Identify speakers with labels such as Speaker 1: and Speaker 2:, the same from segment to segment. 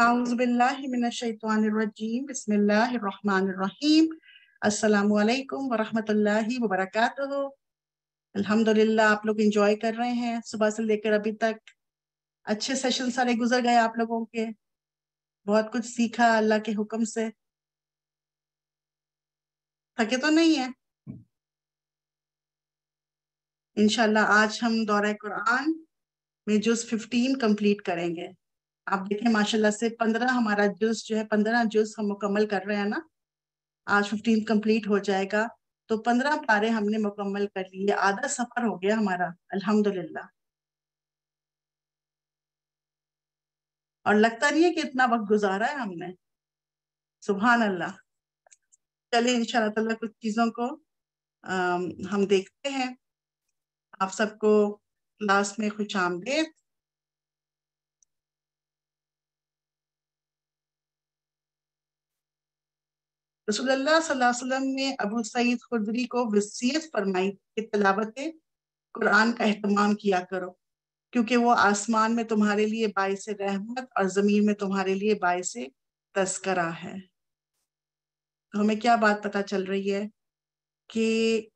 Speaker 1: अल्हम्दुलिल्लाह आप लोग इंजॉय कर रहे हैं सुबह से लेकर अभी तक अच्छे सेशन सारे गुजर गए आप लोगों के बहुत कुछ सीखा अल्लाह के हुक्म से थके तो नहीं है इनशाला आज हम दौरा कुरान में जुज 15 कंप्लीट करेंगे आप देखें माशाल्लाह से पंद्रह हमारा जूस जो है पंद्रह जूस हम मुकम्मल कर रहे हैं ना आज फिफ्टीन कंप्लीट हो जाएगा तो पंद्रह पारे हमने मुकम्मल कर लिए आधा सफर हो गया हमारा अल्हम्दुलिल्लाह और लगता नहीं है कि इतना वक्त गुजारा है हमने सुबहान अल्लाह चले इन ताला कुछ चीज़ों को आ, हम देखते हैं आप सबको क्लास में खुश आमदेद रसोल्लाम ने अबू सईद खुदरी को वसीयत फरमाई कि तलावत कुरान का अहतमाम किया करो क्योंकि वो आसमान में तुम्हारे लिए बायस रहमत और ज़मीन में तुम्हारे लिए बायस तस्करा है तो हमें क्या बात पता चल रही है कि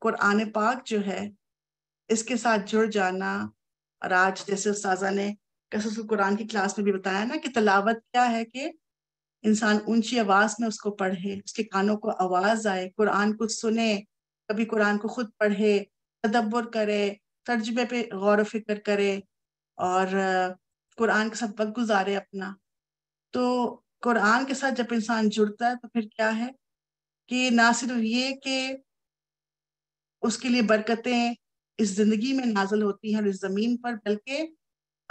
Speaker 1: कुरान पाक जो है इसके साथ जुड़ जाना और आज जैसे उस ने कसुल कुरान की क्लास में भी बताया ना कि तलावत क्या है कि इंसान ऊंची आवाज में उसको पढ़े उसके कानों को आवाज आए कुरान को सुने कभी कुरान को खुद पढ़े तदब्बर करे तर्जबे पे गौर फिक्र करे और कुरान के साथ वक्त गुजारे अपना तो कुरान के साथ जब इंसान जुड़ता है तो फिर क्या है कि ना सिर्फ ये कि उसके लिए बरकतें इस जिंदगी में नाजल होती हैं और इस जमीन पर बल्कि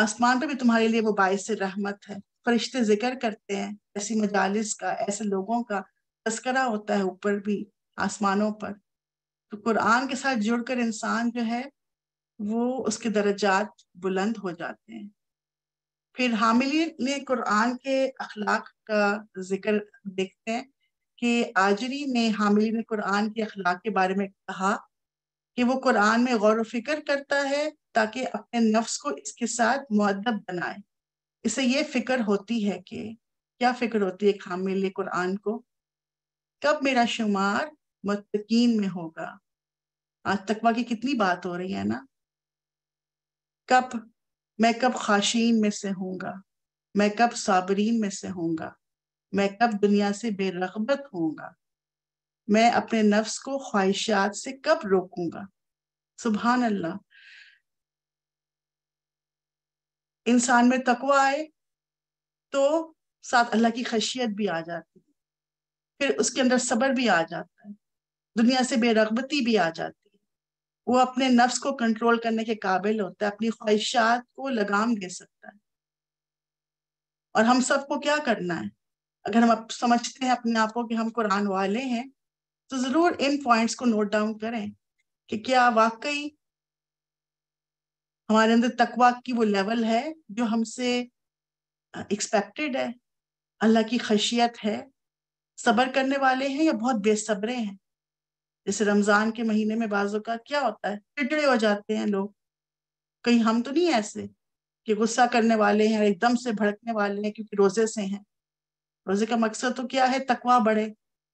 Speaker 1: आसमान पर भी तुम्हारे लिए वो बायस रहमत है फरिश्ते जिक्र करते हैं ऐसी मजालिस का ऐसे लोगों का तस्करा होता है ऊपर भी आसमानों पर तो कुरान के साथ जुड़कर इंसान जो है वो उसके दर्जात बुलंद हो जाते हैं फिर हामिली ने कुरान के अखलाक का जिक्र देखते हैं कि आजरी ने हामिली ने कुरान के अखलाक के बारे में कहा कि वो कुरान में गौर फिक्र करता है ताकि अपने नफ्स को इसके साथ मुद्दब बनाए इसे ये फिक्र होती है कि क्या फिक्र होती है खामिल कुरान को कब मेरा शुमार मतकीन में होगा आज तकवा की कितनी बात हो रही है ना कब मैं कब खाशीन में से होऊंगा मैं कब साबरीन में से होऊंगा मैं कब दुनिया से बेरगबत होऊंगा मैं अपने नफ्स को ख्वाहिशात से कब रोकूंगा सुबह अल्लाह इंसान में तकवा आए तो साथ अल्लाह की खशियत भी आ जाती है फिर उसके अंदर सब्र भी आ जाता है दुनिया से बेरगबती भी आ जाती है वो अपने नफ्स को कंट्रोल करने के काबिल होता है अपनी ख्वाहिशात को लगाम दे सकता है और हम सबको क्या करना है अगर हम समझते हैं अपने आप को कि हम कुरान वाले हैं तो जरूर इन पॉइंट्स को नोट डाउन करें कि क्या वाकई हमारे अंदर तकवा की वो लेवल है जो हमसे एक्सपेक्टेड है अल्लाह की खशियत है सब्र करने वाले हैं या बहुत बेसब्रे हैं जैसे रमजान के महीने में बाजों का क्या होता है टिटड़े हो जाते हैं लोग कहीं हम तो नहीं ऐसे कि गुस्सा करने वाले हैं एकदम से भड़कने वाले हैं क्योंकि रोजे से हैं रोजे का मकसद तो क्या है तकवा बढ़े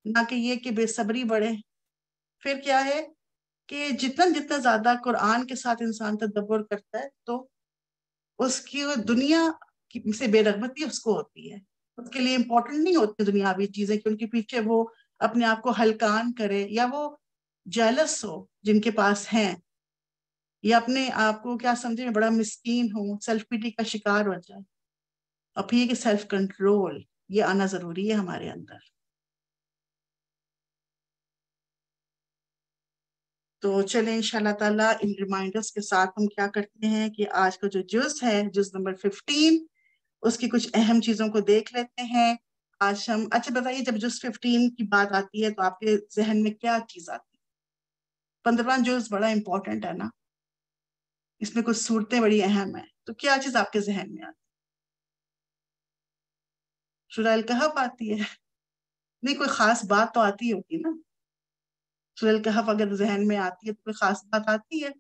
Speaker 1: ना कि ये कि बेसब्री बढ़े फिर क्या है कि जितना जितना ज्यादा कुरान के साथ इंसान तदब्बर करता है तो उसकी दुनिया से बेरगबती उसको होती है उसके लिए इम्पोर्टेंट नहीं होती दुनियावी चीजें कि उनके पीछे वो अपने आप को हलकान करे या वो जेलस हो जिनके पास हैं या अपने आप को क्या समझे मैं बड़ा मिस्कीन हूँ सेल्फ पिटी का शिकार हो जाए और फिर ये सेल्फ कंट्रोल ये आना जरूरी है हमारे अंदर तो चले इंशाल्लाह ताला इन रिमाइंडर्स के साथ हम क्या करते हैं कि आज का जो जुज है जुज नंबर फिफ्टीन उसकी कुछ अहम चीजों को देख लेते हैं आज हम अच्छा बताइए जब जो फिफ्टीन की बात आती है तो आपके जहन में क्या चीज आती है पंद्रवा जुस बड़ा इंपॉर्टेंट है ना इसमें कुछ सूरतें बड़ी अहम है तो क्या चीज आपके जहन में आती है कहफ आती है नहीं कोई खास बात तो आती होगी ना सुरैल कहफ अगर जहन में आती है तो कोई खास बात आती है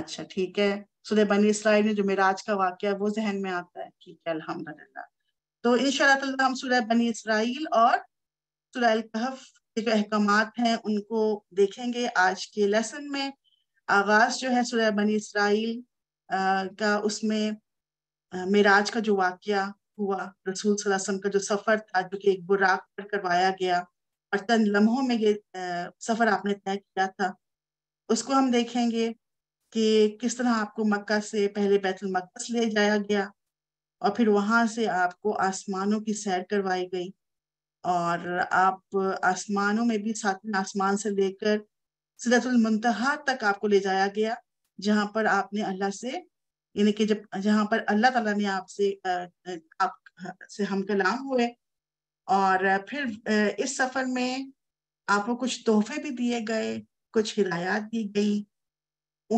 Speaker 1: अच्छा ठीक है सूर्य बनी इसराइल में जो आज का वाक्य है वो जहन में आता है ठीक है अलहमदल्ला तो इन शाह हम सूर्य बनी इसराइल और सूर्य कहफ के जो अहकाम हैं उनको देखेंगे आज के लेसन में आगाज जो है सूर्य बनी इसराइल का उसमें मेराज का जो वाक्य हुआ रसूल सलासम का जो सफर था जो कि एक बुराक पर करवाया गया और चंद लम्हों में ये सफर आपने तय किया था उसको हम देखेंगे कि किस तरह आपको मक्का से पहले बैतुल मकदस ले जाया गया और फिर वहां से आपको आसमानों की सैर करवाई गई और आप आसमानों में भी सातवें आसमान से लेकर सिदतुल मुंतहा तक आपको ले जाया गया जहां पर आपने अल्लाह से यानी कि जब जहां पर अल्लाह ताला ने आपसे आप से हम कलाम हुए और फिर इस सफर में आपको कुछ तोहफे भी दिए गए कुछ हिदायत दी गई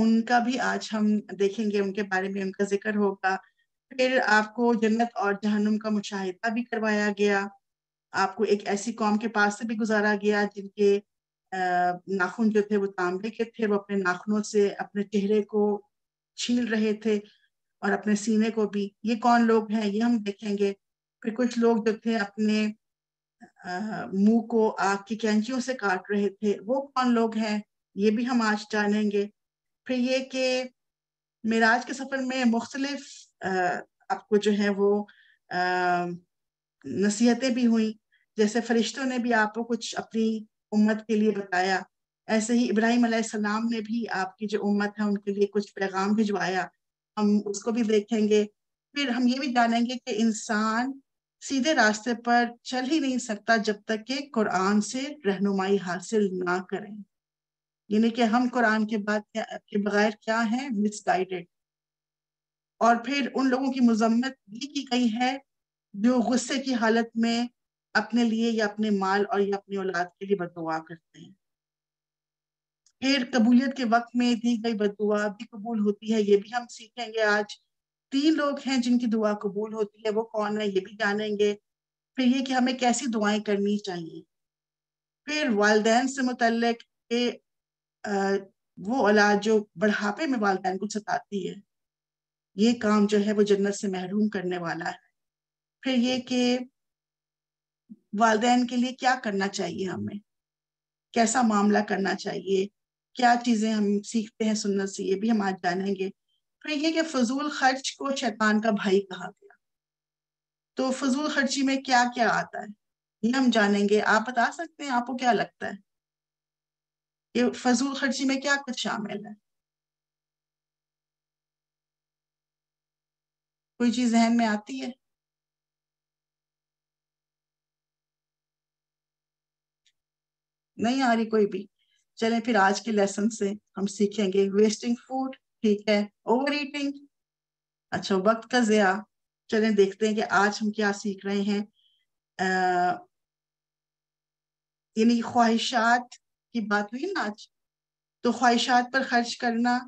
Speaker 1: उनका भी आज हम देखेंगे उनके बारे में उनका जिक्र होगा फिर आपको जन्नत और जहनुम का मुशाहिदा भी करवाया गया आपको एक ऐसी कौम के पास से भी गुजारा गया जिनके नाखून जो थे वो तांबे के थे वो अपने नाखूनों से अपने चेहरे को छील रहे थे और अपने सीने को भी ये कौन लोग हैं ये हम देखेंगे फिर कुछ लोग जो थे अपने मुंह को आग की कैंचियों से काट रहे थे वो कौन लोग हैं ये भी हम आज जानेंगे फिर ये कि मिराज के सफ़र में मुख्तलिफ आपको जो है वो नसीहतें भी हुई जैसे फरिश्तों ने भी आपको कुछ अपनी उम्मत के लिए बताया ऐसे ही इब्राहिम सलाम ने भी आपकी जो उम्मत है उनके लिए कुछ पैगाम भिजवाया हम उसको भी देखेंगे फिर हम ये भी जानेंगे कि इंसान सीधे रास्ते पर चल ही नहीं सकता जब तक कि कुरान से रहनुमाई हासिल ना करें यानी कि हम कुरान के बाद के बगैर क्या है मिस गाइडेड और फिर उन लोगों की मजम्मत भी की गई है जो गुस्से की हालत में अपने लिए या अपने माल और या अपनी औलाद के लिए बदुआ करते हैं फिर कबूलियत के वक्त में दी गई बदुआ भी कबूल होती है ये भी हम सीखेंगे आज तीन लोग हैं जिनकी दुआ कबूल होती है वो कौन है ये भी जानेंगे फिर ये कि हमें कैसी दुआएं करनी चाहिए फिर वालदेन से मुतलक वो औलाद जो बढ़ापे में वालदेन को सताती है ये काम जो है वो जन्नत से महरूम करने वाला है फिर ये कि वालदेन के लिए क्या करना चाहिए हमें कैसा मामला करना चाहिए क्या चीज़ें हम सीखते हैं सुनने से ये भी हम आज जानेंगे फिर ये कि फजूल खर्च को शैतान का भाई कहा गया तो फजूल खर्ची में क्या क्या आता है ये हम जानेंगे आप बता सकते हैं आपको क्या लगता है ये फजूल खर्ची में क्या कुछ शामिल है कोई चीज जहन में आती है नहीं आ रही कोई भी चले फिर आज के लेसन से हम सीखेंगे वेस्टिंग फूड ठीक है ओवर ईटिंग अच्छा वक्त का जया चले देखते हैं कि आज हम क्या सीख रहे हैं अः यानी ख्वाहिशात की बात हुई ना आज तो ख्वाहिशात पर खर्च करना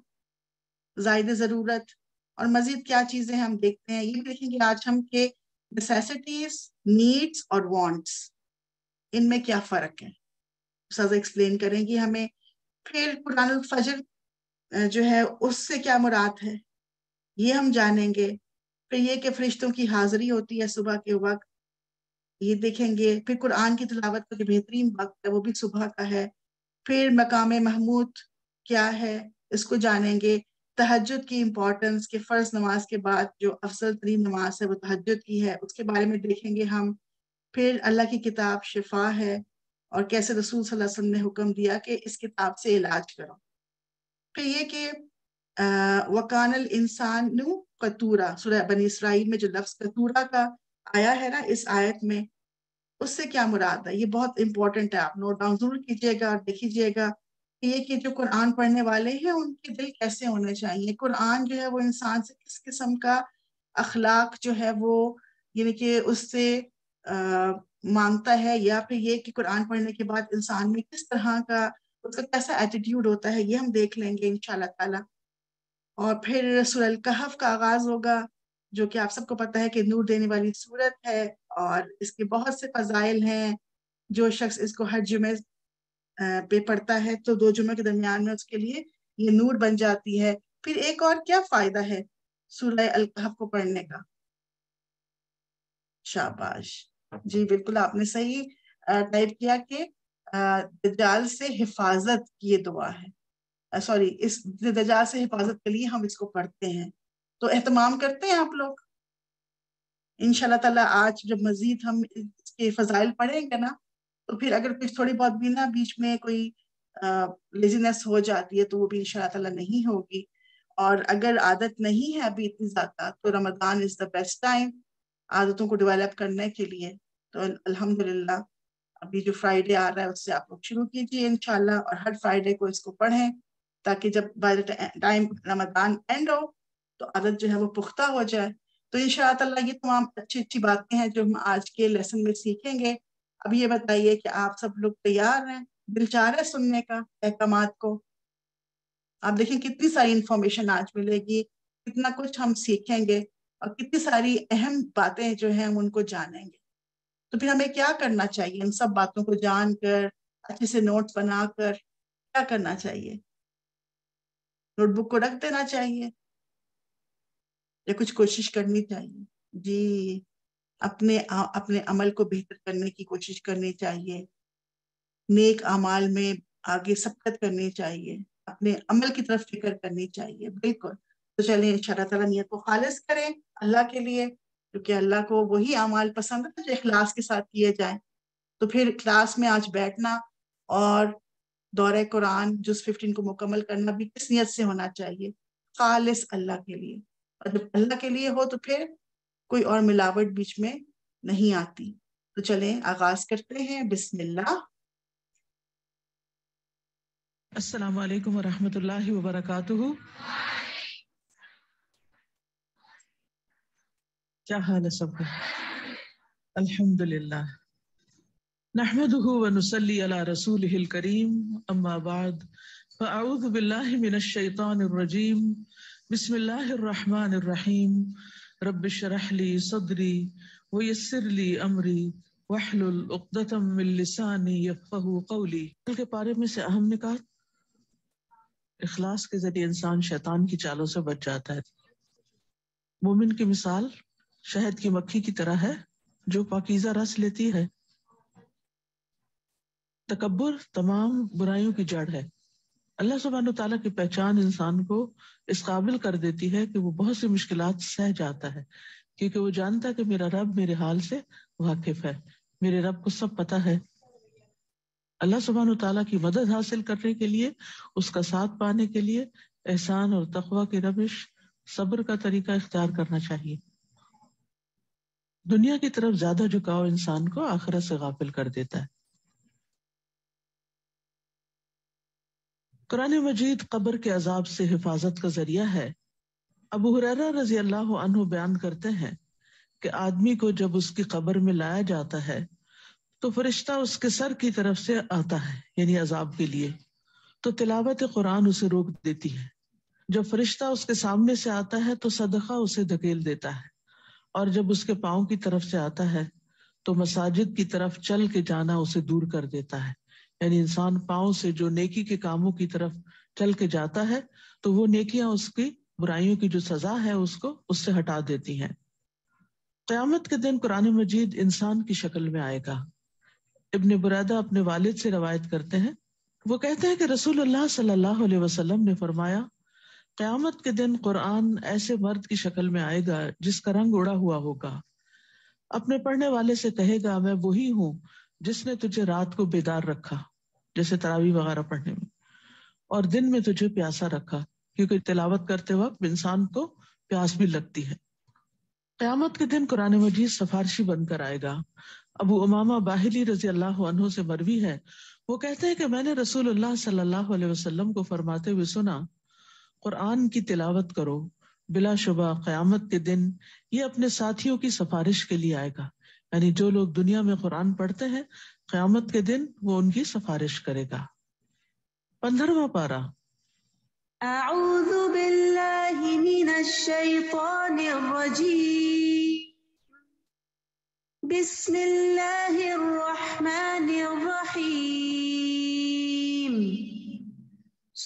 Speaker 1: जायद ज़रूरत और मज़ीद क्या चीज़ें हम देखते हैं ये देखेंगे आज हम के नेसेसिटीज नीड्स और वांट्स इनमें क्या फ़र्क है सजा एक्सप्लेन करेंगी हमें फिर कुरान फजर जो है उससे क्या मुराद है ये हम जानेंगे फिर ये कि फरिश्तों की हाजिरी होती है सुबह के वक्त ये देखेंगे फिर कुरान की तलावत का जो बेहतरीन वक्त है वो भी सुबह का है फिर मकाम महमूद क्या है इसको जानेंगे तहजद की इम्पोर्टेंस के फ़र्ज नमाज के बाद जो अफसल तरीन नमाज है वो तहजद की है उसके बारे में देखेंगे हम फिर अल्लाह की किताब शिफा है और कैसे रसूल सल्लल्लाहु अलैहि वसल्लम ने हुक्म दिया कि इस किताब से इलाज करो फिर ये कि वकानल इंसान कतूरा सुरह बनी इसराइल में जो लफ्ज़ कतूरा का आया है ना इस आयत में उससे क्या मुराद है ये बहुत इंपॉर्टेंट है आप नोट डाउन जरूर कीजिएगा और देखिएगा कि ये कि जो कुरान पढ़ने वाले हैं उनके दिल कैसे होने चाहिए कुरान जो है वो इंसान से किस किस्म का अखलाक जो है वो यानी कि उससे आ, मांगता है या फिर ये कि कुरान पढ़ने के बाद इंसान में किस तरह का उसका कैसा एटीट्यूड होता है ये हम देख लेंगे इन ताला और फिर सुरल कहफ का आगाज होगा जो कि आप सबको पता है कि नूर देने वाली सूरत है और इसके बहुत से फजाइल हैं जो शख्स इसको हर जुमे पे पढ़ता है तो दो जुमे के दरमियान में उसके लिए ये नूर बन जाती है फिर एक और क्या फायदा है सूर्य अलकहफ को पढ़ने का शाबाश जी बिल्कुल आपने सही टाइप किया कि दजाल से हिफाजत की ये दुआ है सॉरी इस दजाल से हिफाजत के लिए हम इसको पढ़ते हैं तो एहतमाम करते हैं आप लोग इन तला आज जब मजीद हम इसके फजाइल पढ़ेंगे ना तो फिर अगर कुछ थोड़ी बहुत भी ना बीच में कोई लेजीनेस हो जाती है तो वो भी इन तला नहीं होगी और अगर आदत नहीं है अभी इतनी ज़्यादा तो Ramadan is the best time आदतों को डेवलप करने के लिए तो अल्हम्दुलिल्लाह अभी जो फ्राइडे आ रहा है उससे आप लोग शुरू कीजिए इनशाला और हर फ्राइडे को इसको पढ़ें ताकि जब बाय टाइम रमदान एंड हो तो आदत जो है वो पुख्ता हो जाए तो इन ये तमाम अच्छी अच्छी बातें हैं जो हम आज के लेसन में सीखेंगे अब ये बताइए कि आप सब लोग तैयार हैं दिल चाह रहे सुनने का अहकाम को आप देखें कितनी सारी इंफॉर्मेशन आज मिलेगी कितना कुछ हम सीखेंगे और कितनी सारी अहम बातें जो हैं हम उनको जानेंगे तो फिर हमें क्या करना चाहिए इन सब बातों को जानकर अच्छे से नोट बनाकर क्या करना चाहिए नोटबुक को रख देना चाहिए या कुछ कोशिश करनी चाहिए जी अपने आ, अपने अमल को बेहतर करने की कोशिश करनी चाहिए नेक अमाल में आगे सबकत करनी चाहिए अपने अमल की तरफ फिक्र करनी चाहिए बिल्कुल तो चलें शरा तला नीयत को खालिज करें अल्लाह के लिए क्योंकि अल्लाह को वही अमाल पसंद है जो इखलास के साथ किए जाए तो फिर क्लास में आज बैठना और दौरे कुरान जुस फिफ्टीन को मुकम्मल करना भी किस नीयत से होना चाहिए खालिश अल्लाह के लिए और जब अल्लाह के लिए हो तो फिर कोई और मिलावट बीच में नहीं आती
Speaker 2: तो चले आगाज करते हैं बिस्मिल्लाह अस्सलाम वालेकुम वरहमतुल्लाहि वबरकातुहु क्या हाल है सबका अल्हम्दुलिल्लाह नहमदुहु व नसल्ली अला रसूलिहिल करीम अम्मा बाद फअऊदु बिल्लाहि मिनश शैतानिर रजीम बिसमीम रबरहली सदरी वयसरली अमरी वाहलतमिलसानी कौली कल के पारे में से अहम ने कहा इखलास के जरिए इंसान शैतान की चालों से बच जाता है मोमिन की मिसाल शहद की मक्खी की तरह है जो पाकिजा रस लेती है तकबर तमाम बुराइयों की जड़ है अल्लाह सुबहान तला की पहचान इंसान को इस काबिल कर देती है कि वो बहुत सी मुश्किल सह जाता है क्योंकि वो जानता है कि मेरा रब मेरे हाल से वाकिफ है मेरे रब को सब पता है अल्लाह सुबहान तला की मदद हासिल करने के लिए उसका साथ पाने के लिए एहसान और तखबा की रविश सब्र का तरीका इख्तियार करना चाहिए दुनिया की तरफ ज्यादा झुकाव इंसान को आखिरत से गाफिल कर देता है कुरान मजीद कब्र के अजाब से हिफाजत का जरिया है अबू हुररा रजी अल्लाह अनहु बयान करते हैं कि आदमी को जब उसकी कब्र में लाया जाता है तो फरिश्ता उसके सर की तरफ से आता है यानी अजाब के लिए तो तिलावत कुरान उसे रोक देती है जब फरिश्ता उसके सामने से आता है तो सदका उसे धकेल देता है और जब उसके पाँव की तरफ से आता है तो मसाजिद की तरफ चल के जाना उसे दूर कर देता है यानी इंसान पाओ से जो नेकी के कामों की तरफ चल के जाता है तो वो नेकियां उसकी बुराइयों की जो सजा है उसको उससे हटा देती हैं क्यामत के दिन कुरान मजीद इंसान की शक्ल में आएगा इबन बुरैदा अपने वालिद से रवायत करते हैं वो कहते हैं कि रसूल अल्लाह ने फरमाया क्यामत के दिन कुरान ऐसे मर्द की शक्ल में आएगा जिसका रंग उड़ा हुआ होगा अपने पढ़ने वाले से कहेगा मैं वही हूँ जिसने तुझे रात को बेदार रखा जैसे तरावी वगैरह पढ़ने में और दिन में तुझे प्यासा रखा क्योंकि तिलावत करते वक्त इंसान को प्यास भी लगती है क्यामत के दिन कुरान मजीद सफारशी बनकर आएगा अबू उमामा बाहिली रजी अल्लाह से मरवी है वो कहते हैं कि मैंने रसूल सल्लल्लाहु अलैहि वसल्लम को फरमाते हुए सुना कुरान की तिलावत करो बिला शुबा क्यामत के दिन ये अपने साथियों की सफारिश के लिए आएगा यानी जो लोग दुनिया में कुरान पढ़ते हैं क्यामत के दिन वो उनकी सिफारिश करेगा पंद्रहवा पारा
Speaker 3: أعوذ بالله من الشيطان الرجيم بسم الله الرحمن الرحيم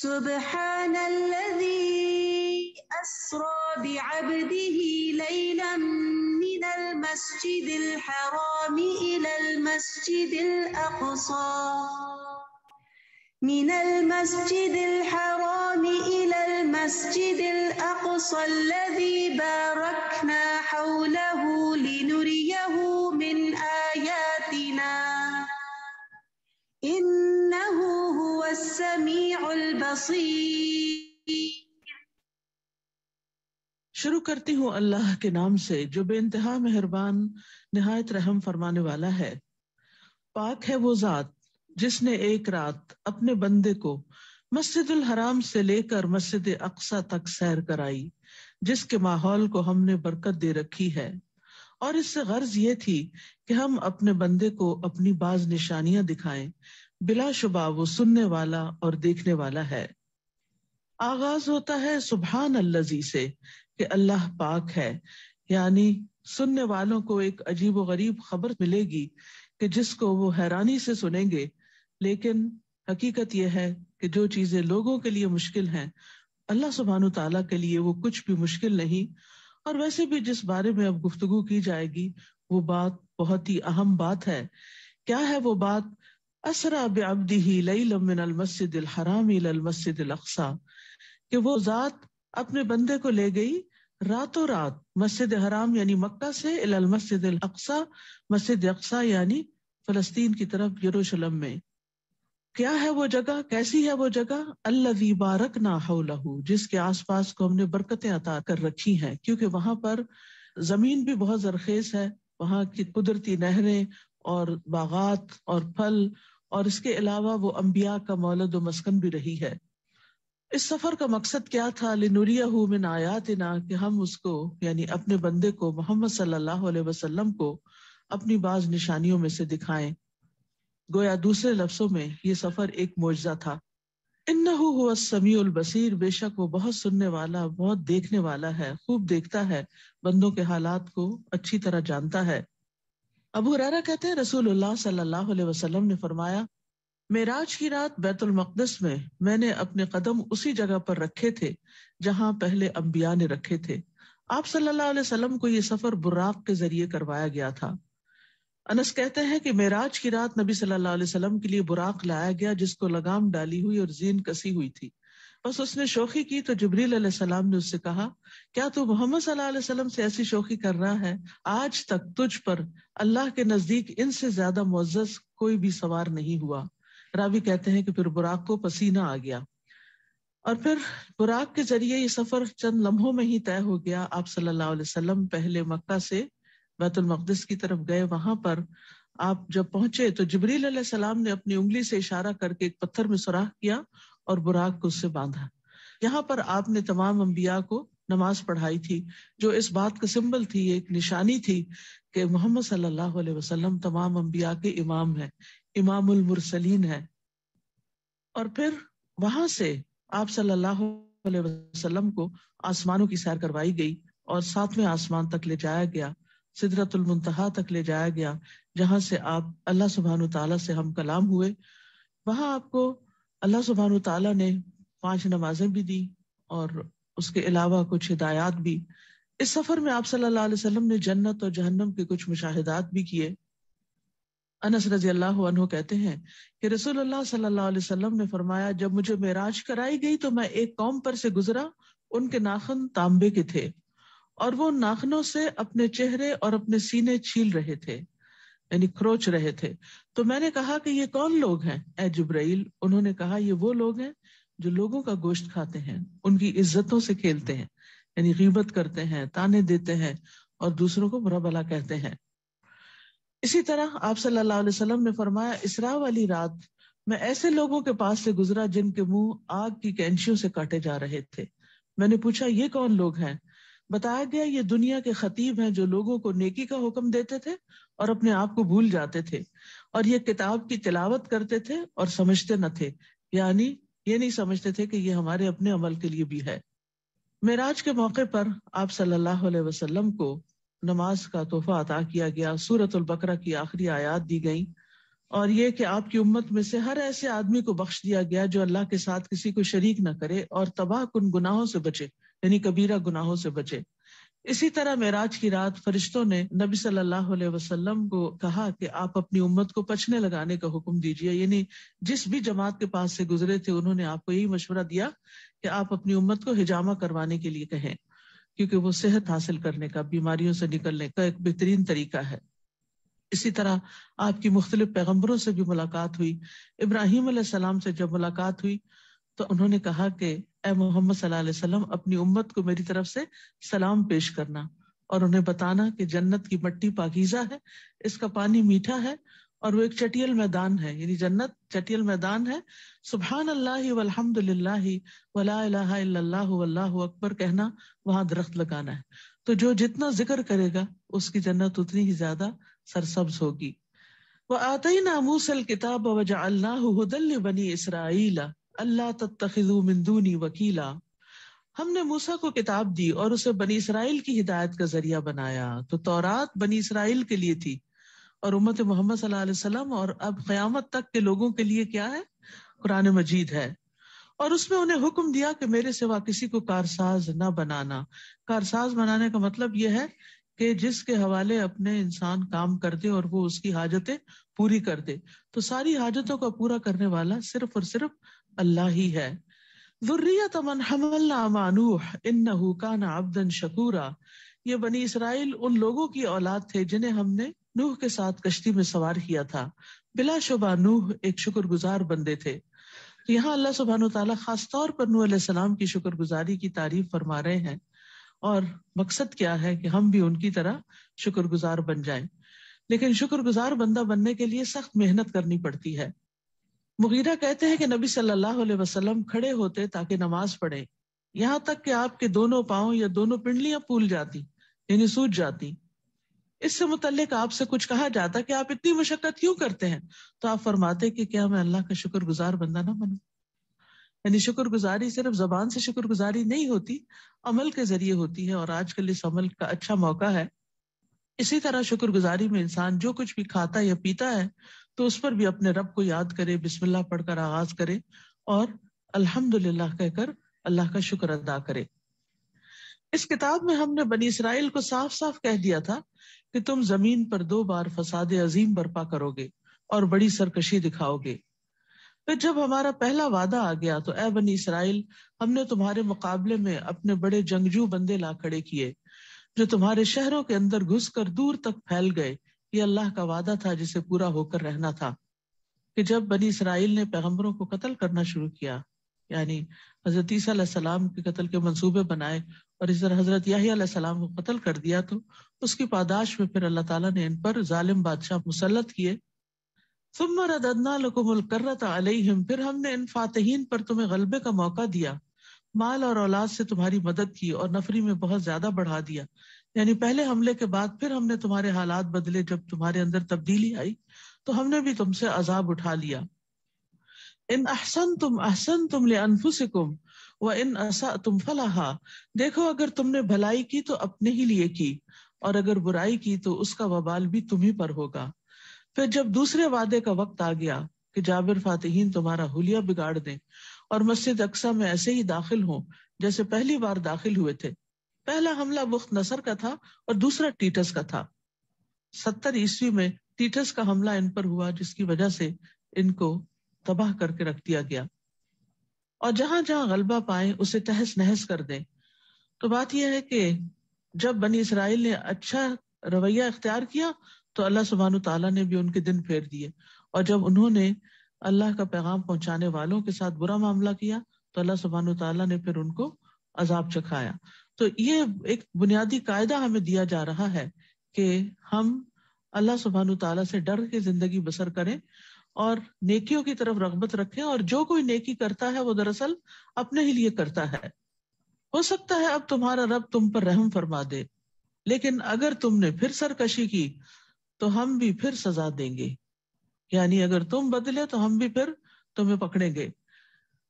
Speaker 3: سبحان الذي أسرى بعبده ليلا المسجد الحرام
Speaker 4: إلى المسجد الأقصى من المسجد الحرام إلى المسجد الأقصى الذي باركنا حوله لنريه من آياتنا إنه هو السميع
Speaker 2: البصير शुरू करती हूँ अल्लाह के नाम से जो बेानतहा मेहरबान नहायत रहम फरमाने वाला है पाक है वो जात जिसने एक रात अपने बंदे को मस्जिद हराम से लेकर मस्जिद अक्सा तक सैर कराई जिसके माहौल को हमने बरकत दे रखी है और इससे गर्ज ये थी कि हम अपने बंदे को अपनी बाज निशानियां दिखाएं बिलाशुबा वो सुनने वाला और देखने वाला है आगाज होता है सुबहान अल्लाजी से कि अल्लाह पाक है यानी सुनने वालों को एक अजीब व गरीब खबर मिलेगी कि जिसको वो हैरानी से सुनेंगे लेकिन हकीकत यह है कि जो चीजें लोगों के लिए मुश्किल हैं अल्लाह सुबहान तला के लिए वो कुछ भी मुश्किल नहीं और वैसे भी जिस बारे में अब गुफ्तगु की जाएगी वो बात बहुत ही अहम बात है क्या है वो बात असरा बेअबदी ही लई लमिन मस्जिद हराम मस्जिद अक्सा कि वो जात अपने बंदे को ले गई रातों रात मस्जिद हराम यानी मक्का से इलाल मस्जिद अक्सा मस्जिद अक्सा यानी फलस्तीन की तरफ यरूशलेम में क्या है वो जगह कैसी है वो जगह अल्लवी बारक ना हऊ जिसके आसपास को हमने बरकतें अता कर रखी है क्योंकि वहां पर जमीन भी बहुत जरखेज है वहां की कुदरती नहरें और बागात और फल और इसके अलावा वो अम्बिया का मौलद मस्कन भी रही है इस सफर का मकसद क्या था लिनुरिया मिन आयातना कि हम उसको यानी अपने बंदे को मोहम्मद सल्लल्लाहु अलैहि वसल्लम को अपनी बाज निशानियों में से दिखाएं गोया दूसरे लफ्जों में ये सफर एक मोजा था इन्नहु हुआ समीउल बसीर बेशक वो बहुत सुनने वाला बहुत देखने वाला है खूब देखता है बंदों के हालात को अच्छी तरह जानता है अबू हरारा कहते हैं रसूलुल्लाह सल्लल्लाहु अलैहि वसल्लम ने फरमाया मेराज की रात बैतुल मकदस में मैंने अपने कदम उसी जगह पर रखे थे जहां पहले अम्बिया ने रखे थे आप सल्लल्लाहु अलैहि वसल्लम को यह सफर बुराक के जरिए करवाया गया था अनस कहते हैं कि मेराज की रात नबी सल्लल्लाहु अलैहि वसल्लम के लिए बुराक लाया गया जिसको लगाम डाली हुई और जीन कसी हुई थी बस उसने शोखी की तो जबरील ने उससे कहा क्या तू मोहम्मद सल्लल्लाहु से ऐसी शोखी कर रहा है आज तक तुझ पर अल्लाह के नजदीक इनसे ज्यादा मोजस कोई भी सवार नहीं हुआ रावी कहते हैं कि फिर बुराक को पसीना आ गया और फिर बुराक के जरिए ये सफर चंद लम्हों में ही तय हो गया आप सल्लल्लाहु अलैहि वसल्लम पहले मक्का से बैतुल मकदस की तरफ गए वहां पर आप जब पहुंचे तो जबरील सलाम ने अपनी उंगली से इशारा करके एक पत्थर में सुराख किया और बुराक को उससे बांधा यहाँ पर आपने तमाम अम्बिया को नमाज पढ़ाई थी जो इस बात का सिंबल थी एक निशानी थी कि मोहम्मद सल्लल्लाहु अलैहि वसल्लम तमाम अम्बिया के इमाम है इमाम मुरसलीन हैं और फिर वहां से आप सल्लल्लाहु अलैहि वसल्लम को आसमानों की सैर करवाई गई और सातवें आसमान तक ले जाया गया सिदरतुल मुंतहा तक ले जाया गया जहां से आप अल्लाह सुबहान तला से हम कलाम हुए वहां आपको अल्लाह सुबहान तला ने पांच नमाजें भी दी और उसके अलावा कुछ हिदायत भी इस सफर में आप सल्लल्लाहु अलैहि वसल्लम ने जन्नत और जहन्नम के कुछ मुशाहिदात भी किए अनस रजी अल्लाह कहते हैं कि रसूलुल्लाह सल्लल्लाहु अलैहि वसल्लम ने फरमाया जब मुझे मेराज कराई गई तो मैं एक कौम पर से गुजरा उनके नाखन तांबे के थे और वो नाखनों से अपने चेहरे और अपने सीने छील रहे थे यानी खरोच रहे थे तो मैंने कहा कि ये कौन लोग हैं ए जुब्राइल उन्होंने कहा ये वो लोग हैं जो लोगों का गोश्त खाते हैं उनकी इज्जतों से खेलते हैं यानी गिबत करते हैं ताने देते हैं और दूसरों को बुरा भला कहते हैं इसी तरह आप सल्लल्लाहु अलैहि वसल्लम ने फरमाया इसरा वाली रात मैं ऐसे लोगों के पास से गुजरा जिनके मुंह आग की कैंशियों से काटे जा रहे थे मैंने पूछा ये कौन लोग हैं बताया गया ये दुनिया के खतीब हैं जो लोगों को नेकी का हुक्म देते थे और अपने आप को भूल जाते थे और ये किताब की तिलावत करते थे और समझते न थे यानी ये नहीं समझते थे कि ये हमारे अपने अमल के लिए भी है मेराज के मौके पर आप सल्लल्लाहु अलैहि वसल्लम को नमाज का तोहफा अता किया गया सूरतुल बकरा की आखिरी आयात दी गई और ये कि आपकी उम्मत में से हर ऐसे आदमी को बख्श दिया गया जो अल्लाह के साथ किसी को शरीक न करे और तबाह कुन गुनाहों से बचे यानी कबीरा गुनाहों से बचे इसी तरह मेराज की रात फरिश्तों ने नबी सल्लल्लाहु अलैहि वसल्लम को कहा कि आप अपनी उम्मत को पछने लगाने का हुक्म दीजिए यानी जिस भी जमात के पास से गुजरे थे उन्होंने आपको यही मशवरा दिया कि आप अपनी उम्मत को हिजामा करवाने के लिए कहें क्योंकि वो सेहत हासिल करने का बीमारियों से निकलने का एक बेहतरीन तरीका है इसी तरह आपकी मुख्तलिफ पैगम्बरों से भी मुलाकात हुई इब्राहिम सलाम से जब मुलाकात हुई तो उन्होंने कहा कि ए मोहम्मद सल्लल्लाहु अपनी उम्मत को मेरी तरफ से सलाम पेश करना और उन्हें बताना कि जन्नत की मट्टी पाकिजा है इसका पानी मीठा है और वो एक चटियल मैदान है यानी जन्नत चटियल मैदान है सुबहान अल्लाह वल्हम्दुलिल्लाह वला अकबर कहना वहां दरख्त लगाना है तो जो जितना जिक्र करेगा उसकी जन्नत उतनी ही ज्यादा सरसब्ज होगी वह ही नामूसल किताब वजाल्लाहदल बनी इसराइला अल्लाह तत्तखिजू वकीला हमने मूसा को किताब दी और उसे बनी इसराइल की हिदायत का जरिया बनाया तो तौरात बनी इसराइल के लिए थी और उम्मत मोहम्मद वसल्लम और अब क़यामत तक के लोगों के लिए क्या है कुरान मजीद है और उसमें उन्हें हुक्म दिया कि मेरे सिवा किसी को कारसाज ना बनाना कारसाज बनाने का मतलब यह है कि जिसके हवाले अपने इंसान काम कर दे और वो उसकी हाजतें पूरी कर दे तो सारी हाजतों का पूरा करने वाला सिर्फ और सिर्फ अल्लाह ही है ये बनी इसराइल उन लोगों की औलाद थे जिन्हें हमने नूह के साथ कश्ती में सवार किया था बिला शुबा नूह एक शुक्रगुजार बंदे थे तो यहाँ अल्लाह सुबहान तला खास तौर पर नूह सलाम की शुक्रगुजारी की तारीफ फरमा रहे हैं और मकसद क्या है कि हम भी उनकी तरह शुक्रगुजार बन जाएं लेकिन शुक्रगुजार बंदा बनने के लिए सख्त मेहनत करनी पड़ती है मुगीरा कहते हैं कि नबी सल्लल्लाहु अलैहि वसल्लम खड़े होते ताकि नमाज पढ़े यहाँ तक कि आपके दोनों पाओ या दोनों पिंडलियां फूल जाती यानी सूझ जाती इससे मुतल आपसे कुछ कहा जाता कि आप इतनी मशक्कत क्यों करते हैं तो आप फरमाते कि क्या मैं अल्लाह का शुक्रगुजार बंदा ना बनू यानी शुक्रगुजारी सिर्फ जबान से शुक्रगुजारी नहीं होती अमल के जरिए होती है और आजकल इस अमल का अच्छा मौका है इसी तरह शुक्र गुजारी में इंसान जो कुछ भी खाता या पीता है तो उस पर भी अपने रब को याद करे बिस्मिल्लाह पढ़कर आगाज करे और अल्हम्दुलिल्लाह कहकर अल्लाह का शुक्र अदा करे इस किताब में हमने बनी इसराइल को साफ साफ कह दिया था कि तुम जमीन पर दो बार फसाद अजीम बर्पा करोगे और बड़ी सरकशी दिखाओगे फिर जब हमारा पहला वादा आ गया तो ए बनी इसराइल हमने तुम्हारे मुकाबले में अपने बड़े जंगजू बंदे ला खड़े किए जो तुम्हारे शहरों के अंदर घुस कर दूर तक फैल गए ये अल्लाह का वादा था जिसे पूरा होकर रहना था कि जब बनी इसराइल ने पैगम्बरों को कत्ल करना शुरू किया यानी हजरत ईसा के कतल के मनसूबे बनाए और इस तरह हजरत याहीसम को कत्ल कर दिया तो उसकी पादाश में फिर अल्लाह ताला ने इन पर जालिम बादशाह मुसलत किए फिर हमने इन फातहीन पर तुम्हें गलबे का मौका दिया माल और औलाद से तुम्हारी मदद की और नफरी में बहुत ज्यादा बढ़ा दिया यानी पहले हमले के बाद फिर हमने तुम्हारे हालात बदले जब तुम्हारे अंदर तब्दीली आई तो हमने भी तुमसे अजाब उठा लिया इन अहसन तुम अहसन तुम ले अनफुसिकुम व इन असा तुम फलाहा देखो अगर तुमने भलाई की तो अपने ही लिए की और अगर बुराई की तो उसका वबाल भी तुम्ही पर होगा फिर जब दूसरे वादे का वक्त आ गया कि जाबिर फातहीन तुम्हारा हुलिया बिगाड़ दें और मस्जिद अक्सा में ऐसे ही दाखिल हों जैसे पहली बार दाखिल हुए थे पहला हमला बुख्त नसर का था और दूसरा टीटस का था सत्तर ईस्वी में टीटस का हमला इन पर हुआ जिसकी वजह से इनको तबाह करके रख दिया गया और जहां जहां गलबा पाए उसे तहस नहस कर दें तो बात यह है कि जब बनी इसराइल ने अच्छा रवैया इख्तियार किया तो अल्लाह सुबहान तला ने भी उनके दिन फेर दिए और जब उन्होंने अल्लाह का पैगाम पहुंचाने वालों के साथ बुरा मामला किया तो अल्लाह सुबहान तला ने फिर उनको अजाब चखाया तो ये एक बुनियादी कायदा हमें दिया जा रहा है कि हम अल्लाह सुबहान तला से डर के जिंदगी बसर करें और नेकियों की तरफ रगबत रखें और जो कोई नेकी करता है वो दरअसल अपने ही लिए करता है हो सकता है अब तुम्हारा रब तुम पर रहम फरमा दे लेकिन अगर तुमने फिर सरकशी की तो हम भी फिर सजा देंगे यानी अगर तुम बदले तो हम भी फिर तुम्हें पकड़ेंगे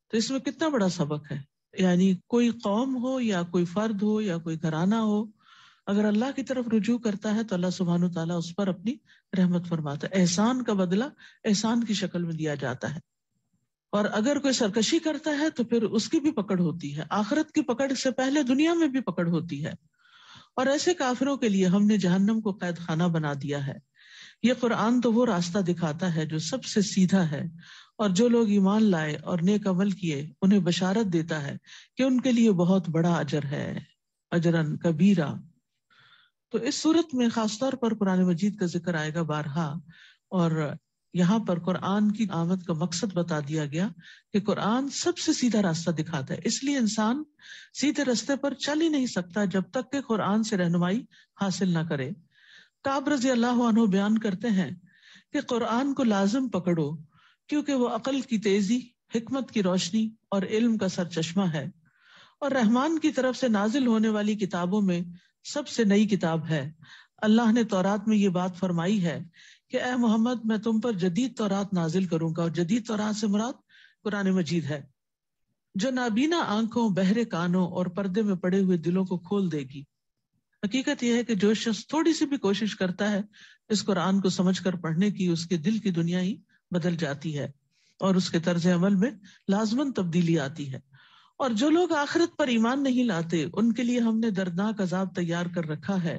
Speaker 2: तो इसमें कितना बड़ा सबक है यानी कोई कौम हो या कोई फर्द हो या कोई घराना हो अगर अल्लाह की तरफ रुजू करता है तो अल्लाह सुबहान तला उस पर अपनी रहमत फरमाता है एहसान का बदला एहसान की शक्ल में दिया जाता है और अगर कोई सरकशी करता है तो फिर उसकी भी पकड़ होती है आखरत की पकड़ से पहले दुनिया में भी पकड़ होती है और ऐसे काफिरों के लिए हमने जहन्नम को कैद खाना बना दिया है ये कुरान तो वो रास्ता दिखाता है जो सबसे सीधा है और जो लोग ईमान लाए और नेक अमल किए उन्हें बशारत देता है कि उनके लिए बहुत बड़ा अजर है अजरन कबीरा तो इस सूरत में खासतौर पर कुरान मजीद का जिक्र आएगा बारहा और यहाँ पर कुरान की आमद का मकसद बता दिया गया कि कुरान सबसे सीधा रास्ता दिखाता है इसलिए इंसान सीधे रास्ते पर चल ही नहीं सकता जब तक के कुरान से रहनुमाई हासिल ना करे काब रजी अल्लाह बयान करते हैं कि कुरान को लाजम पकड़ो क्योंकि वो अकल की तेजी हमत की रोशनी और इल्म का सर चश्मा है और रहमान की तरफ से नाजिल होने वाली किताबों में सबसे नई किताब है अल्लाह ने तौरात में ये बात फरमाई है कि ए मोहम्मद मैं तुम पर जदीद तौरात नाजिल करूंगा और जदीद तौरात से मुराद कुरान मजीद है जो नाबीना आंखों बहरे कानों और पर्दे में पड़े हुए दिलों को खोल देगी हकीकत यह है कि जो शख्स थोड़ी सी भी कोशिश करता है इस कुरान को समझ कर पढ़ने की उसके दिल की दुनिया ही बदल जाती है और उसके तर्ज अमल में लाजमन तब्दीली आती है और जो लोग आखिरत पर ईमान नहीं लाते उनके लिए हमने दर्दनाक अजाब तैयार कर रखा है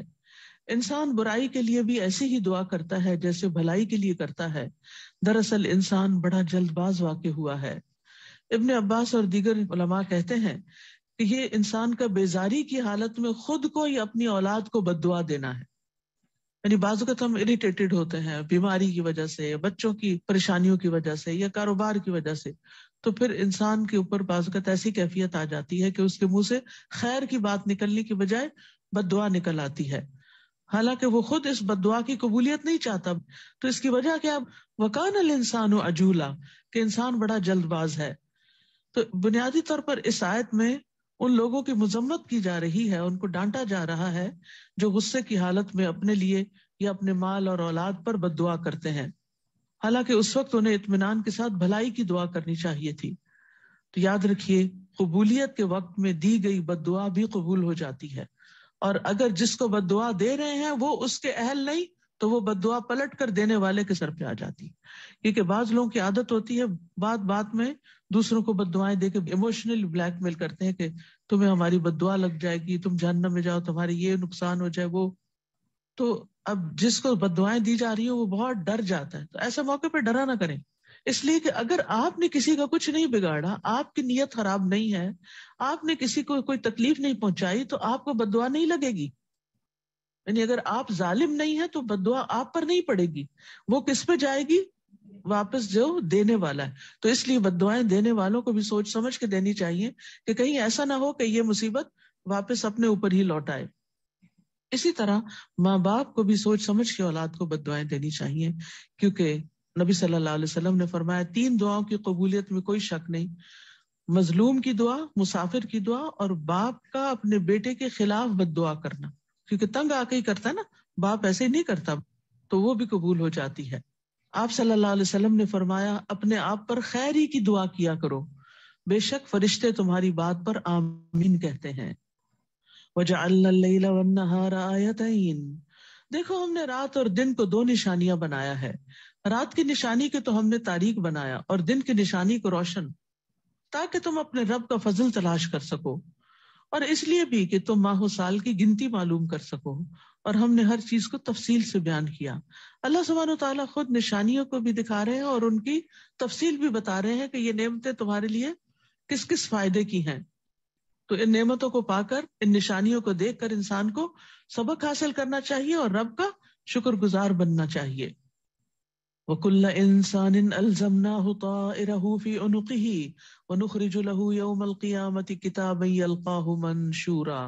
Speaker 2: इंसान बुराई के लिए भी ऐसे ही दुआ करता है जैसे भलाई के लिए करता है दरअसल इंसान बड़ा जल्दबाज वाक हुआ है इब्ने अब्बास और दीगर उलमा कहते हैं कि ये इंसान का बेजारी की हालत में खुद को या अपनी औलाद को बदुआ देना है यानी बाजुकत तो हम इरिटेटेड होते हैं बीमारी की वजह से बच्चों की परेशानियों की वजह से या कारोबार की वजह से तो फिर इंसान के ऊपर बाजगत ऐसी कैफियत आ जाती है कि उसके मुंह से खैर की बात निकलने की बजाय बदुआ निकल आती है हालांकि वो खुद इस बदुआ की कबूलियत नहीं चाहता तो इसकी वजह क्या वकान अल इंसान अजूला कि इंसान बड़ा जल्दबाज है तो बुनियादी तौर पर इस आयत में उन लोगों की मजम्मत की जा रही है उनको डांटा जा रहा है जो गुस्से की हालत में अपने लिए या अपने माल और औलाद पर बदुआ करते हैं हालांकि उस वक्त उन्हें इतमान के साथ भलाई की दुआ करनी चाहिए थी तो याद रखिए कबूलियत के वक्त में दी गई बद भी कबूल हो जाती है और अगर जिसको बद दे रहे हैं वो उसके अहल नहीं तो वो बद पलट कर देने वाले के सर पे आ जाती क्योंकि बाज लोगों की आदत होती है बात बात में दूसरों को बद देकर के इमोशनली ब्लैकमेल करते हैं कि तुम्हें हमारी बद लग जाएगी तुम जानना में जाओ तुम्हारे ये नुकसान हो जाए वो तो अब जिसको बदवाएं दी जा रही है वो बहुत डर जाता है तो ऐसे मौके पर डरा ना करें इसलिए कि अगर आपने किसी का कुछ नहीं बिगाड़ा आपकी नीयत खराब नहीं है आपने किसी को कोई तकलीफ नहीं पहुंचाई तो आपको बदवा नहीं लगेगी यानी अगर आप जालिम नहीं है तो बदवा आप पर नहीं पड़ेगी वो किस पे जाएगी वापस जो देने वाला है तो इसलिए बदवाएं देने वालों को भी सोच समझ के देनी चाहिए कि कहीं ऐसा ना हो कि ये मुसीबत वापस अपने ऊपर ही लौटाए इसी तरह माँ बाप को भी सोच समझ के औलाद को बद दुआएं देनी चाहिए क्योंकि नबी सल्लल्लाहु अलैहि वसल्लम ने फरमाया तीन दुआओं की कबूलियत में कोई शक नहीं मजलूम की दुआ मुसाफिर की दुआ और बाप का अपने बेटे के खिलाफ बद दुआ करना क्योंकि तंग आके ही करता ना बाप ऐसे ही नहीं करता तो वो भी कबूल हो जाती है आप सल्लल्लाहु अलैहि वसल्लम ने फरमाया अपने आप पर खैरी की दुआ किया करो बेशक फरिश्ते तुम्हारी बात पर आमीन कहते हैं देखो हमने रात और दिन को दो निशानियां बनाया है रात की निशानी के तो हमने तारीख बनाया और दिन की निशानी को रोशन ताकि तुम अपने रब का फजल तलाश कर सको और इसलिए भी कि तुम माहो साल की गिनती मालूम कर सको और हमने हर चीज को तफसील से बयान किया अल्लाह सुबहान तला खुद निशानियों को भी दिखा रहे हैं और उनकी तफसील भी बता रहे हैं कि ये नियमतें तुम्हारे लिए किस किस फायदे की हैं तो इन नेमतों को पाकर इन निशानियों को देखकर इंसान को सबक हासिल करना चाहिए और रब का शुक्रगुजार बनना चाहिए मंशूरा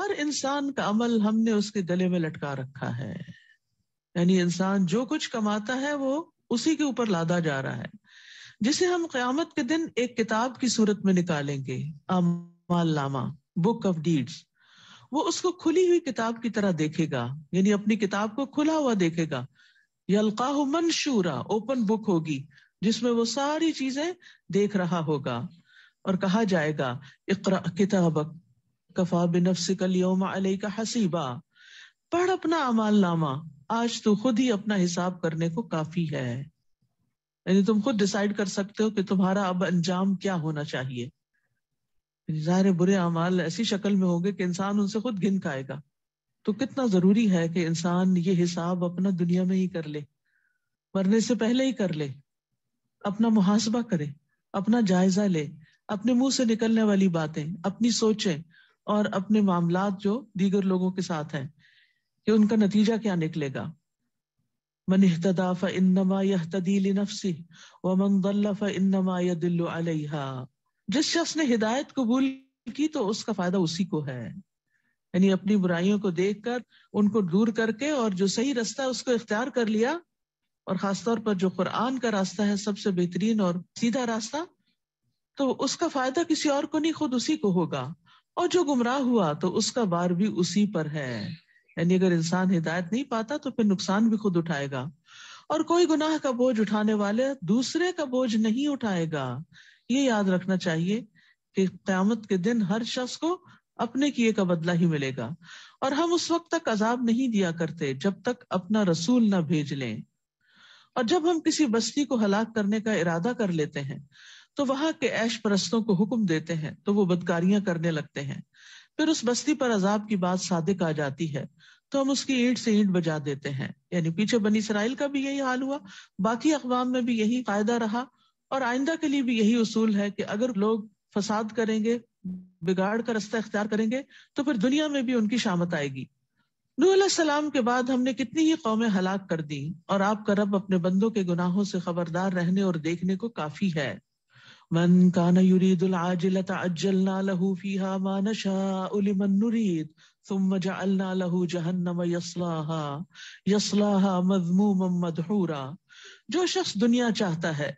Speaker 2: हर इंसान का अमल हमने उसके गले में लटका रखा है यानी इंसान जो कुछ कमाता है वो उसी के ऊपर लादा जा रहा है जिसे हम क्यामत के दिन एक किताब की सूरत में निकालेंगे मालनामा बुक ऑफ डीड्स वो उसको खुली हुई किताब की तरह देखेगा यानी अपनी किताब को खुला हुआ देखेगा यलकाह मनशूरा ओपन बुक होगी जिसमें वो सारी चीजें देख रहा होगा और कहा जाएगा इकरा किताबक कफा बिनफ्स कलियोमा का हसीबा पढ़ अपना अमाल नामा आज तो खुद ही अपना हिसाब करने को काफी है यानी तुम खुद डिसाइड कर सकते हो कि तुम्हारा अब अंजाम क्या होना चाहिए ज़ाहिर बुरे अमाल ऐसी शक्ल में होंगे कि इंसान उनसे खुद गिन खाएगा तो कितना ज़रूरी है कि इंसान ये हिसाब अपना दुनिया में ही कर ले मरने से पहले ही कर ले अपना मुहासबा करे अपना जायज़ा ले अपने मुंह से निकलने वाली बातें अपनी सोचें और अपने मामला जो दीगर लोगों के साथ हैं कि उनका नतीजा क्या निकलेगा मन इहतदा फ़ इन्नमा यह तदील नफसी दल्ला फ़ इन्नमा यदिल्लु अलैहा जिस शख्स ने हिदायत कबूल की तो उसका फायदा उसी को है यानी अपनी बुराइयों को कर उनको दूर करके और जो सही रास्ता है उसको इख्तियार कर लिया और खासतौर पर जो कुरान का रास्ता है सबसे बेहतरीन और सीधा रास्ता तो उसका फायदा किसी और को नहीं खुद उसी को होगा और जो गुमराह हुआ तो उसका बार भी उसी पर है यानी अगर इंसान हिदायत नहीं पाता तो फिर नुकसान भी खुद उठाएगा और कोई गुनाह का बोझ उठाने वाले दूसरे का बोझ नहीं उठाएगा ये याद रखना चाहिए कि क्यामत के दिन हर शख्स को अपने किए का बदला ही मिलेगा और हम उस वक्त तक अजाब नहीं दिया करते जब तक अपना रसूल ना भेज लें और जब हम किसी बस्ती को हलाक करने का इरादा कर लेते हैं तो वहां के ऐश परस्तों को हुक्म देते हैं तो वो बदकारियां करने लगते हैं फिर उस बस्ती पर अजाब की बात सादिक आ जाती है तो हम उसकी ईंट से ईंट बजा देते हैं यानी पीछे बनी इसराइल का भी यही हाल हुआ बाकी अकवाम में भी यही फायदा रहा और आइंदा के लिए भी यही उसूल है कि अगर लोग फसाद करेंगे बिगाड़ का रास्ता इख्तियार करेंगे तो फिर दुनिया में भी उनकी शामत आएगी नूसलाम के बाद हमने कितनी ही कौमें हलाक कर दी और आपका रब अपने बंदों के गुनाहों से खबरदार रहने और देखने को काफी है मन कान युरीदुलरीद ثم جعلنا له جهنم يصلاها يصلاها مذموما مدحورا जो शख्स दुनिया चाहता है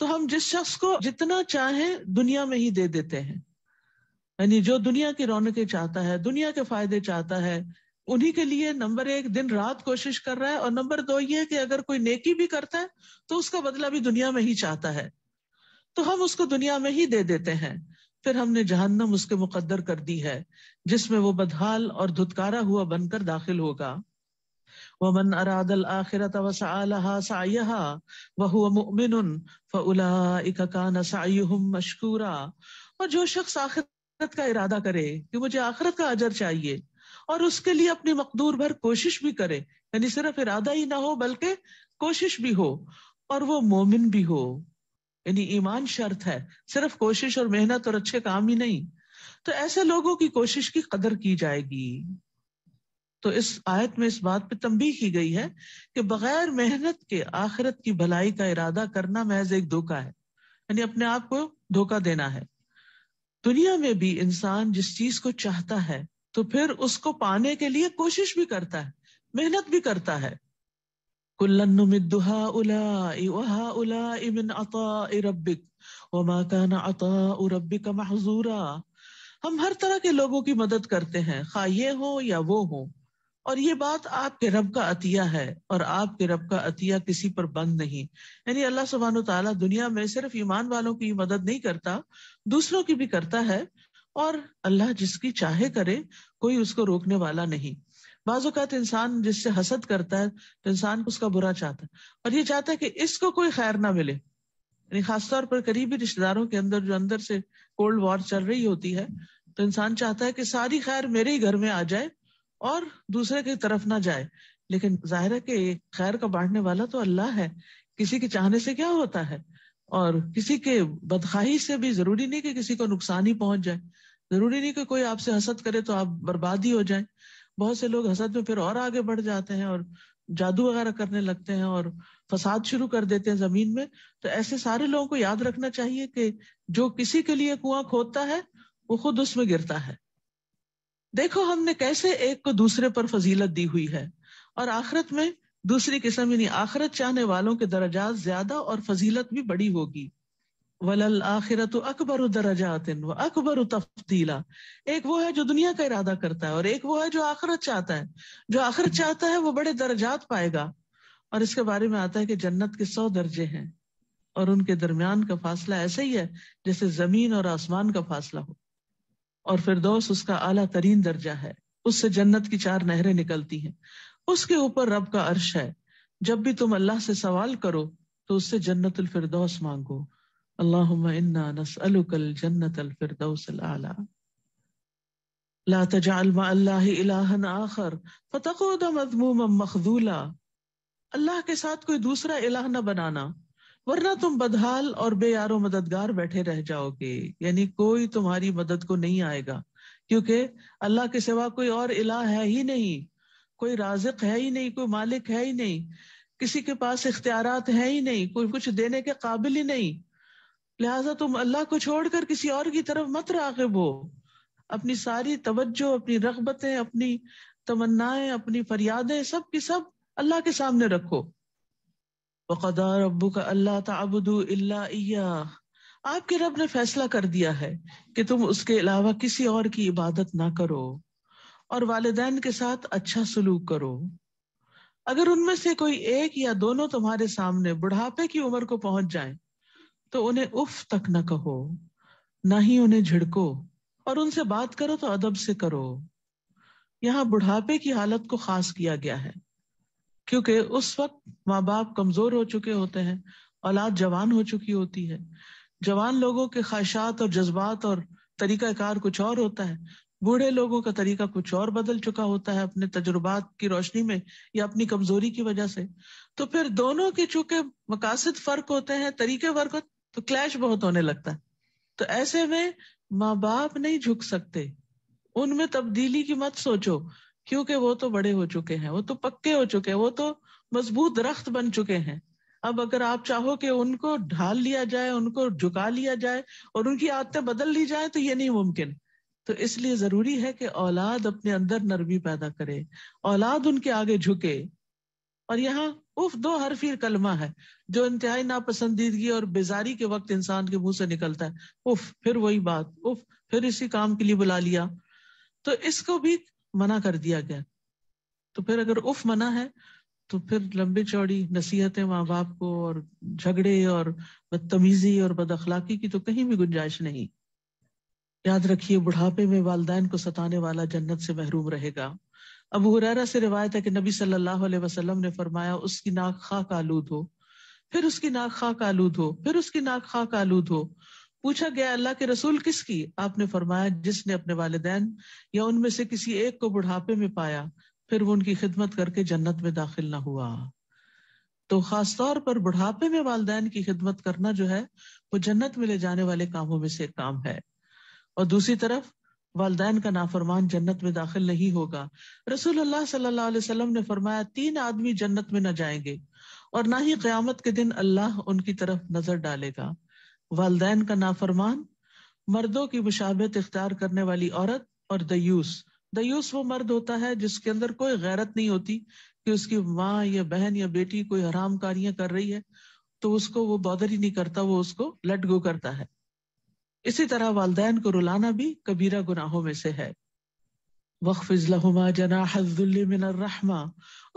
Speaker 2: तो हम जिस शख्स को जितना चाहे दुनिया में ही दे देते हैं यानी जो दुनिया की रौनकें चाहता है दुनिया के फायदे चाहता है उन्हीं के लिए नंबर एक दिन रात कोशिश कर रहा है और नंबर दो ये है कि अगर कोई नेकी भी करता है तो उसका बदला भी दुनिया में ही चाहता है तो हम उसको दुनिया में ही दे देते हैं फिर हमने जहन्नम उसके मुकद्दर कर दी है जिसमें वो बदहाल और धुतकारा हुआ बनकर दाखिल होगा वमन अराद आखिरत वसहा सायहा वह मुमिन फ़ला इकान सायुम मशकूरा और जो शख्स आखिरत का इरादा करे कि मुझे आखिरत का अजर चाहिए और उसके लिए अपनी मकदूर भर कोशिश भी करे यानी सिर्फ इरादा ही ना हो बल्कि कोशिश भी हो और वो मोमिन भी हो यानी ईमान शर्त है सिर्फ कोशिश और मेहनत और अच्छे काम ही नहीं तो ऐसे लोगों की कोशिश की कदर की जाएगी तो इस आयत में इस बात पे तंबी की गई है कि बगैर मेहनत के आखिरत की भलाई का इरादा करना महज एक धोखा है यानी अपने आप को धोखा देना है दुनिया में भी इंसान जिस चीज को चाहता है तो फिर उसको पाने के लिए कोशिश भी करता है मेहनत भी करता है हम हर तरह के लोगों की मदद करते हैं खा ये हो या वो हो और ये बात आपके रब का अतिया है और आपके रब का अतिया किसी पर बंद नहीं यानी अल्लाह सुबहान तला दुनिया में सिर्फ ईमान वालों की मदद नहीं करता दूसरों की भी करता है और अल्लाह जिसकी चाहे करे कोई उसको रोकने वाला नहीं बाज़ात इंसान जिससे हसद करता है तो इंसान को उसका बुरा चाहता है और ये चाहता है कि इसको कोई खैर ना मिले यानी खासतौर पर करीबी रिश्तेदारों के अंदर जो अंदर से कोल्ड वॉर चल रही होती है तो इंसान चाहता है कि सारी खैर मेरे ही घर में आ जाए और दूसरे की तरफ ना जाए लेकिन जाहिर है कि खैर का बांटने वाला तो अल्लाह है किसी के चाहने से क्या होता है और किसी के बदखाही से भी जरूरी नहीं कि किसी को नुकसान ही पहुंच जाए जरूरी नहीं कि कोई आपसे हसद करे तो आप बर्बाद ही हो जाए बहुत से लोग हसद में फिर और आगे बढ़ जाते हैं और जादू वगैरह करने लगते हैं और फसाद शुरू कर देते हैं जमीन में तो ऐसे सारे लोगों को याद रखना चाहिए कि जो किसी के लिए कुआं खोदता है वो खुद उसमें गिरता है देखो हमने कैसे एक को दूसरे पर फजीलत दी हुई है और आखरत में दूसरी किस्म यानी आखिरत चाहने वालों के दर्जात ज्यादा और फजीलत भी बड़ी होगी वलल आखिरत अकबर दराजातिन व अकबर तफ्तीला एक वो है जो दुनिया का इरादा करता है और एक वो है जो आखरत चाहता है जो आखरत चाहता है वो बड़े दर्जात पाएगा और इसके बारे में आता है कि जन्नत के सौ दर्जे हैं और उनके दरमियान का फासला ऐसा ही है जैसे जमीन और आसमान का फासला हो और फिरदौस उसका आला तरीन दर्जा है उससे जन्नत की चार नहरें निकलती हैं उसके ऊपर रब का अर्श है जब भी तुम अल्लाह से सवाल करो तो उससे जन्नत फिरदौस मांगो अल्लाह नसअलुकल जन्नत फिरदौस आला अल्लाह के साथ कोई दूसरा इलाह न बनाना वरना तुम बदहाल और बेयारो मददगार बैठे रह जाओगे यानी कोई तुम्हारी मदद को नहीं आएगा क्योंकि अल्लाह के सिवा कोई और इलाह है ही नहीं कोई राजक है ही नहीं कोई मालिक है ही नहीं किसी के पास इख्तियार है ही नहीं कोई कुछ देने के काबिल ही नहीं लिहाजा तुम अल्लाह को छोड़कर किसी और की तरफ मत रागिब हो अपनी सारी तवज्जो अपनी रगबतें अपनी तमन्नाएं अपनी फरियादें सब की सब अल्लाह के सामने रखो वक़दा रबू का अल्लाह तबदू अल्ला आपके रब ने फैसला कर दिया है कि तुम उसके अलावा किसी और की इबादत ना करो और वालदेन के साथ अच्छा सलूक करो अगर उनमें से कोई एक या दोनों तुम्हारे सामने बुढ़ापे की उम्र को पहुंच जाए तो उन्हें उफ तक न कहो ना ही उन्हें झिड़को और उनसे बात करो तो अदब से करो यहाँ बुढ़ापे की हालत को खास किया गया है क्योंकि उस वक्त माँ बाप कमजोर हो चुके होते हैं औलाद जवान हो चुकी होती है जवान लोगों के ख्वाहिशात और जज्बात और तरीक़ाकार कुछ और होता है बूढ़े लोगों का तरीका कुछ और बदल चुका होता है अपने तजुर्बात की रोशनी में या अपनी कमजोरी की वजह से तो फिर दोनों के चूंकि मकासद फर्क होते हैं तरीके वर्क तो क्लैश बहुत होने लगता है तो ऐसे में माँ बाप नहीं झुक सकते उनमें तब्दीली की मत सोचो क्योंकि वो तो बड़े हो चुके हैं वो तो पक्के हो चुके हैं वो तो मजबूत दरख्त बन चुके हैं अब अगर आप चाहो कि उनको ढाल लिया जाए उनको झुका लिया जाए और उनकी आदतें बदल ली जाए तो ये नहीं मुमकिन तो इसलिए जरूरी है कि औलाद अपने अंदर नरमी पैदा करे औलाद उनके आगे झुके और यहाँ उफ दो हरफी कलमा है जो इंतहाई नापसंदीदगी और बेजारी के वक्त इंसान के मुंह से निकलता है उफ फिर वही बात उफ फिर इसी काम के लिए बुला लिया तो इसको भी मना कर दिया गया तो फिर अगर उफ मना है तो फिर लंबी चौड़ी नसीहतें माँ बाप को और झगड़े और बदतमीजी और बदअखलाकी की तो कहीं भी गुंजाइश नहीं याद रखिए बुढ़ापे में वालदेन को सताने वाला जन्नत से महरूम रहेगा अब हुरैरा से रिवायत है कि नबी सल्लल्लाहु अलैहि वसल्लम ने फरमाया उसकी नाक खाक आलूद हो फिर उसकी नाक खाक आलूद हो फिर उसकी नाक खाक आलूद हो पूछा गया अल्लाह के रसूल किसकी आपने फरमाया जिसने अपने वाले या उनमें से किसी एक को बुढ़ापे में पाया फिर वो उनकी खिदमत करके जन्नत में दाखिल ना हुआ तो खास तौर पर बुढ़ापे में वाले की खिदमत करना जो है वो जन्नत में ले जाने वाले कामों में से काम है और दूसरी तरफ वालदेन का नाफरमान जन्नत में दाखिल नहीं होगा रसूल अल्लाह सल्लल्लाहु अलैहि वसल्लम ने फरमाया तीन आदमी जन्नत में न जाएंगे और ना ही क्यामत के दिन अल्लाह उनकी तरफ नजर डालेगा वालदेन का नाफरमान मर्दों की मुशाबत इख्तियार करने वाली औरत और दयूस दयूस वो मर्द होता है जिसके अंदर कोई गैरत नहीं होती कि उसकी माँ या बहन या बेटी कोई हराम कारियां कर रही है तो उसको वो बॉदर ही नहीं करता वो उसको लटगो करता है इसी तरह वालदेन को रुलाना भी कबीरा गुनाहों में से है वक्फिजलहुमा जनाहमा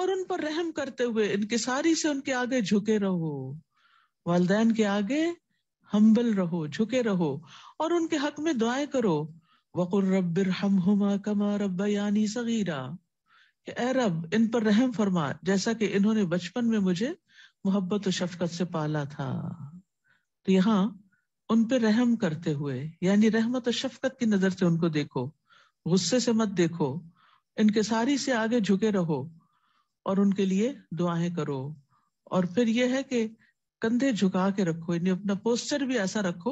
Speaker 2: और उन पर रहम करते हुए इनके सारी से उनके आगे झुके रहो वालदेन के आगे हम्बल रहो झुके रहो और उनके हक में दुआएं करो वकुर रबिर हम हुमा कमा यानी सगीरा कि ए रब इन पर रहम फरमा जैसा कि इन्होंने बचपन में मुझे मोहब्बत और शफकत से पाला था तो यहाँ उन पर रहम करते हुए यानी रहमत और शफकत की नजर से उनको देखो गुस्से से मत देखो इनके सारी से आगे झुके रहो और उनके लिए दुआएं करो और फिर यह है कि कंधे झुका के रखो यानी अपना पोस्टर भी ऐसा रखो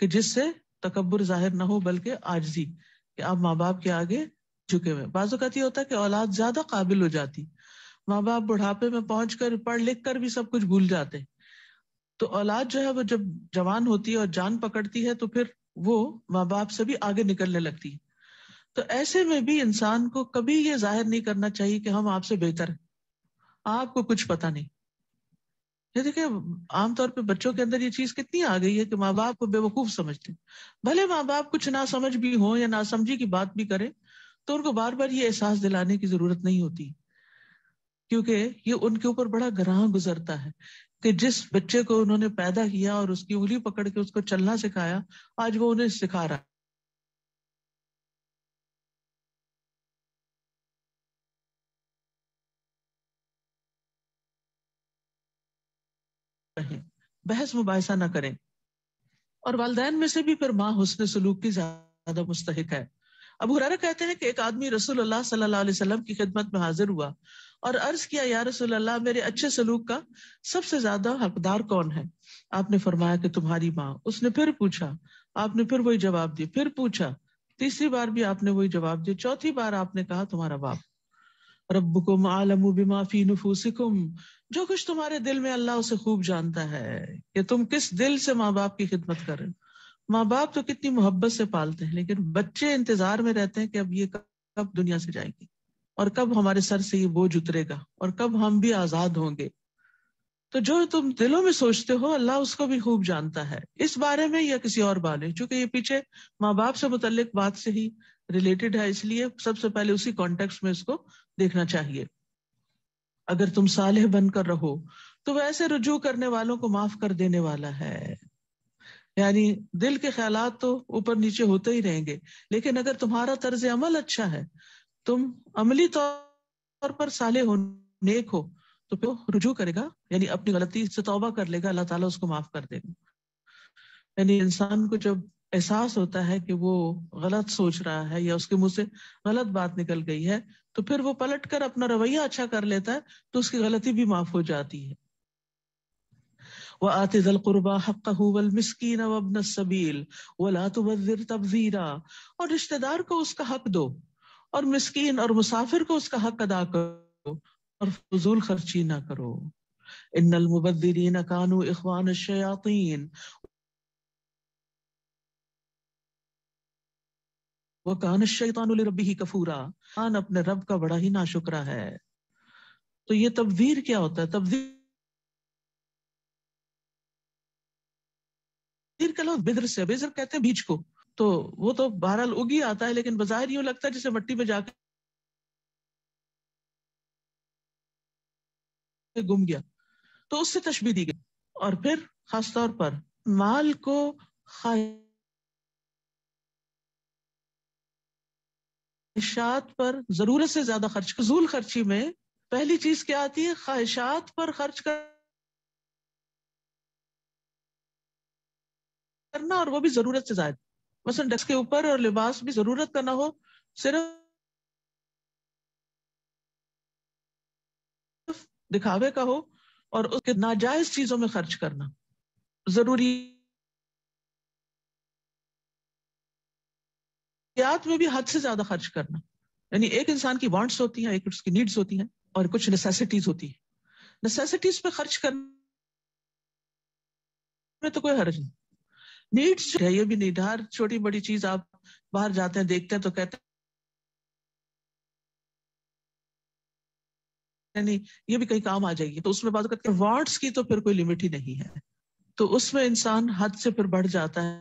Speaker 2: कि जिससे तकबर जाहिर ना हो बल्कि आजजी कि आप माँ बाप के आगे झुके हुए बाजुकत ये होता है कि औलाद ज्यादा काबिल हो जाती माँ बाप बुढ़ापे में पहुंच कर पढ़ लिख कर भी सब कुछ भूल जाते तो औलाद जो है वो जब जवान होती है और जान पकड़ती है तो फिर वो माँ बाप से भी आगे निकलने लगती है तो ऐसे में भी इंसान को कभी ये जाहिर नहीं करना चाहिए कि हम आपसे बेहतर हैं आपको कुछ पता नहीं ये देखिए आमतौर पे बच्चों के अंदर ये चीज कितनी आ गई है कि माँ बाप को बेवकूफ समझते भले माँ बाप कुछ ना समझ भी हो या ना समझी की बात भी करें तो उनको बार बार ये एहसास दिलाने की जरूरत नहीं होती क्योंकि ये उनके ऊपर बड़ा ग्राह गुजरता है कि जिस बच्चे को उन्होंने पैदा किया और उसकी उंगली पकड़ के उसको चलना सिखाया आज वो उन्हें सिखा रहा कहें बहस मुबासा ना करें और वालदेन में से भी फिर माँ हुसन सलूक की ज्यादा मुस्तक है अब हुरारा कहते हैं कि एक आदमी रसूल सल्लल्लाहु अलैहि वसल्लम की खिदमत में हाजिर हुआ और अर्ज किया या रसूल मेरे अच्छे सलूक का सबसे ज्यादा हकदार कौन है आपने फरमाया कि तुम्हारी माँ उसने फिर पूछा आपने फिर वही जवाब दिया फिर पूछा तीसरी बार भी आपने वही जवाब दिया चौथी बार आपने कहा तुम्हारा बाप रब्बुकुम आलमु बिमा फी नफूसिकुम जो कुछ तुम्हारे दिल में अल्लाह उसे खूब जानता है कि तुम किस दिल से माँ बाप की खिदमत करे माँ बाप तो कितनी मोहब्बत से पालते हैं लेकिन बच्चे इंतजार में रहते हैं कि अब ये कब दुनिया से जाएंगे और कब हमारे सर से ये बोझ उतरेगा और कब हम भी आजाद होंगे तो जो तुम दिलों में सोचते हो अल्लाह उसको भी खूब जानता है इस बारे में या किसी और बारे में चूंकि ये पीछे माँ बाप से मुतलक बात से ही रिलेटेड है इसलिए सबसे पहले उसी कॉन्टेक्स्ट में इसको देखना चाहिए अगर तुम सालेह बनकर रहो तो वह ऐसे रुजू करने वालों को माफ कर देने वाला है यानी दिल के ख्याल तो ऊपर नीचे होते ही रहेंगे लेकिन अगर तुम्हारा तर्ज अमल अच्छा है तुम अमली तौर पर साले हो नेक हो तो फिर रुजू करेगा यानी अपनी गलती से तोबा कर लेगा अल्लाह ताला उसको माफ कर देगा यानी इंसान को जब एहसास होता है कि वो गलत सोच रहा है या उसके मुंह से गलत बात निकल गई है तो फिर वो पलट कर अपना रवैया अच्छा कर लेता है तो उसकी गलती भी माफ हो जाती है वह आतिजल कुरबा हक़ल मिसकीन वबन सबील लातु तुबजर तबजीरा और रिश्तेदार को उसका हक दो और मिसकीन और मुसाफिर को उसका हक अदा करो और फजूल खर्ची ना करो इन मुबदरीन कानू इखवान शयातीन वह कान शैतान रबी ही कफूरा कान अपने रब का बड़ा ही नाशुकरा है तो ये तबवीर क्या होता है तबवीर का से बिजर कहते हैं बीज को तो वो तो बहरहाल उगी आता है लेकिन बाजार यूं लगता है जैसे मट्टी में जाकर गुम गया तो उससे तशबी दी गई और फिर खासतौर पर माल को खाई ख्वाहिशात पर जरूरत से ज्यादा खर्च फजूल खर्ची में पहली चीज क्या आती है ख्वाहिशात पर खर्च कर करना और वो भी जरूरत से ज्यादा मसलन डेस्क के ऊपर और लिबास भी जरूरत का ना हो सिर्फ दिखावे का हो और उसके नाजायज चीजों में खर्च करना जरूरी याद में भी हद से ज्यादा खर्च करना यानी एक इंसान की वांट्स होती हैं एक उसकी नीड्स होती हैं और कुछ नेसेसिटीज होती है नेसेसिटीज पे खर्च करना में तो कोई हर्ज नहीं नीड्स है ये भी नीड हर छोटी बड़ी चीज आप बाहर जाते हैं देखते हैं तो कहते हैं नहीं ये भी कहीं काम आ जाएगी तो उसमें बात करते हैं वार्ड्स की तो फिर कोई लिमिट ही नहीं है तो उसमें इंसान हद से फिर बढ़ जाता है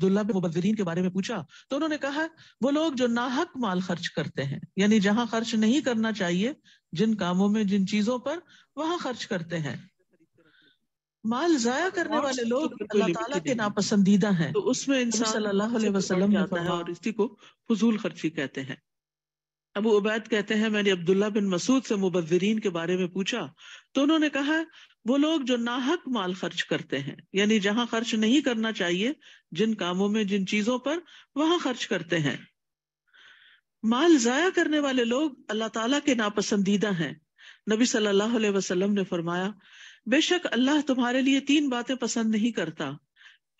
Speaker 2: अब्दुल्ला ने मुबजरीन के बारे में पूछा तो उन्होंने कहा वो लोग जो नाहक माल खर्च करते हैं यानी जहां खर्च नहीं करना चाहिए जिन कामों में जिन चीजों पर वहां खर्च करते हैं माल जाया करने वाले लोग अल्लाह ताला के नापसंदीदा हैं तो उसमें इंसान सल्लल्लाहु अलैहि वसल्लम ने है और इसी को फजूल खर्ची कहते हैं अबू उबैद कहते हैं मैंने अब्दुल्ला बिन मसूद से मुबजरीन के बारे में पूछा तो उन्होंने कहा वो लोग जो नाहक माल खर्च करते हैं यानी जहां खर्च नहीं करना चाहिए जिन कामों में जिन चीजों पर वहां खर्च करते हैं माल जाया करने वाले लोग अल्लाह ताला के नापसंदीदा हैं नबी सल्लल्लाहु अलैहि वसल्लम ने फरमाया बेशक अल्लाह तुम्हारे लिए तीन बातें पसंद नहीं करता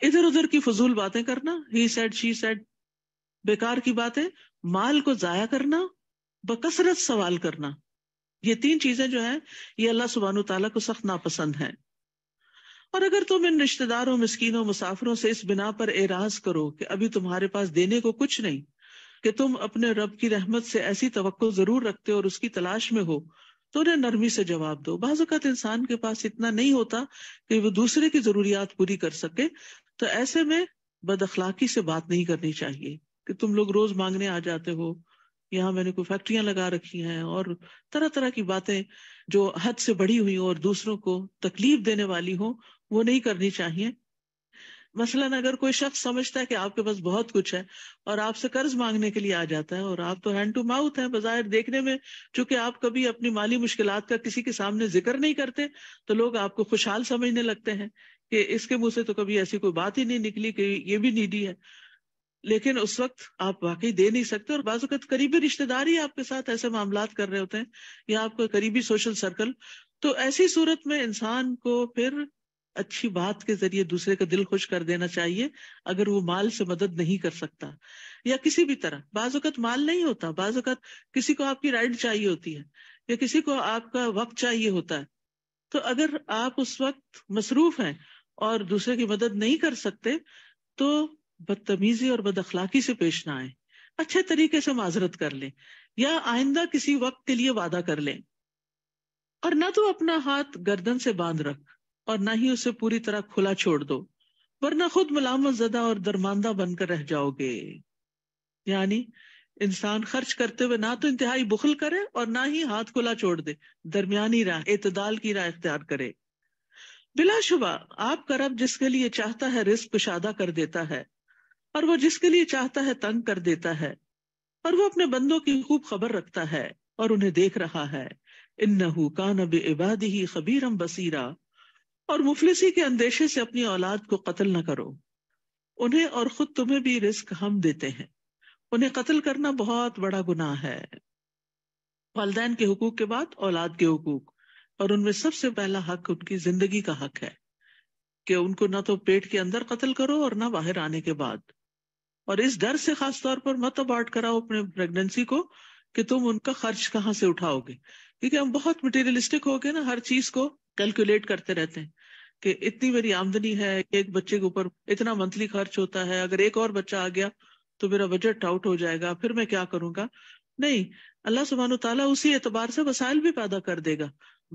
Speaker 2: इधर उधर की फजूल बातें करना ही सेड शी सेड बेकार की बातें माल को जाया करना बकसरत सवाल करना ये तीन चीजें जो हैं ये अल्लाह सुबहान तला को सख्त नापसंद हैं और अगर तुम इन रिश्तेदारों मिस्कीनों मुसाफिरों से इस बिना पर एराज करो कि अभी तुम्हारे पास देने को कुछ नहीं कि तुम अपने रब की रहमत से ऐसी तो जरूर रखते हो और उसकी तलाश में हो तो उन्हें नरमी से जवाब दो बाज़त इंसान के पास इतना नहीं होता कि वो दूसरे की जरूरियात पूरी कर सके तो ऐसे में बदअखलाकी से बात नहीं करनी चाहिए कि तुम लोग रोज मांगने आ जाते हो यहाँ मैंने कोई फैक्ट्रियां लगा रखी हैं और तरह तरह की बातें जो हद से बढ़ी हुई और दूसरों को तकलीफ देने वाली हो वो नहीं करनी चाहिए मसलन अगर कोई शख्स समझता है कि आपके पास बहुत कुछ है और आपसे कर्ज मांगने के लिए आ जाता है और आप तो हैंड टू माउथ हैं बाजार देखने में चूंकि आप कभी अपनी माली मुश्किल का किसी के सामने जिक्र नहीं करते तो लोग आपको खुशहाल समझने लगते हैं कि इसके मुंह से तो कभी ऐसी कोई बात ही नहीं निकली कि ये भी नीडी है लेकिन उस वक्त आप वाकई दे नहीं सकते और बाजुकत करीबी रिश्तेदार ही आपके साथ ऐसे मामला कर रहे होते हैं या आपका करीबी सोशल सर्कल तो ऐसी सूरत में इंसान को फिर अच्छी बात के जरिए दूसरे का दिल खुश कर देना चाहिए अगर वो माल से मदद नहीं कर सकता या किसी भी तरह बाजुकत माल नहीं होता बाजुकत किसी को आपकी राइड चाहिए होती है या किसी को आपका वक्त चाहिए होता है तो अगर आप उस वक्त मसरूफ हैं और दूसरे की मदद नहीं कर सकते तो बदतमीजी और बद अखलाकी से पेश ना आए अच्छे तरीके से माजरत कर लें या आइंदा किसी वक्त के लिए वादा कर लें और ना तो अपना हाथ गर्दन से बांध रख और ना ही उसे पूरी तरह खुला छोड़ दो वरना खुद मलामत जदा और दरमानदा बनकर रह जाओगे यानी इंसान खर्च करते हुए ना तो इंतहाई बुखल करे और ना ही हाथ खुला छोड़ दे दरमियानी राह एतदाल की राह इख्तियार करे बिलाशुबा आपका रब जिसके लिए चाहता है रिस्क कुशादा कर देता है और वो जिसके लिए चाहता है तंग कर देता है और वो अपने बंदों की खूब खबर रखता है और उन्हें देख रहा है इन्नहू कान बे इबादी ही खबीरम बसीरा और मुफलिसी के अंदेशे से अपनी औलाद को कत्ल न करो उन्हें और खुद तुम्हें भी रिस्क हम देते हैं उन्हें कत्ल करना बहुत बड़ा गुनाह है वालदेन के हकूक के बाद औलाद के हकूक और उनमें सबसे पहला हक उनकी जिंदगी का हक है कि उनको ना तो पेट के अंदर कत्ल करो और ना बाहर आने के बाद और इस डर से खास तौर पर मत अबार्ट कराओ अपने प्रेगनेंसी को कि तुम उनका खर्च कहाँ से उठाओगे क्योंकि हम बहुत मटेरियलिस्टिक हो गए ना हर चीज को कैलकुलेट करते रहते हैं कि इतनी मेरी आमदनी है एक बच्चे के ऊपर इतना मंथली खर्च होता है अगर एक और बच्चा आ गया तो मेरा बजट आउट हो जाएगा फिर मैं क्या करूंगा नहीं अल्लाह सुबहान तला उसी एतबार से वसाइल भी पैदा कर देगा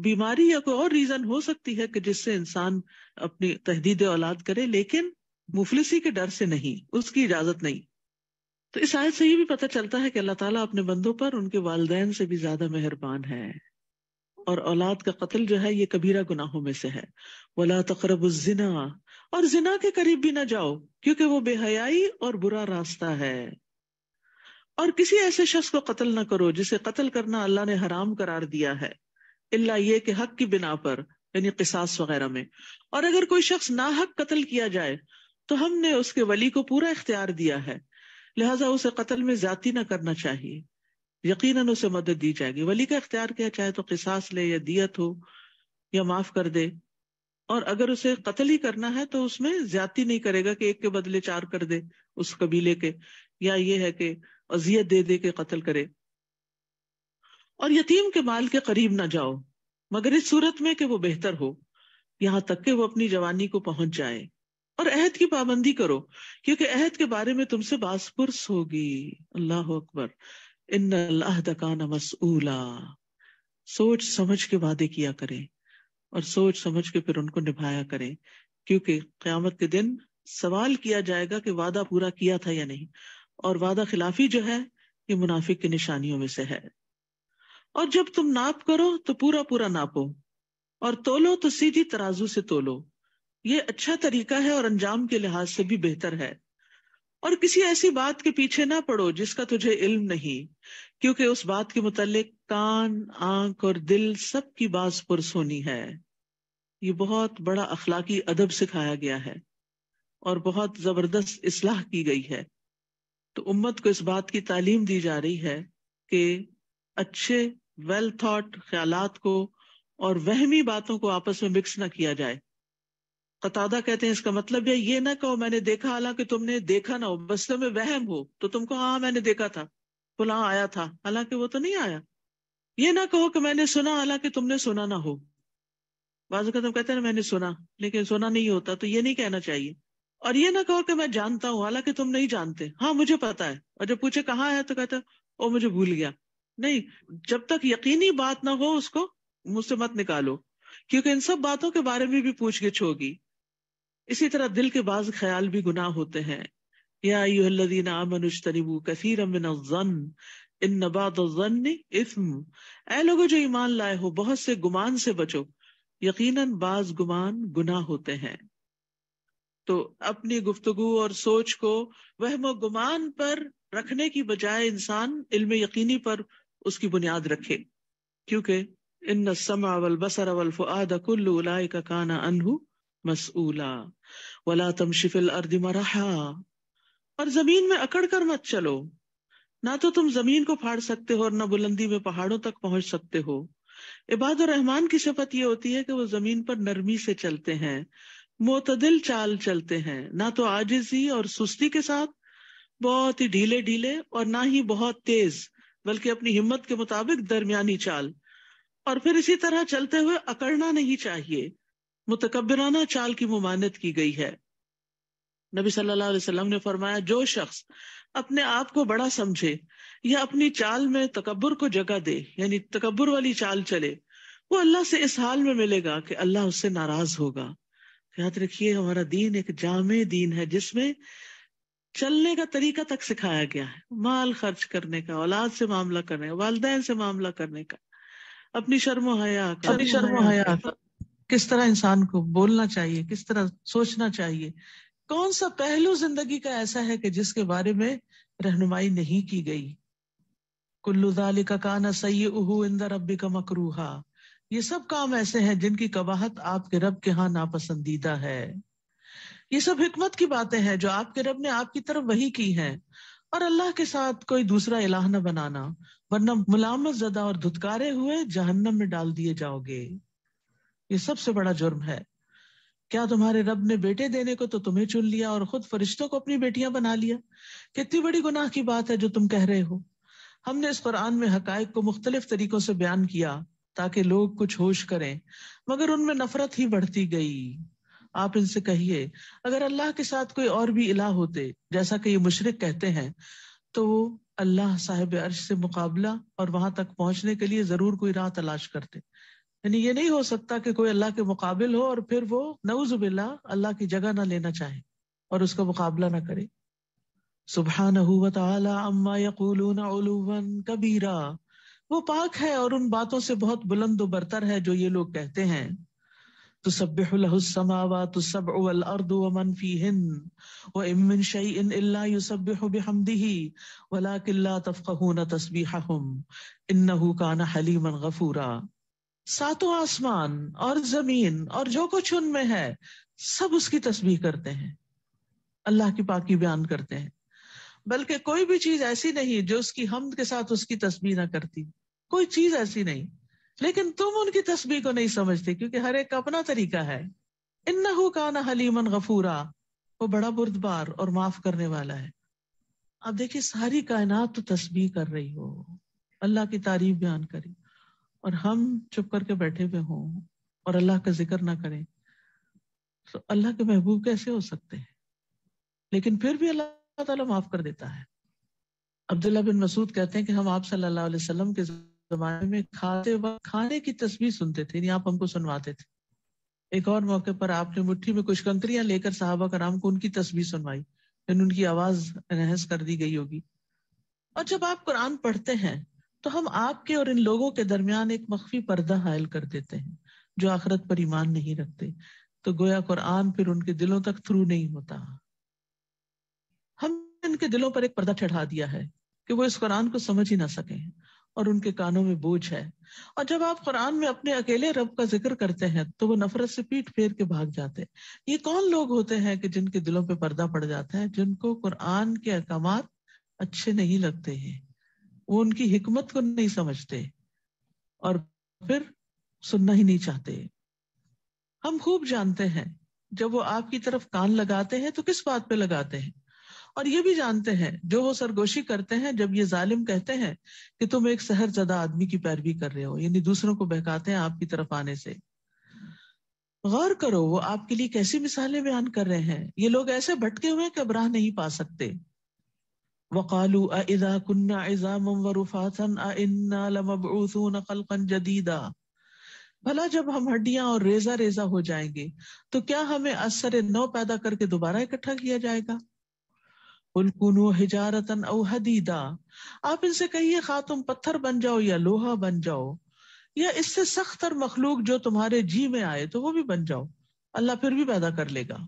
Speaker 2: बीमारी या कोई और रीजन हो सकती है कि जिससे इंसान अपनी तहदीद औलाद करे लेकिन मुफलिसी के डर से नहीं उसकी इजाजत नहीं तो इस आयत से ये भी पता चलता है कि अल्लाह ताला अपने बंदों पर उनके वालदेन से भी ज्यादा मेहरबान है और औलाद का कत्ल जो है ये कबीरा गुनाहों में से है तकरब जिना और जिना के करीब भी ना जाओ क्योंकि वो बेहयाई और बुरा रास्ता है और किसी ऐसे शख्स को कत्ल ना करो जिसे कत्ल करना अल्लाह ने हराम करार दिया है अल्लाह ये कि हक की बिना पर यानी किसास वगैरह में और अगर कोई शख्स ना हक कत्ल किया जाए तो हमने उसके वली को पूरा इख्तियार दिया है लिहाजा उसे कत्ल में ज्यादा ना करना चाहिए यकीन उसे मदद दी जाएगी वली का इख्तियार क्या चाहे तो किसास ले या दियत हो या माफ कर दे और अगर उसे कत्ल ही करना है तो उसमें ज्यादा नहीं करेगा कि एक के बदले चार कर दे उस कबीले के या ये है कि अजियत दे दे के कत्ल करे और यतीम के माल के करीब ना जाओ मगर इस सूरत में कि वो बेहतर हो यहां तक के वो अपनी जवानी को पहुंच जाए और अहद की पाबंदी करो क्योंकि अहद के बारे में तुमसे बासपुरस होगी अल्लाह अकबर इन मसूला सोच समझ के वादे किया करें और सोच समझ के फिर उनको निभाया करें क्योंकि क्यामत के दिन सवाल किया जाएगा कि वादा पूरा किया था या नहीं और वादा खिलाफी जो है ये मुनाफिक की निशानियों में से है और जब तुम नाप करो तो पूरा पूरा नापो और तोलो तो सीधी तराजू से तोलो ये अच्छा तरीका है और अंजाम के लिहाज से भी बेहतर है और किसी ऐसी बात के पीछे ना पड़ो जिसका तुझे इल्म नहीं क्योंकि उस बात के मुतल कान आंख और दिल सब की बाज पर सोनी है ये बहुत बड़ा अखलाकी अदब सिखाया गया है और बहुत जबरदस्त इसलाह की गई है तो उम्मत को इस बात की तालीम दी जा रही है कि अच्छे वेल थॉट ख्यालात को और वहमी बातों को आपस में मिक्स ना किया जाए कतादा कहते हैं इसका मतलब है ये ना कहो मैंने देखा हालांकि तुमने देखा ना हो बस तुम्हें वहम हो तो तुमको हाँ मैंने देखा था फुला हाँ, आया था हालांकि वो तो नहीं आया ये ना कहो कि मैंने सुना हालांकि तुमने सुना ना हो बाजू का तुम कहते हैं ना मैंने सुना लेकिन सुना नहीं होता तो ये नहीं कहना चाहिए और ये ना कहो कि मैं जानता हूँ हालांकि तुम नहीं जानते हाँ मुझे पता है और जब पूछे कहाँ आया तो कहते ओ मुझे भूल गया नहीं जब तक यकीनी बात ना हो उसको मुझसे मत निकालो क्योंकि इन सब बातों के बारे में भी पूछ गिछ होगी इसी तरह दिल के बाज ख्याल भी गुनाह होते हैं ए लोगों जो ईमान लाए हो बहुत से गुमान से बचो यकीनन बाज गुमान गुनाह होते हैं तो अपनी गुफ्तगु और सोच को वहम गुमान पर रखने की बजाय इंसान इल्म यकीनी पर उसकी बुनियाद रखे क्योंकि इन समा अवल बसर अवल फुआद कुल्लू का काना अनहू मसूला वला तमशिफिल अर्द मरहा और जमीन में अकड़ कर मत चलो ना तो तुम जमीन को फाड़ सकते हो और ना बुलंदी में पहाड़ों तक पहुंच सकते हो इबाद रहमान की शपथ ये होती है कि वो जमीन पर नरमी से चलते हैं मोतदिल चाल चलते हैं ना तो आजिजी और सुस्ती के साथ बहुत ही ढीले ढीले और ना ही बहुत तेज बल्कि अपनी हिम्मत के मुताबिक दरमियानी चाल और फिर इसी तरह चलते हुए अकड़ना नहीं चाहिए मुतकबराना चाल की ममानत की गई है नबी सल्लल्लाहु अलैहि वसल्लम ने फरमाया जो शख्स अपने आप को बड़ा समझे या अपनी चाल में तकबर को जगह दे यानी तकबर वाली चाल चले वो अल्लाह से इस हाल में मिलेगा कि अल्लाह उससे नाराज होगा याद रखिए हमारा दीन एक जामे दीन है जिसमें चलने का तरीका तक सिखाया गया है माल खर्च करने का औलाद से मामला करने का वालदेन से मामला करने का अपनी शर्म हया अपनी शर्म हया किस तरह इंसान को बोलना चाहिए किस तरह सोचना चाहिए कौन सा पहलू जिंदगी का ऐसा है कि जिसके बारे में रहनुमाई नहीं की गई कुल्लुदाल का काना सही उहू इंदर रबी का मकरूहा ये सब काम ऐसे हैं जिनकी कबाहत आपके रब के यहाँ नापसंदीदा है ये सब हिकमत की बातें हैं जो आपके रब ने आपकी तरफ वही की हैं और अल्लाह के साथ कोई दूसरा इलाह न बनाना वरना मुलामत जदा और धुतकारे हुए जहन्नम में डाल दिए जाओगे ये सबसे बड़ा जुर्म है क्या तुम्हारे रब ने बेटे देने को तो तुम्हें चुन लिया और खुद फरिश्तों को अपनी बेटियां बना लिया कितनी बड़ी गुनाह की बात है जो तुम कह रहे हो हमने इस कुरान में हक को मुख्तलिफ तरीकों से बयान किया ताकि लोग कुछ होश करें मगर उनमें नफरत ही बढ़ती गई आप इनसे कहिए अगर अल्लाह के साथ कोई और भी इला होते जैसा कि ये मुशरक कहते हैं तो वो अल्लाह साहेब अर्श से मुकाबला और वहां तक पहुंचने के लिए जरूर कोई राह तलाश करते यानी ये नहीं हो सकता कि कोई अल्लाह के मुकाबिल हो और फिर वो नवजुबिल्ला अल्लाह की जगह ना लेना चाहे और उसका मुकाबला ना करे सुबह कबीरा वो पाक है और उन बातों से बहुत बुलंद बरतर है जो ये लोग कहते हैं तो सबावा तो सब सातों आसमान और जमीन और जो कुछ उनमें है सब उसकी तस्वीर करते हैं अल्लाह की पाकी बयान करते हैं बल्कि कोई भी चीज ऐसी नहीं जो उसकी हमद के साथ उसकी तस्वीर ना करती कोई चीज ऐसी नहीं लेकिन तुम उनकी तस्वीर को नहीं समझते क्योंकि हर एक का अपना तरीका है इन्ना हो काना हलीमन गफूरा वो बड़ा बुरदबार और माफ करने वाला है अब देखिए सारी कायनात तो तस्बीह कर रही हो अल्लाह की तारीफ बयान करी और हम चुप करके बैठे हुए हों और अल्लाह का जिक्र ना करें तो अल्लाह के महबूब कैसे हो सकते हैं लेकिन फिर भी अल्लाह ताला माफ कर देता है अब्दुल्ला बिन मसूद कहते हैं कि हम आप सल्लल्लाहु अलैहि वसल्लम के जमाने में खाते व खाने की तस्वीर सुनते थे आप हमको सुनवाते थे एक और मौके पर आपने मुठ्ठी में कुछ कंकरियां लेकर साहबा कराम को उनकी तस्वीर सुनवाई फिर उनकी आवाज रहस कर दी गई होगी और जब आप कुरान पढ़ते हैं तो हम आपके और इन लोगों के दरमियान एक मख्फी पर्दा हायल कर देते हैं जो आखरत पर ईमान नहीं रखते तो गोया कुरान फिर उनके दिलों तक थ्रू नहीं होता हम इनके दिलों पर एक पर्दा चढ़ा दिया है कि वो इस कुरान को समझ ही ना सके और उनके कानों में बोझ है और जब आप कुरान में अपने अकेले रब का जिक्र करते हैं तो वो नफरत से पीट फेर के भाग जाते हैं ये कौन लोग होते हैं कि जिनके दिलों पे पर्दा पड़ जाता है जिनको कुरान के अहकाम अच्छे नहीं लगते हैं वो उनकी हिकमत को नहीं समझते और फिर सुनना ही नहीं चाहते हम खूब जानते हैं जब वो आपकी तरफ कान लगाते हैं तो किस बात पे लगाते हैं और ये भी जानते हैं जो वो सरगोशी करते हैं जब ये जालिम कहते हैं कि तुम एक सहर जदा आदमी की पैरवी कर रहे हो यानी दूसरों को बहकाते हैं आपकी तरफ आने से गौर करो वो आपके लिए कैसी मिसालें बयान कर रहे हैं ये लोग ऐसे भटके हुए कि अब नहीं पा सकते وقالوا أإذا كنا عظاما ورفاتا أإنا لمبعوثون خلقا جديدا भला जब हम हड्डियां और रेजा रेजा हो जाएंगे तो क्या हमें असर नौ पैदा करके दोबारा इकट्ठा किया जाएगा उलकुनो हिजारतन औ हदीदा आप इनसे कहिए खा हाँ, तुम पत्थर बन जाओ या लोहा बन जाओ या इससे सख्त और मखलूक जो तुम्हारे जी में आए तो वो भी बन जाओ अल्लाह फिर भी पैदा कर लेगा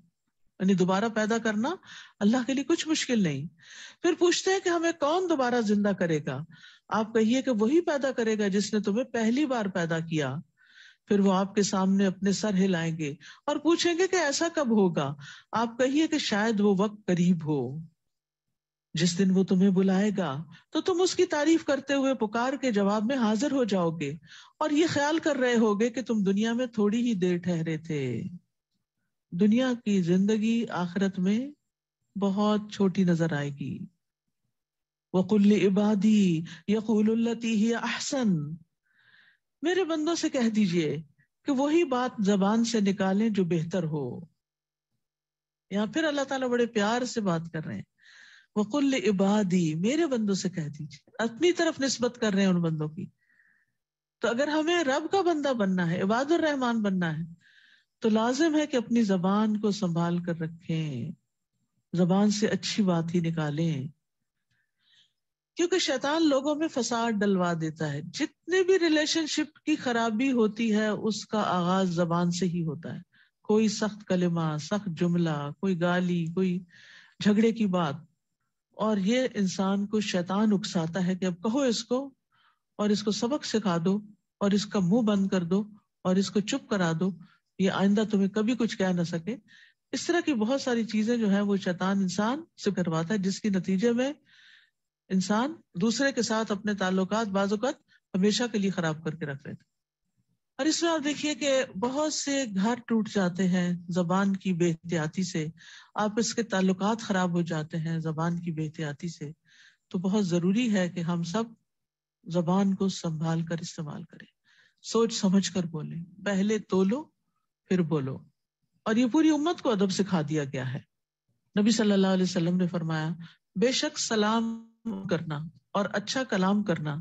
Speaker 2: અને دوبارہ پیدا کرنا અલ્લાહ કે લિયે કુછ મુશ્કિલ નહીં ફિર પૂછતા હે કે હમે કોન دوبارہ जिंदा કરેગા આપ કહીએ કે વહી پیدا કરેગા જિસને તુમે પહેલી બાર پیدا કિયા ફિર વો આપ કે સામને અપને સર હલાયેંગે ઓર પૂછેંગે કે કે એસા કબ હોગા આપ કહીએ કે શાયદ વો વક્ત કરીબ હો જિસ દિન વો તુમે બુલાયેગા તો તુમ ઉસકી તારીફ karte hue pukar ke jawab mein hazir ho jaoge aur ye khayal kar rahe hoge ki tum duniya mein thodi hi der thehre the दुनिया की जिंदगी आखिरत में बहुत छोटी नजर आएगी वकुल्ल इबादी यकुल्लती ही अहसन मेरे बंदों से कह दीजिए कि वही बात जबान से निकालें जो बेहतर हो या फिर अल्लाह ताला बड़े प्यार से बात कर रहे हैं वकुल इबादी मेरे बंदों से कह दीजिए अपनी तरफ निस्बत कर रहे हैं उन बंदों की तो अगर हमें रब का बंदा बनना है इबादुर रहमान बनना है तो लाजिम है कि अपनी जबान को संभाल कर रखें जबान से अच्छी बात ही निकालें क्योंकि शैतान लोगों में फसाद डलवा देता है जितने भी रिलेशनशिप की खराबी होती है उसका आगाज जबान से ही होता है कोई सख्त कलमा सख्त जुमला कोई गाली कोई झगड़े की बात और ये इंसान को शैतान उकसाता है कि अब कहो इसको और इसको सबक सिखा दो और इसका मुंह बंद कर दो और इसको चुप करा दो ये आइंदा तुम्हें कभी कुछ कह ना सके इस तरह की बहुत सारी चीजें जो है वो शैतान इंसान से करवाता है जिसके नतीजे में इंसान दूसरे के साथ अपने ताल्लुक बाजुकत हमेशा के लिए खराब करके रख लेते और इसमें आप देखिए कि बहुत से घर टूट जाते हैं जबान की बेहतियाती से आप इसके ताल्लुक खराब हो जाते हैं जबान की बेहतियाती से तो बहुत जरूरी है कि हम सब जबान को संभाल कर इस्तेमाल करें सोच समझ कर बोलें पहले तोलो फिर बोलो और ये पूरी उम्मत को अदब सिखा दिया गया है नबी सल्लल्लाहु अलैहि वसल्लम ने फरमाया बेशक सलाम करना और अच्छा कलाम करना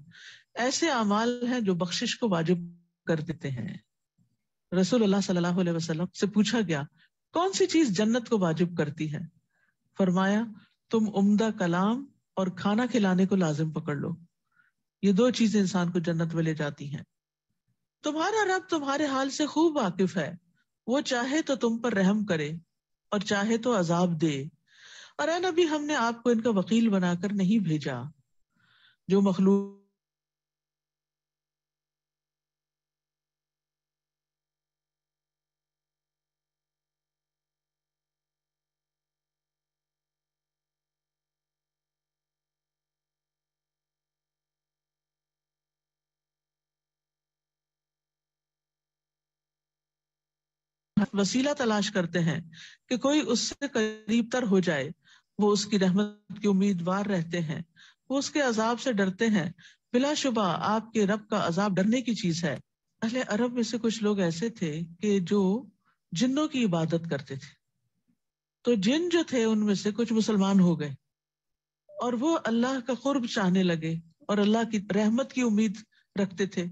Speaker 2: ऐसे अमाल हैं जो बख्शिश को वाजिब कर देते हैं रसूल सल्लल्लाहु अलैहि वसल्लम से पूछा गया कौन सी चीज जन्नत को वाजिब करती है फरमाया तुम उम्दा कलाम और खाना खिलाने को लाजिम पकड़ लो ये दो चीजें इंसान को जन्नत में ले जाती हैं तुम्हारा रब तुम्हारे हाल से खूब वाकिफ है वो चाहे तो तुम पर रहम करे और चाहे तो अजाब दे और नबी हमने आपको इनका वकील बनाकर नहीं भेजा जो मखलूक वसीला तलाश करते हैं कि कोई उससे करीब तर हो जाए वो उसकी रहमत के उम्मीदवार रहते हैं वो उसके अजाब से डरते हैं बिलाशुबा आपके रब का अजाब डरने की चीज है पहले अरब में से कुछ लोग ऐसे थे कि जो जिन्नों की इबादत करते थे तो जिन जो थे उनमें से कुछ मुसलमान हो गए और वो अल्लाह का कुर्ब चाहने लगे और अल्लाह की रहमत की उम्मीद रखते थे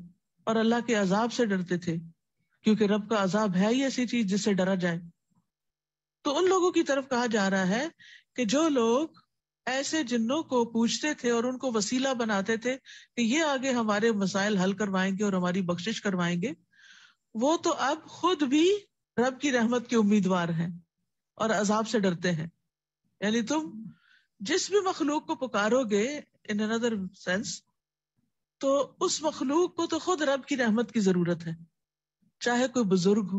Speaker 2: और अल्लाह के अजाब से डरते थे क्योंकि रब का अजाब है ही ऐसी चीज जिससे डरा जाए तो उन लोगों की तरफ कहा जा रहा है कि जो लोग ऐसे जिन्हों को पूछते थे और उनको वसीला बनाते थे कि ये आगे हमारे मसाइल हल करवाएंगे और हमारी बख्शिश करवाएंगे वो तो अब खुद भी रब की रहमत के उम्मीदवार हैं और अजाब से डरते हैं यानी तुम जिस भी मखलूक को पुकारोगे इन अनदर सेंस तो उस मखलूक को तो खुद रब की रहमत की जरूरत है चाहे कोई बुजुर्ग हो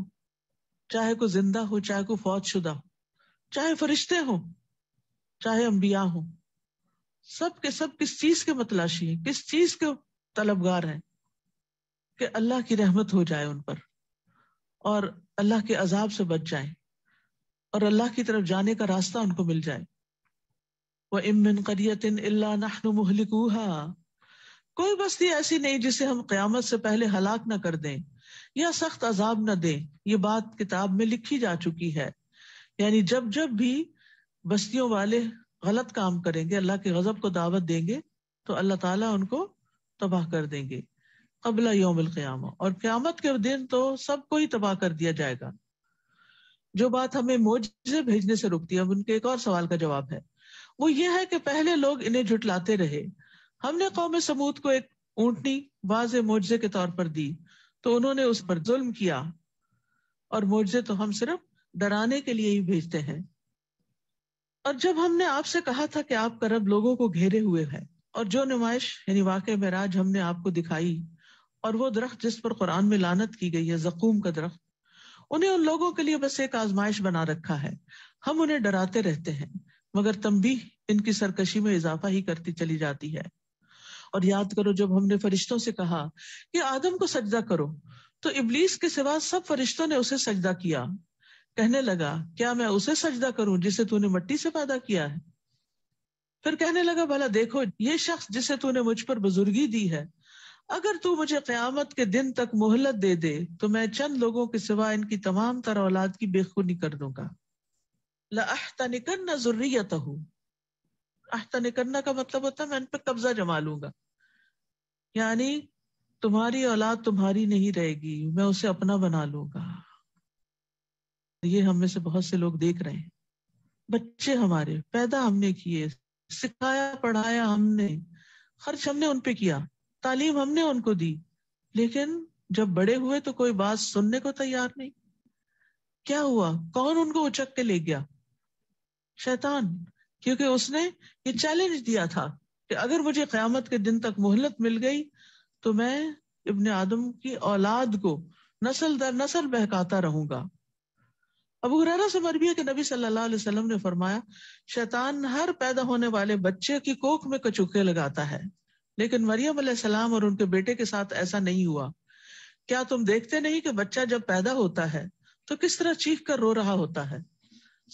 Speaker 2: चाहे कोई जिंदा हो चाहे कोई फौज शुदा हो चाहे फरिश्ते हो चाहे अंबिया हो सब के सब किस चीज के मतलाशी है किस चीज के तलबगार हैं कि अल्लाह की रहमत हो जाए उन पर और अल्लाह के अजाब से बच जाए और अल्लाह की तरफ जाने का रास्ता उनको मिल जाए वह इमिन करियतिन महलिकूहा कोई बस्ती ऐसी नहीं जिसे हम क्यामत से पहले हलाक ना कर दें या सख्त अजाब न दे ये बात किताब में लिखी जा चुकी है यानी जब जब भी बस्तियों वाले गलत काम करेंगे अल्लाह के गजब को दावत देंगे तो अल्लाह ताला उनको तबाह कर देंगे कबला योम क्याम और क्यामत के दिन तो सबको ही तबाह कर दिया जाएगा जो बात हमें मोजे भेजने से रुकती है अब उनके एक और सवाल का जवाब है वो ये है कि पहले लोग इन्हें झुटलाते रहे हमने कौम समूद को एक ऊंटनी वाज मोजे के तौर पर दी तो उन्होंने उस पर जुल्म किया और मुझे तो हम सिर्फ डराने के लिए ही भेजते हैं और जब हमने आपसे कहा था कि आपका रब लोगों को घेरे हुए है और जो नुमाइश यानी वाक़ महराज हमने आपको दिखाई और वो दरख्त जिस पर कुरान में लानत की गई है जकूम का दरख्त उन्हें उन लोगों के लिए बस एक आजमाइश बना रखा है हम उन्हें डराते रहते हैं मगर तंबी इनकी सरकशी में इजाफा ही करती चली जाती है और याद करो जब हमने फरिश्तों से कहा कि आदम को सजदा करो तो इबलीस के सिवा सब फरिश्तों ने उसे सजदा किया कहने लगा क्या मैं उसे सजदा करूं जिसे तूने मट्टी से पैदा किया है फिर कहने लगा भला देखो ये शख्स जिसे तूने मुझ पर बुजुर्गी दी है अगर तू मुझे क्यामत के दिन तक मोहलत दे दे तो मैं चंद लोगों के सिवा इनकी तमाम तर औलाद की बेखूनी कर दूंगा लहतनिकन्ना जरूरी आहता निकन्ना का मतलब होता है मैं इन पर कब्जा जमा लूंगा यानी तुम्हारी औलाद तुम्हारी नहीं रहेगी मैं उसे अपना बना लूंगा ये हम में से बहुत से लोग देख रहे हैं बच्चे हमारे पैदा हमने किए सिखाया पढ़ाया हमने खर्च हमने उनपे किया तालीम हमने उनको दी लेकिन जब बड़े हुए तो कोई बात सुनने को तैयार नहीं क्या हुआ कौन उनको उचक के ले गया शैतान क्योंकि उसने ये चैलेंज दिया था कि अगर मुझे क्यामत के दिन तक मोहलत मिल गई तो मैं इबन आदम की औलाद को नस्ल दर नस्ल बहकाता रहूंगा अबू हुरैरा से मरबी है कि नबी सल्लल्लाहु अलैहि वसल्लम ने फरमाया शैतान हर पैदा होने वाले बच्चे की कोख में कचुके लगाता है लेकिन मरियम सलाम और उनके बेटे के साथ ऐसा नहीं हुआ क्या तुम देखते नहीं कि बच्चा जब पैदा होता है तो किस तरह चीख कर रो रहा होता है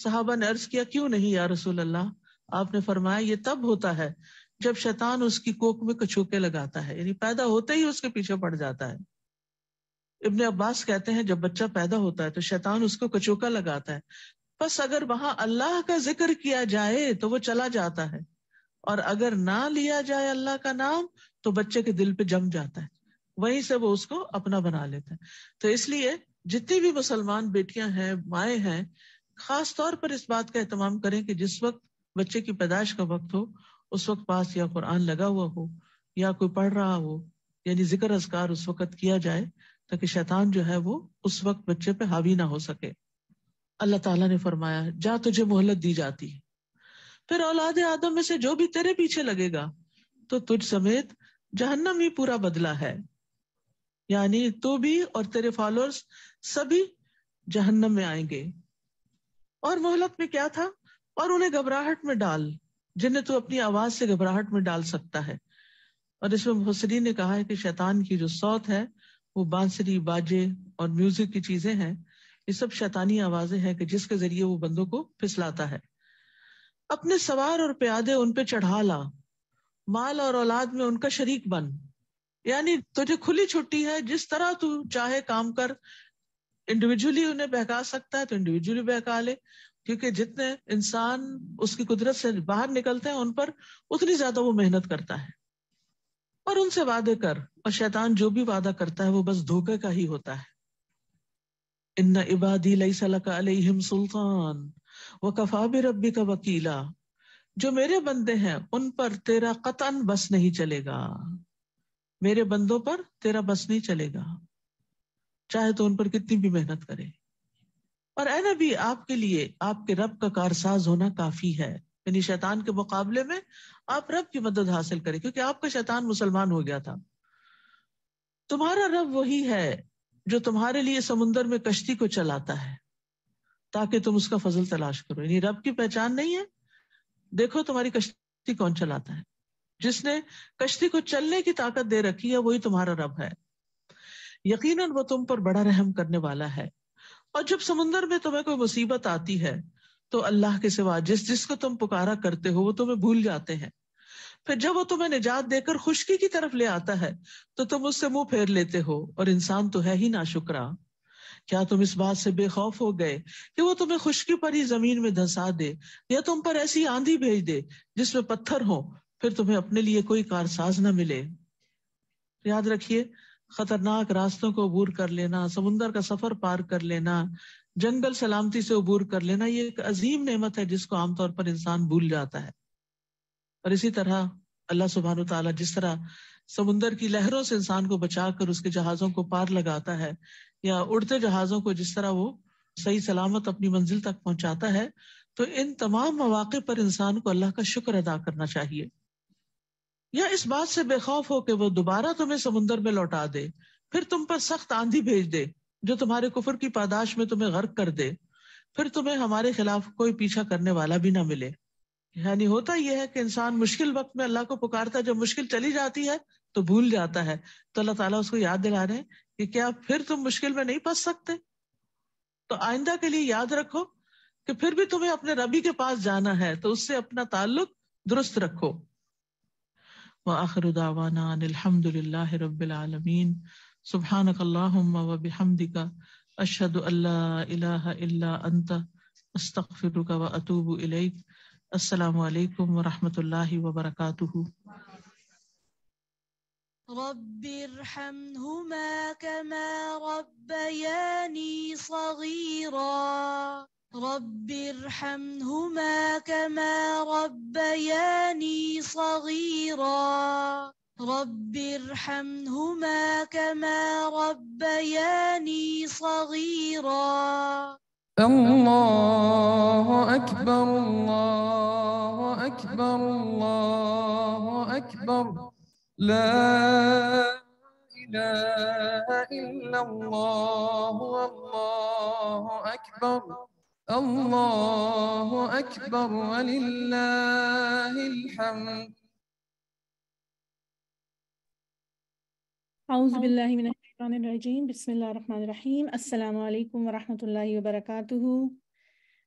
Speaker 2: साहबा ने अर्ज किया क्यों नहीं यार रसूल अल्लाह आपने फरमाया ये तब होता है जब शैतान उसकी कोक में कछुके लगाता है यानी पैदा होते ही उसके पीछे पड़ जाता है इब्ने अब्बास कहते हैं जब बच्चा पैदा होता है तो शैतान उसको कचोका लगाता है बस अगर वहां अल्लाह का जिक्र किया जाए तो वो चला जाता है और अगर ना लिया जाए अल्लाह का नाम तो बच्चे के दिल पे जम जाता है वहीं से वो उसको अपना बना लेता है तो इसलिए जितनी भी मुसलमान बेटियां हैं माए हैं खास तौर पर इस बात का एहतमाम करें कि जिस वक्त बच्चे की पैदाश का वक्त हो उस वक्त पास या कुरान लगा हुआ हो या कोई पढ़ रहा हो यानी जिक्र असकार उस वक्त किया जाए ताकि शैतान जो है वो उस वक्त बच्चे पे हावी ना हो सके अल्लाह ताला ने फरमाया जा तुझे मोहलत दी जाती फिर औलाद आदम में से जो भी तेरे पीछे लगेगा तो तुझ समेत जहन्नम ही पूरा बदला है यानी तू तो भी और तेरे फॉलोअर्स सभी जहन्नम में आएंगे और मोहलत में क्या था और उन्हें घबराहट में डाल जिन्हें तू तो अपनी आवाज से घबराहट में डाल सकता है और इसमें मुफसरी ने कहा है कि शैतान की जो सौत है वो बांसुरी बाजे और म्यूजिक की चीजें हैं ये सब शैतानी आवाजें हैं कि जिसके जरिए वो बंदों को फिसलाता है अपने सवार और प्यादे उन पे चढ़ा ला माल और औलाद में उनका शरीक बन यानी तुझे खुली छुट्टी है जिस तरह तू चाहे काम कर इंडिविजुअली उन्हें बहका सकता है तो इंडिविजुअली बहका ले क्योंकि जितने इंसान उसकी कुदरत से बाहर निकलते हैं उन पर उतनी ज्यादा वो मेहनत करता है और उनसे वादे कर और शैतान जो भी वादा करता है वो बस धोखे का ही होता है इन्ना इबादी लई सलाका अलहिम सुल्तान व कफा भी रबी का वकीला जो मेरे बंदे हैं उन पर तेरा कतन बस नहीं चलेगा मेरे बंदों पर तेरा बस नहीं चलेगा चाहे तो उन पर कितनी भी मेहनत करे और ए नबी आपके लिए आपके रब का कारसाज होना काफी है यानी शैतान के मुकाबले में आप रब की मदद हासिल करें क्योंकि आपका शैतान मुसलमान हो गया था तुम्हारा रब वही है जो तुम्हारे लिए समुन्दर में कश्ती को चलाता है ताकि तुम उसका फजल तलाश करो यानी रब की पहचान नहीं है देखो तुम्हारी कश्ती कौन चलाता है जिसने कश्ती को चलने की ताकत दे रखी है वही तुम्हारा रब है यकीनन वो तुम पर बड़ा रहम करने वाला है और जब समुन्दर में तुम्हें कोई मुसीबत आती है तो अल्लाह के सिवा जिस जिसको तुम पुकारा करते हो वो तुम्हें भूल जाते हैं फिर जब वो तुम्हें निजात देकर खुशकी की तरफ ले आता है तो तुम उससे मुंह फेर लेते हो और इंसान तो है ही ना शुक्रा क्या तुम इस बात से बेखौफ हो गए कि वो तुम्हें खुशकी पर ही जमीन में धंसा दे या तुम पर ऐसी आंधी भेज दे जिसमें पत्थर हो फिर तुम्हें अपने लिए कोई कारसाज ना मिले याद रखिए खतरनाक रास्तों को अबूर कर लेना समुंदर का सफर पार कर लेना जंगल सलामती से अबूर कर लेना ये एक अजीम नेमत है जिसको आमतौर पर इंसान भूल जाता है और इसी तरह अल्लाह सुबहान तला जिस तरह समुंदर की लहरों से इंसान को बचा कर उसके जहाजों को पार लगाता है या उड़ते जहाजों को जिस तरह वो सही सलामत अपनी मंजिल तक पहुंचाता है तो इन तमाम मौाक़े पर इंसान को अल्लाह का शुक्र अदा करना चाहिए या इस बात से बेखौफ हो कि वो दोबारा तुम्हें समुंदर में लौटा दे फिर तुम पर सख्त आंधी भेज दे जो तुम्हारे कुफर की पादाश में तुम्हें गर्क कर दे फिर तुम्हें हमारे खिलाफ कोई पीछा करने वाला भी ना मिले यानी होता यह है कि इंसान मुश्किल वक्त में अल्लाह को पुकारता है जब मुश्किल चली जाती है तो भूल जाता है तो अल्लाह ताला उसको याद दिला रहे हैं कि क्या फिर तुम मुश्किल में नहीं फंस सकते तो आइंदा के लिए याद रखो कि फिर भी तुम्हें अपने रबी के पास जाना है तो उससे अपना ताल्लुक दुरुस्त रखो وآخر دعوانا أن الحمد لله رب العالمين سبحانك اللهم وبحمدك أشهد أن لا إله إلا أنت أستغفرك وأتوب إليك السلام عليكم ورحمة الله وبركاته
Speaker 4: رب ارحمهما كما ربياني صغيرا رب ارحمهما كما ربياني صغيرا رب ارحمهما
Speaker 5: كما ربياني صغيرا الله أكبر الله أكبر الله أكبر لا إله إلا الله والله أكبر الله أكبر ولله الحمد
Speaker 3: أعوذ بالله من الشيطان الرجيم بسم الله الرحمن الرحيم السلام عليكم ورحمة الله وبركاته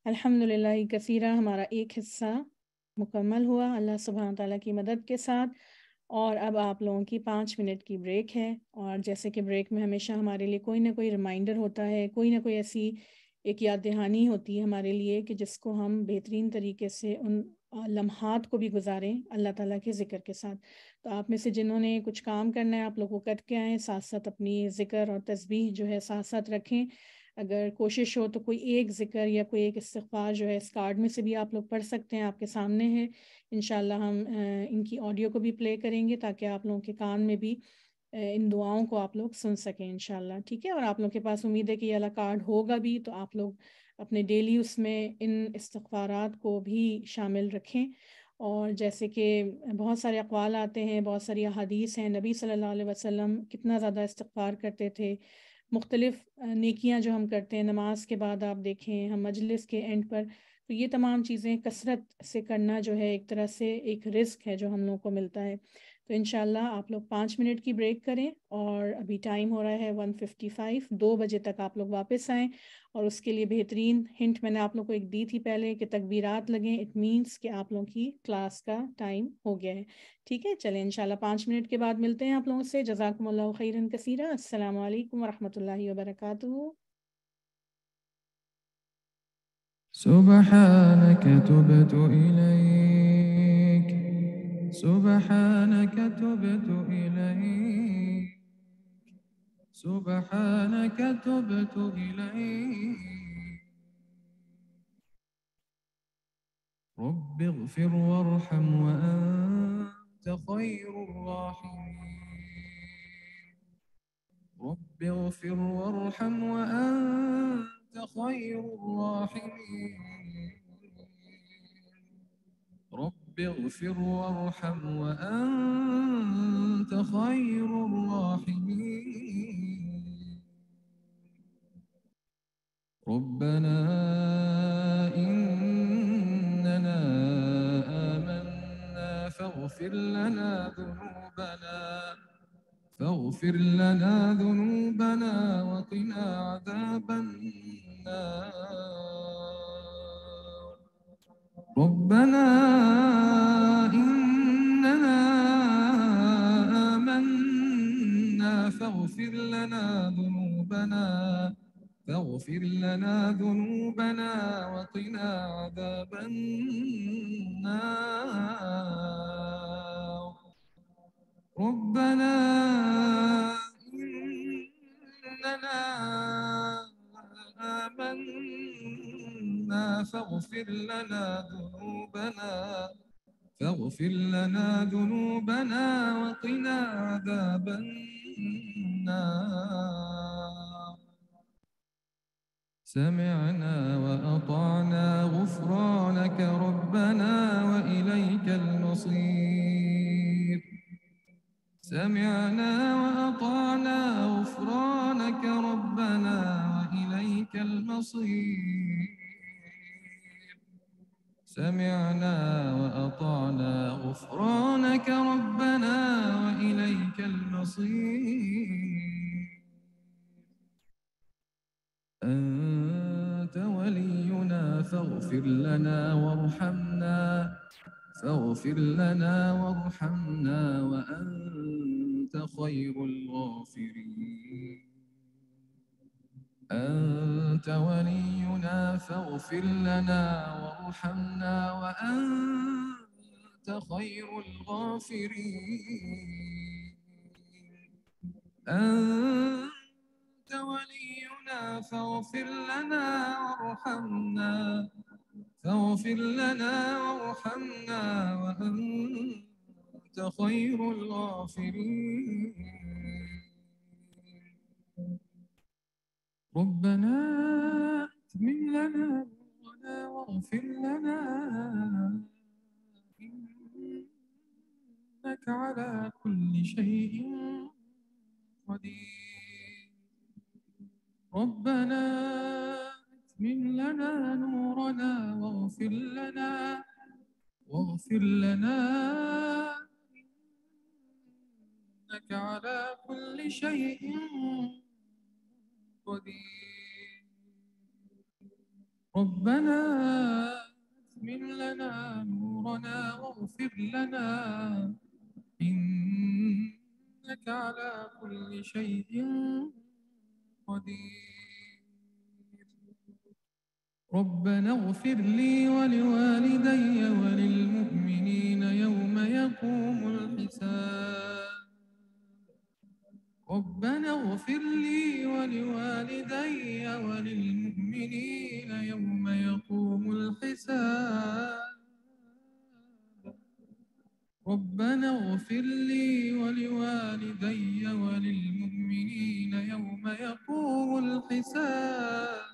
Speaker 3: الحمد لله كثيرا हमारा ایک حصہ مکمل ہوا اللہ سبحانہ وتعالی کی مدد کے ساتھ اور اب آپ لوگوں کی پانچ منٹ کی بریک ہے اور جیسے کہ بریک میں ہمیشہ ہمارے लिए کوئی نہ کوئی ریمائنڈر ہوتا ہے کوئی نہ کوئی ایسی एक याद दहानी होती है हमारे लिए कि जिसको हम बेहतरीन तरीके से उन लम्हात को भी गुजारें अल्लाह ताला के ज़िक्र के साथ तो आप में से जिन्होंने कुछ काम करना है आप लोग वो करके आएँ साथ साथ अपनी ज़िक्र और तस्बीह जो है साथ साथ रखें अगर कोशिश हो तो कोई एक ज़िक्र या कोई एक इस्तफ़ार जो है इस कार्ड में से भी आप लोग पढ़ सकते हैं आपके सामने है इन हम इनकी ऑडियो को भी प्ले करेंगे ताकि आप लोगों के कान में भी इन दुआओं को आप लोग सुन सकें इन ठीक है और आप लोग के पास उम्मीद है कि अला कार्ड होगा भी तो आप लोग अपने डेली उसमें इन इस्तफारात को भी शामिल रखें और जैसे कि बहुत सारे अकवाल आते हैं बहुत सारी अदीस हैं नबी सल्लल्लाहु अलैहि वसल्लम कितना ज़्यादा इस्तफार करते थे मुख्तलिफ़ नेकियां जो हम करते हैं नमाज के बाद आप देखें हम मजलिस के एंड पर तो ये तमाम चीज़ें कसरत से करना जो है एक तरह से एक रिस्क है जो हम लोग को मिलता है तो इन आप लोग पाँच मिनट की ब्रेक करें और अभी टाइम हो रहा है वन फिफ्टी फाइव दो बजे तक आप लोग वापस आएँ और उसके लिए बेहतरीन हिंट मैंने आप लोग को एक दी थी पहले कि तकबीरात लगें इट मीन्स कि आप लोगों की क्लास का टाइम हो गया है ठीक है चलें इंशाल्लाह पाँच मिनट के बाद मिलते हैं आप लोगों से जजाकमल्ला खैरन कसीरा असल वरहमल वबरकू
Speaker 5: سبحانك تبت إليك سبحانك تبت إليك سبحانك تبت إليك رب اغفر وارحم وأنت خير الراحمين رب اغفر وارحم وأنت خير الراحمين رب اغفر وارحم وأنت خير الراحمين ربنا إننا آمنا فاغفر لنا ذنوبنا فاغفر لنا ذنوبنا وقنا عذاب النار ربنا إننا آمنا فاغفر لنا ذنوبنا فاغفر لنا ذنوبنا وقنا عذاب النار ربنا إننا آمنا منا فاغفر لنا ذنوبنا فاغفر لنا ذنوبنا وقنا عذاب النار سمعنا وأطعنا فاغفر لنا وارحمنا وأنت خير الغافرين أنت ولينا فاغفر لنا وارحمنا وأنت خير الغافرين أنت ولينا فاغفر لنا وارحمنا فاغفر لنا وارحمنا وأنت خير الغافرين ربنا أتمن لنا نورنا واغفر لنا إنك على كل شيء قدير ربنا أتمم لنا نورنا واغفر لنا واغفر لنا إنك على كل شيء قدير ربنا أتمم لنا نورنا واغفر لنا إنك على كل شيء قدير ربنا اغفر لي ولوالدي وللمؤمنين يوم يقوم الحساب ربنا اغفر لي ولوالدي وللمؤمنين يوم يقوم الحساب ربنا اغفر لي ولوالدي وللمؤمنين يوم يقوم الحساب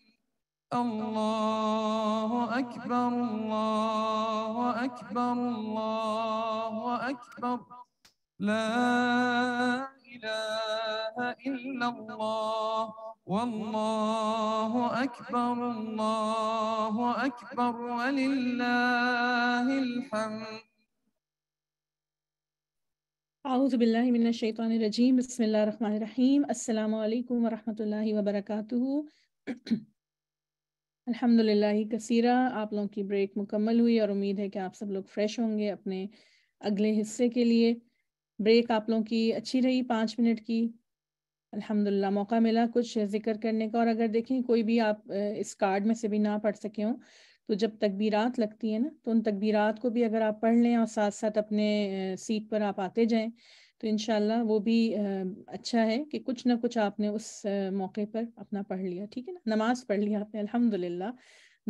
Speaker 5: الله أكبر الله أكبر الله أكبر لا إله إلا الله والله أكبر الله أكبر ولله الحمد
Speaker 3: أعوذ بالله من الشيطان الرجيم بسم الله الرحمن الرحيم السلام عليكم ورحمة الله وبركاته अल्हम्दुलिल्लाह कसीरा आप लोगों की ब्रेक मुकम्मल हुई और उम्मीद है कि आप सब लोग फ्रेश होंगे अपने अगले हिस्से के लिए ब्रेक आप लोगों की अच्छी रही पाँच मिनट की अल्हम्दुलिल्लाह मौका मिला कुछ जिक्र करने का और अगर देखें कोई भी आप इस कार्ड में से भी ना पढ़ सके हों तो जब तकबीरात लगती है ना तो उन तकबीरात को भी अगर आप पढ़ लें और साथ साथ अपने सीट पर आप आते जाएं तो इन वो भी अच्छा है कि कुछ ना कुछ आपने उस मौके पर अपना पढ़ लिया ठीक है ना नमाज़ पढ़ लिया आपने अल्हम्दुलिल्लाह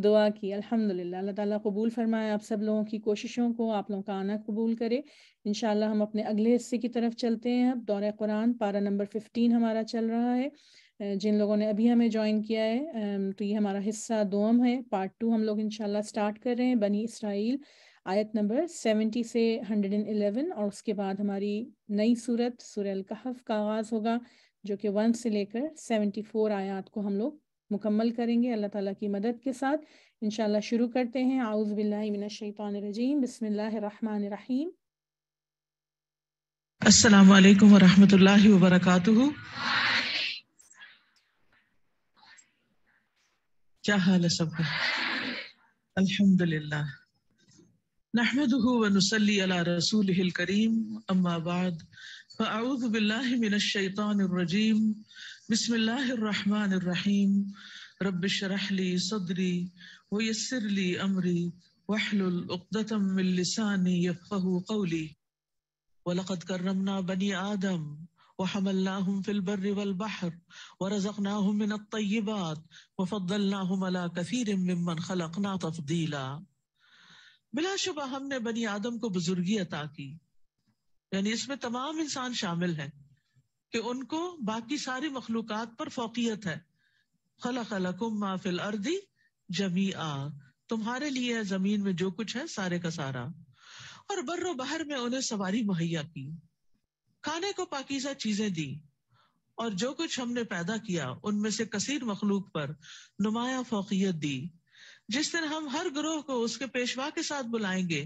Speaker 3: दुआ की अल्हम्दुलिल्लाह अल्लाह ताला कबूल फरमाए आप सब लोगों की कोशिशों को आप लोगों का आना कबूल करे इन हम अपने अगले हिस्से की तरफ चलते हैं अब दौरे कुरान पारा नंबर फिफ्टीन हमारा चल रहा है जिन लोगों ने अभी हमें ज्वाइन किया है तो ये हमारा हिस्सा दोम है पार्ट टू हम लोग इन स्टार्ट कर रहे हैं बनी इसराइल आयत नंबर सेवेंटी से हंड्रेड एंड एलेवन और उसके बाद हमारी नई सूरत सुरल कहफ का आगाज़ होगा जो कि वन से लेकर सेवेंटी फोर आयात को हम लोग मुकम्मल करेंगे अल्लाह ताला की मदद के साथ इन शुरू करते हैं आउज़ बिल्लाशैतरजीम रहीम
Speaker 2: अस्सलाम वालेकुम वरहमतुल्लाहि वबरकातुहू क्या हाल है सबका अल्हम्दुलिल्लाह نحمده ونصلي على رسوله الكريم أما بعد فأعوذ بالله من الشيطان الرجيم بسم الله الرحمن الرحيم رب اشرح لي صدري ويسر لي أمري واحلل عقدة من لساني يفقه قولي ولقد كرمنا بني آدم وحملناهم في البر والبحر ورزقناهم من الطيبات وفضلناهم على كثير ممن خلقنا تفضيلاً बिलाशुबा हमने बनी आदम को बुजुर्गी अता की यानी इसमें तमाम इंसान शामिल हैं कि उनको बाकी सारी मखलूक पर फोकियत है खल खल माफिल अर्दी जमी आ तुम्हारे लिए है जमीन में जो कुछ है सारे का सारा और बर्रो बहर में उन्हें सवारी मुहैया की खाने को पाकिजा चीजें दी और जो कुछ हमने पैदा किया उनमें से कसीर मखलूक पर नुमाया फोकियत दी जिस दिन हम हर ग्रोह को उसके पेशवा के साथ बुलाएंगे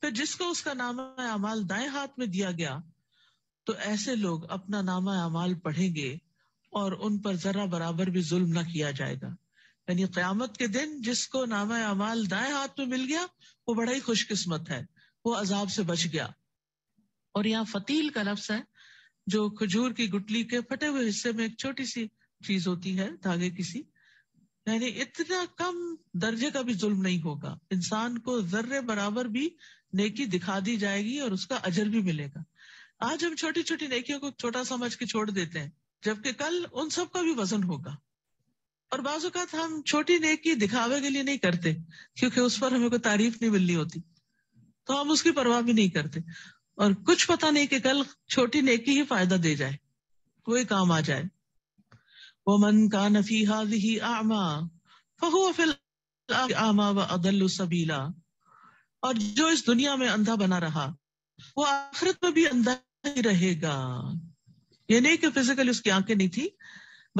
Speaker 2: फिर जिसको उसका नामा अमाल दाएं हाथ में दिया गया तो ऐसे लोग अपना नामा अमाल पढ़ेंगे और उन पर जरा बराबर भी जुल्म ना किया जाएगा यानी क्यामत के दिन जिसको नामा अमाल दाएं हाथ में मिल गया वो बड़ा ही खुशकिस्मत है वो अजाब से बच गया और यहाँ फतील का लफ्स है जो खजूर की गुटली के फटे हुए हिस्से में एक छोटी सी चीज होती है धागे किसी यानी इतना कम दर्जे का भी जुल्म नहीं होगा इंसान को जर्र बराबर भी नेकी दिखा दी जाएगी और उसका अजर भी मिलेगा आज हम छोटी छोटी नेकियों को छोटा समझ के छोड़ देते हैं जबकि कल उन सब का भी वजन होगा और बाजुकात हम छोटी नेकी दिखावे के लिए नहीं करते क्योंकि उस पर हमें कोई तारीफ नहीं मिलनी होती तो हम उसकी परवाह भी नहीं करते और कुछ पता नहीं कि कल छोटी नेकी ही फायदा दे जाए कोई काम आ जाए वमन का नफी हाजी आमा फहु फिल आमा व अदल और जो इस दुनिया में अंधा बना रहा वो आखिरत में भी अंधा ही रहेगा ये नहीं कि फिजिकल उसकी आंखें नहीं थी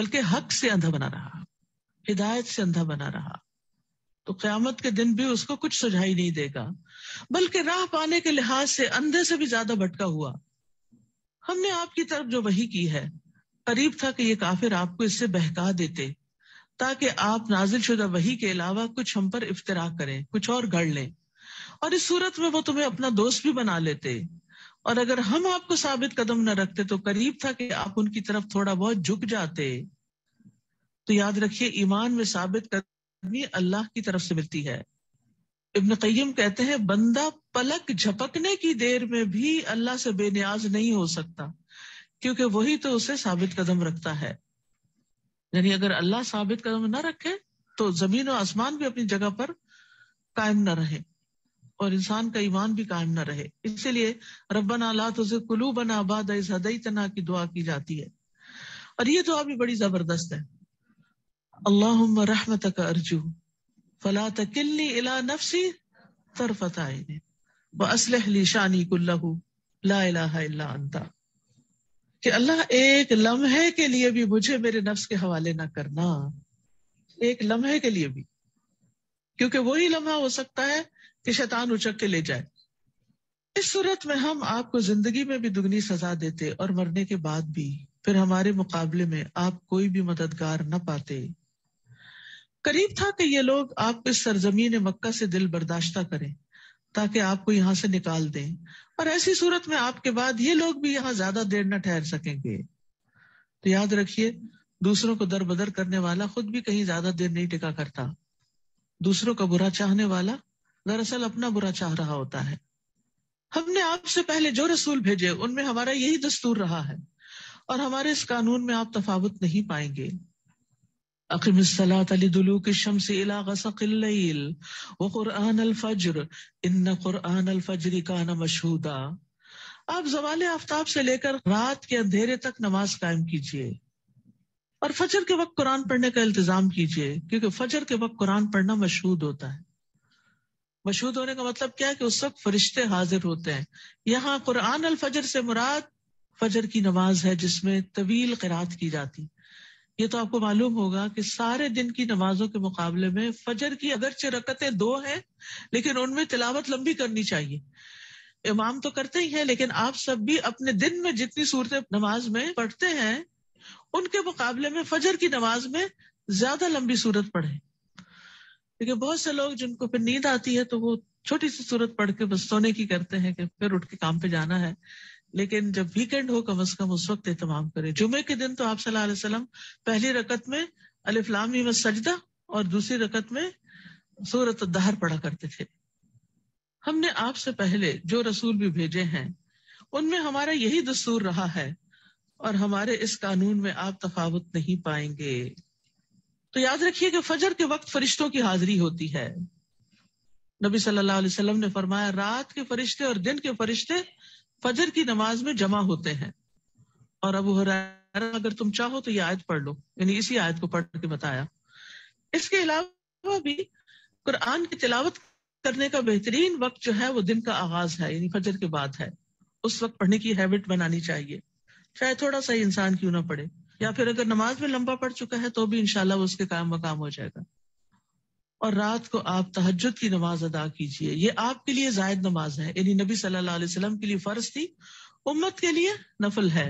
Speaker 2: बल्कि हक से अंधा बना रहा हिदायत से अंधा बना रहा तो क्यामत के दिन भी उसको कुछ सुझाई नहीं देगा बल्कि राह पाने के लिहाज से अंधे से भी ज्यादा भटका हुआ हमने आपकी तरफ जो वही की है करीब था कि ये काफिर आपको इससे बहका देते ताकि आप नाजिल शुदा वही के अलावा कुछ हम पर इफ्तरा करें कुछ और गढ़ लें और इस सूरत में वो तुम्हें अपना दोस्त भी बना लेते और अगर हम आपको साबित कदम न रखते तो करीब था कि आप उनकी तरफ थोड़ा बहुत झुक जाते तो याद रखिए ईमान में साबित कदमी अल्लाह की तरफ से मिलती है इब्न कैम कहते हैं बंदा पलक झपकने की देर में भी अल्लाह से बेनियाज नहीं हो सकता क्योंकि वही तो उसे साबित कदम रखता है यानी अगर अल्लाह साबित कदम ना रखे तो जमीन और आसमान भी अपनी जगह पर कायम ना रहे और इंसान का ईमान भी कायम ना रहे इसीलिए रब्बन आला तो कुलू बना आबाद हदई तना की दुआ की जाती है और ये दुआ भी बड़ी जबरदस्त है अल्लाह रहमत का अर्जू फला तिल्ली इला नफसी तरफ आईने व असलह शानी कुल्लहू ला इलाहा अंता कि अल्लाह एक लम्हे के लिए भी मुझे मेरे नफ्स के हवाले ना करना एक लम्हे के लिए भी क्योंकि वही लम्हा हो सकता है कि शैतान उचक के ले जाए इस सूरत में हम आपको जिंदगी में भी दुगनी सजा देते और मरने के बाद भी फिर हमारे मुकाबले में आप कोई भी मददगार न पाते करीब था कि ये लोग आपको इस सरजमीन मक्का से दिल बर्दाश्ता करें ताकि आपको यहाँ से निकाल दें और ऐसी सूरत में आपके बाद ये लोग भी यहाँ ज्यादा देर न ठहर सकेंगे तो याद रखिए दूसरों को दर बदर करने वाला खुद भी कहीं ज्यादा देर नहीं टिका करता दूसरों का बुरा चाहने वाला दरअसल अपना बुरा चाह रहा होता है हमने आपसे पहले जो रसूल भेजे उनमें हमारा यही दस्तूर रहा है और हमारे इस कानून में आप तफावत नहीं पाएंगे अकम सलातलुक शम्स इलाकल व कुरान अलफजर इन कुरान अलफजर का न मशहूदा आप जवाल आफ्ताब से लेकर रात के अंधेरे तक नमाज कायम कीजिए और फजर के वक्त कुरान पढ़ने का इल्तजाम कीजिए क्योंकि फजर के वक्त कुरान पढ़ना मशहूद होता है मशहूद होने का मतलब क्या है कि उस वक्त फरिश्ते हाजिर होते हैं यहाँ कुरान अल फजर से मुराद फजर की नमाज है जिसमें तवील करात की जाती है ये तो आपको मालूम होगा कि सारे दिन की नमाजों के मुकाबले में फजर की अगर चरकतें दो हैं लेकिन उनमें तिलावत लंबी करनी चाहिए इमाम तो करते ही हैं लेकिन आप सब भी अपने दिन में जितनी सूरत नमाज में पढ़ते हैं उनके मुकाबले में फजर की नमाज में ज्यादा लंबी सूरत पढ़े क्योंकि बहुत से लोग जिनको फिर नींद आती है तो वो छोटी सी सूरत पढ़ के बस सोने की करते हैं कि फिर उठ के काम पे जाना है लेकिन जब वीकेंड हो कम अज कम उस वक्त एहतमाम करें जुमे के दिन तो आप सल्लल्लाहु अलैहि वसल्लम पहली रकत में अलिफ्लाम में सजदा और दूसरी रकत में सूरत दहर पढ़ा करते थे हमने आपसे पहले जो रसूल भी भेजे हैं उनमें हमारा यही दस्तूर रहा है और हमारे इस कानून में आप तफावत नहीं पाएंगे तो याद रखिए कि फजर के वक्त फरिश्तों की हाजिरी होती है नबी सल्लल्लाहु अलैहि वसल्लम ने फरमाया रात के फरिश्ते और दिन के फरिश्ते फजर की नमाज में जमा होते हैं और अब अगर तुम चाहो तो ये आयत पढ़ लो यानी इसी आयत को पढ़ के बताया इसके अलावा भी कुरान की तिलावत करने का बेहतरीन वक्त जो है वो दिन का आगाज है यानी फजर के बाद है उस वक्त पढ़ने की हैबिट बनानी चाहिए चाहे थोड़ा सा इंसान क्यों ना पढ़े या फिर अगर नमाज में लंबा पड़ चुका है तो भी इनशाला उसके काम मकाम हो जाएगा और रात को आप तहजद की नमाज अदा कीजिए ये आपके लिए जायद नमाज है यानी नबी सल्लल्लाहु अलैहि वसल्लम के लिए फर्ज थी उम्मत के लिए नफल है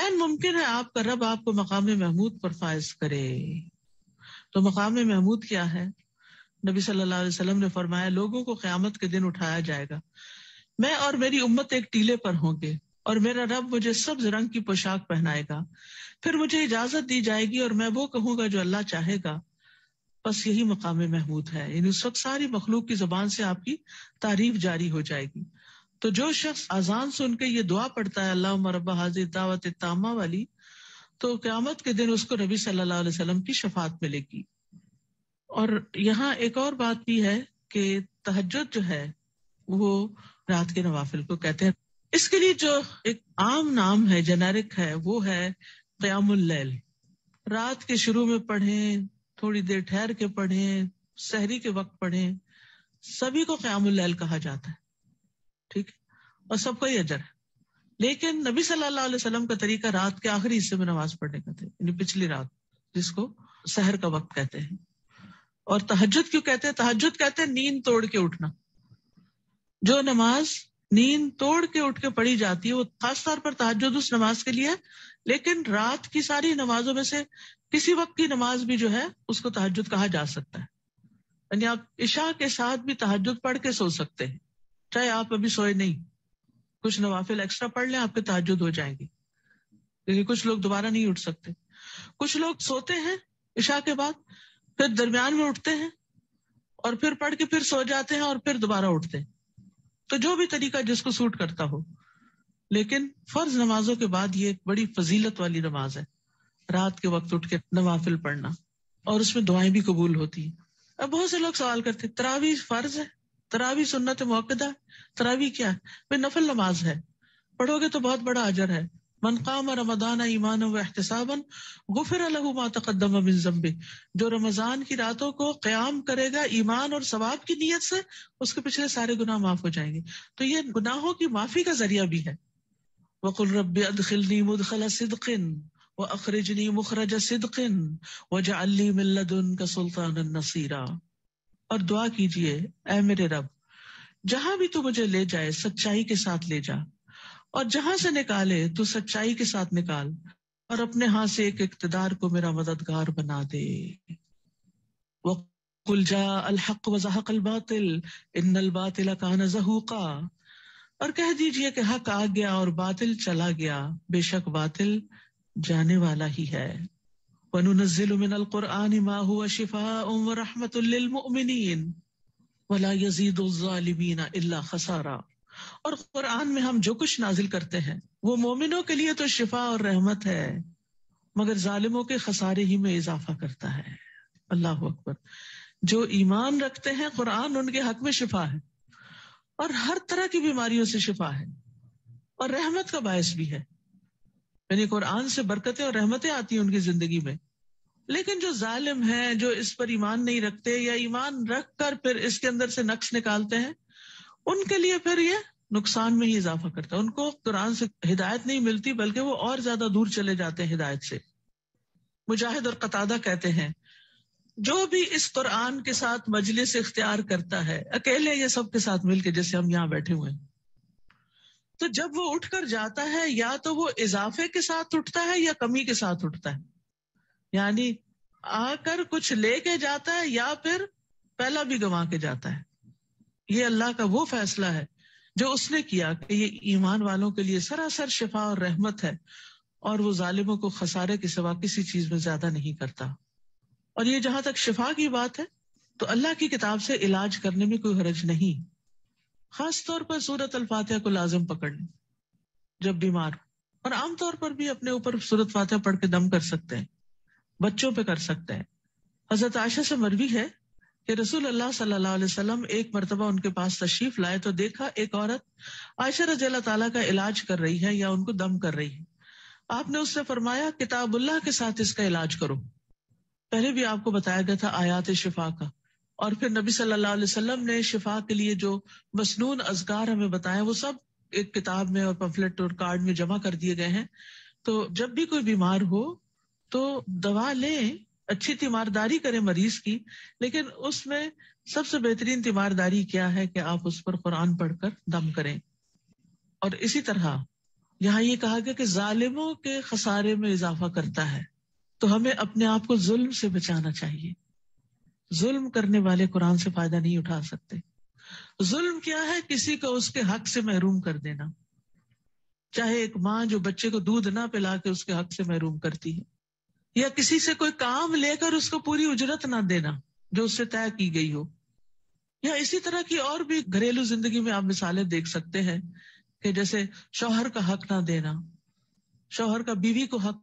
Speaker 2: एन मुमकिन है आपका रब आपको मकाम महमूद पर फायज करे तो मकाम महमूद क्या है नबी सल्लल्लाहु अलैहि वसल्लम ने फरमाया लोगों को क्यामत के दिन उठाया जाएगा मैं और मेरी उम्मत एक टीले पर होंगे और मेरा रब मुझे सब्ज रंग की पोशाक पहनाएगा फिर मुझे इजाजत दी जाएगी और मैं वो कहूंगा जो अल्लाह चाहेगा बस यही मकाम महमूद है यानी उस वक्त सारी मखलूक की जबान से आपकी तारीफ जारी हो जाएगी तो जो शख्स आजान सुन के ये दुआ पढ़ता है अल्लाह रब हाजिर दावत तामा वाली तो क्यामत के दिन उसको नबी सल्लल्लाहु अलैहि वसल्लम की शफात मिलेगी और यहाँ एक और बात भी है कि तहजद जो है वो रात के नवाफिल को कहते हैं इसके लिए जो एक आम नाम है जेनेरिक है वो है क्याम रात के शुरू में पढ़ें थोड़ी देर ठहर के पढ़े शहरी के वक्त पढ़े सभी को क्यामुल्ल कहा जाता है ठीक और सबका ही अजर है लेकिन नबी सल्लल्लाहु अलैहि वसल्लम का तरीका रात के आखिरी हिस्से में नमाज पढ़ने का था यानी पिछली रात जिसको शहर का वक्त कहते हैं और तहजद क्यों कहते हैं तहजद कहते हैं नींद तोड़ के उठना जो नमाज नींद तोड़ के उठ के पढ़ी जाती है वो खासतौर पर तहजद उस नमाज के लिए लेकिन रात की सारी नमाजों में से किसी वक्त की नमाज भी जो है उसको तहजद कहा जा सकता है यानी आप इशा के साथ भी तहजद पढ़ के सो सकते हैं चाहे आप अभी सोए नहीं कुछ नवाफिल एक्स्ट्रा पढ़ लें आपके तहजद हो जाएंगे क्योंकि कुछ लोग दोबारा नहीं उठ सकते कुछ लोग सोते हैं इशा के बाद फिर दरमियान में उठते हैं और फिर पढ़ के फिर सो जाते हैं और फिर दोबारा उठते हैं तो जो भी तरीका जिसको सूट करता हो लेकिन फर्ज नमाजों के बाद ये एक बड़ी फजीलत वाली नमाज है रात के वक्त उठ के नवाफिल पढ़ना और उसमें दुआएं भी कबूल होती हैं अब बहुत से लोग सवाल करते तरावी फर्ज है तरावी सुन्नत मौकदा तरावी क्या है वे नफल नमाज है पढ़ोगे तो बहुत बड़ा अजर है मनकाम रमदान ईमान व एहतसाबन गुफर अलहमातकदम जम्बे जो रमजान की रातों को क्याम करेगा ईमान और सवाब की नीयत से उसके पिछले सारे गुनाह माफ हो जाएंगे तो ये गुनाहों की माफी का जरिया भी है वकुल रब अदखिलनी मुदखला सिदकिन व अखरिजनी मुखरज सिदकिन वज अली मिल्लदन का सुल्तान नसीरा और दुआ कीजिए ए मेरे रब जहां भी तू मुझे ले जाए सच्चाई के साथ ले जा और जहां से निकाले तू सच्चाई के साथ निकाल और अपने हाथ से एक इकतदार को मेरा मददगार बना दे वह कुल जा अलहक वजहक अलबातिल इन अलबातिल का नजहूका और कह दीजिए कि हक आ गया और बातिल चला गया बेशक बातिल जाने वाला ही है तो मगर जालिमों के खसारे ही में इजाफा करता है अल्लाह अकबर जो ईमान रखते हैं कुरान उनके हक में शिफा है और हर तरह की बीमारियों से शिफा है और रहमत का बायस भी है यानी कुरान से बरकतें और रहमतें आती हैं उनकी जिंदगी में लेकिन जो जालिम है जो इस पर ईमान नहीं रखते या ईमान रख कर फिर इसके अंदर से नक्श निकालते हैं उनके लिए फिर ये नुकसान में ही इजाफा करता है उनको कुरान से हिदायत नहीं मिलती बल्कि वो और ज्यादा दूर चले जाते हैं हिदायत से मुजाहिद और कतादा कहते हैं जो भी इस कुरान के साथ मजलिस इख्तियार करता है अकेले या सबके साथ मिलके जैसे हम यहाँ बैठे हुए हैं तो जब वो उठकर जाता है या तो वो इजाफे के साथ उठता है या कमी के साथ उठता है यानी आकर कुछ लेके जाता है या फिर पहला भी गंवा के जाता है ये अल्लाह का वो फैसला है जो उसने किया कि ये ईमान वालों के लिए सरासर शिफा और रहमत है और वो जालिमों को खसारे के सिवा किसी चीज में ज्यादा नहीं करता और ये जहां तक शिफा की बात है तो अल्लाह की किताब से इलाज करने में कोई हरज नहीं खास तौर पर सूरत अल को लाजम पकड़ना जब बीमार और आमतौर पर भी अपने ऊपर सूरत फातह पढ़ के दम कर सकते हैं बच्चों पर कर सकते हैं हजरत आयशा से मरवी है कि रसूल अल्लाह सल्लल्लाहु एक मरतबा उनके पास तशरीफ लाए तो देखा एक औरत आयशा रज अल्लाह तला का इलाज कर रही है या उनको दम कर रही है आपने उससे फरमाया किताबुल्लाह के साथ इसका इलाज करो पहले भी आपको बताया गया था आयात शिफा का और फिर नबी सल्लल्लाहु अलैहि वसल्लम ने शिफा के लिए जो मसनून अजगार हमें बताए वो सब एक किताब में और पंफलेट और कार्ड में जमा कर दिए गए हैं तो जब भी कोई बीमार हो तो दवा लें अच्छी तीमारदारी करें मरीज की लेकिन उसमें सबसे बेहतरीन तीमारदारी क्या है कि आप उस पर कुरान पढ़कर दम करें और इसी तरह यहाँ ये कहा गया कि जालिमों के खसारे में इजाफा करता है तो हमें अपने आप को जुल्म से बचाना चाहिए जुल्म करने वाले कुरान से फायदा नहीं उठा सकते जुल्म क्या है किसी को उसके हक से महरूम कर देना चाहे एक माँ जो बच्चे को दूध ना पिला के उसके हक से महरूम करती है या किसी से कोई काम लेकर उसको पूरी उजरत ना देना जो उससे तय की गई हो या इसी तरह की और भी घरेलू जिंदगी में आप मिसालें देख सकते हैं कि जैसे शोहर का हक ना देना शोहर का बीवी को हक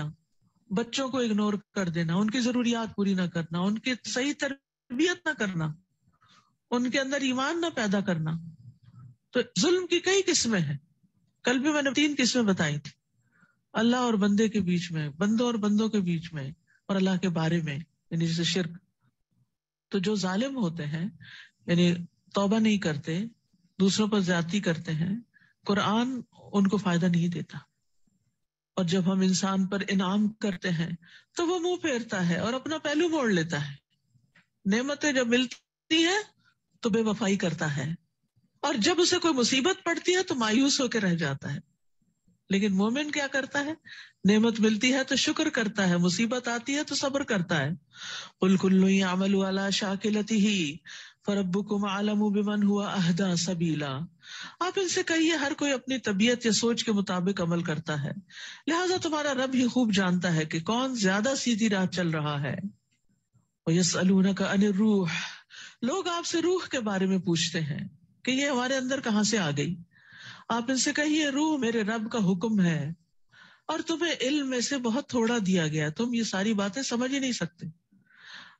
Speaker 2: ना बच्चों को इग्नोर कर देना उनकी जरूरियात पूरी ना करना उनके सही तरबियत ना करना उनके अंदर ईमान ना पैदा करना तो जुल्म की कई किस्में हैं कल भी मैंने तीन किस्में बताई थी अल्लाह और बंदे के बीच में बंदों और बंदों के बीच में और अल्लाह के बारे में यानी जैसे शिरक तो जो जालिम होते हैं यानी तौबा नहीं करते दूसरों पर ज्यादा करते हैं कुरान उनको फायदा नहीं देता और जब हम इंसान पर इनाम करते हैं तो वो मुंह फेरता है और अपना पहलू मोड़ लेता है नेमतें जब मिलती हैं तो बेवफाई करता है और जब उसे कोई मुसीबत पड़ती है तो मायूस होकर रह जाता है लेकिन मोमिन क्या करता है नेमत मिलती है तो शुक्र करता है मुसीबत आती है तो सब्र करता है अमल वाला शाकिलती ही फरबुकुम आलम बिमन हुआ अहदा सबीला आप इनसे कहिए हर कोई अपनी तबीयत या सोच के मुताबिक अमल करता है लिहाजा तुम्हारा रब ही खूब जानता है कि कौन ज्यादा सीधी राह चल रहा है का अन रूह लोग आपसे रूह के बारे में पूछते हैं कि ये हमारे अंदर कहाँ से आ गई आप इनसे कहिए रूह मेरे रब का हुक्म है और तुम्हें इल्म में से बहुत थोड़ा दिया गया तुम ये सारी बातें समझ ही नहीं सकते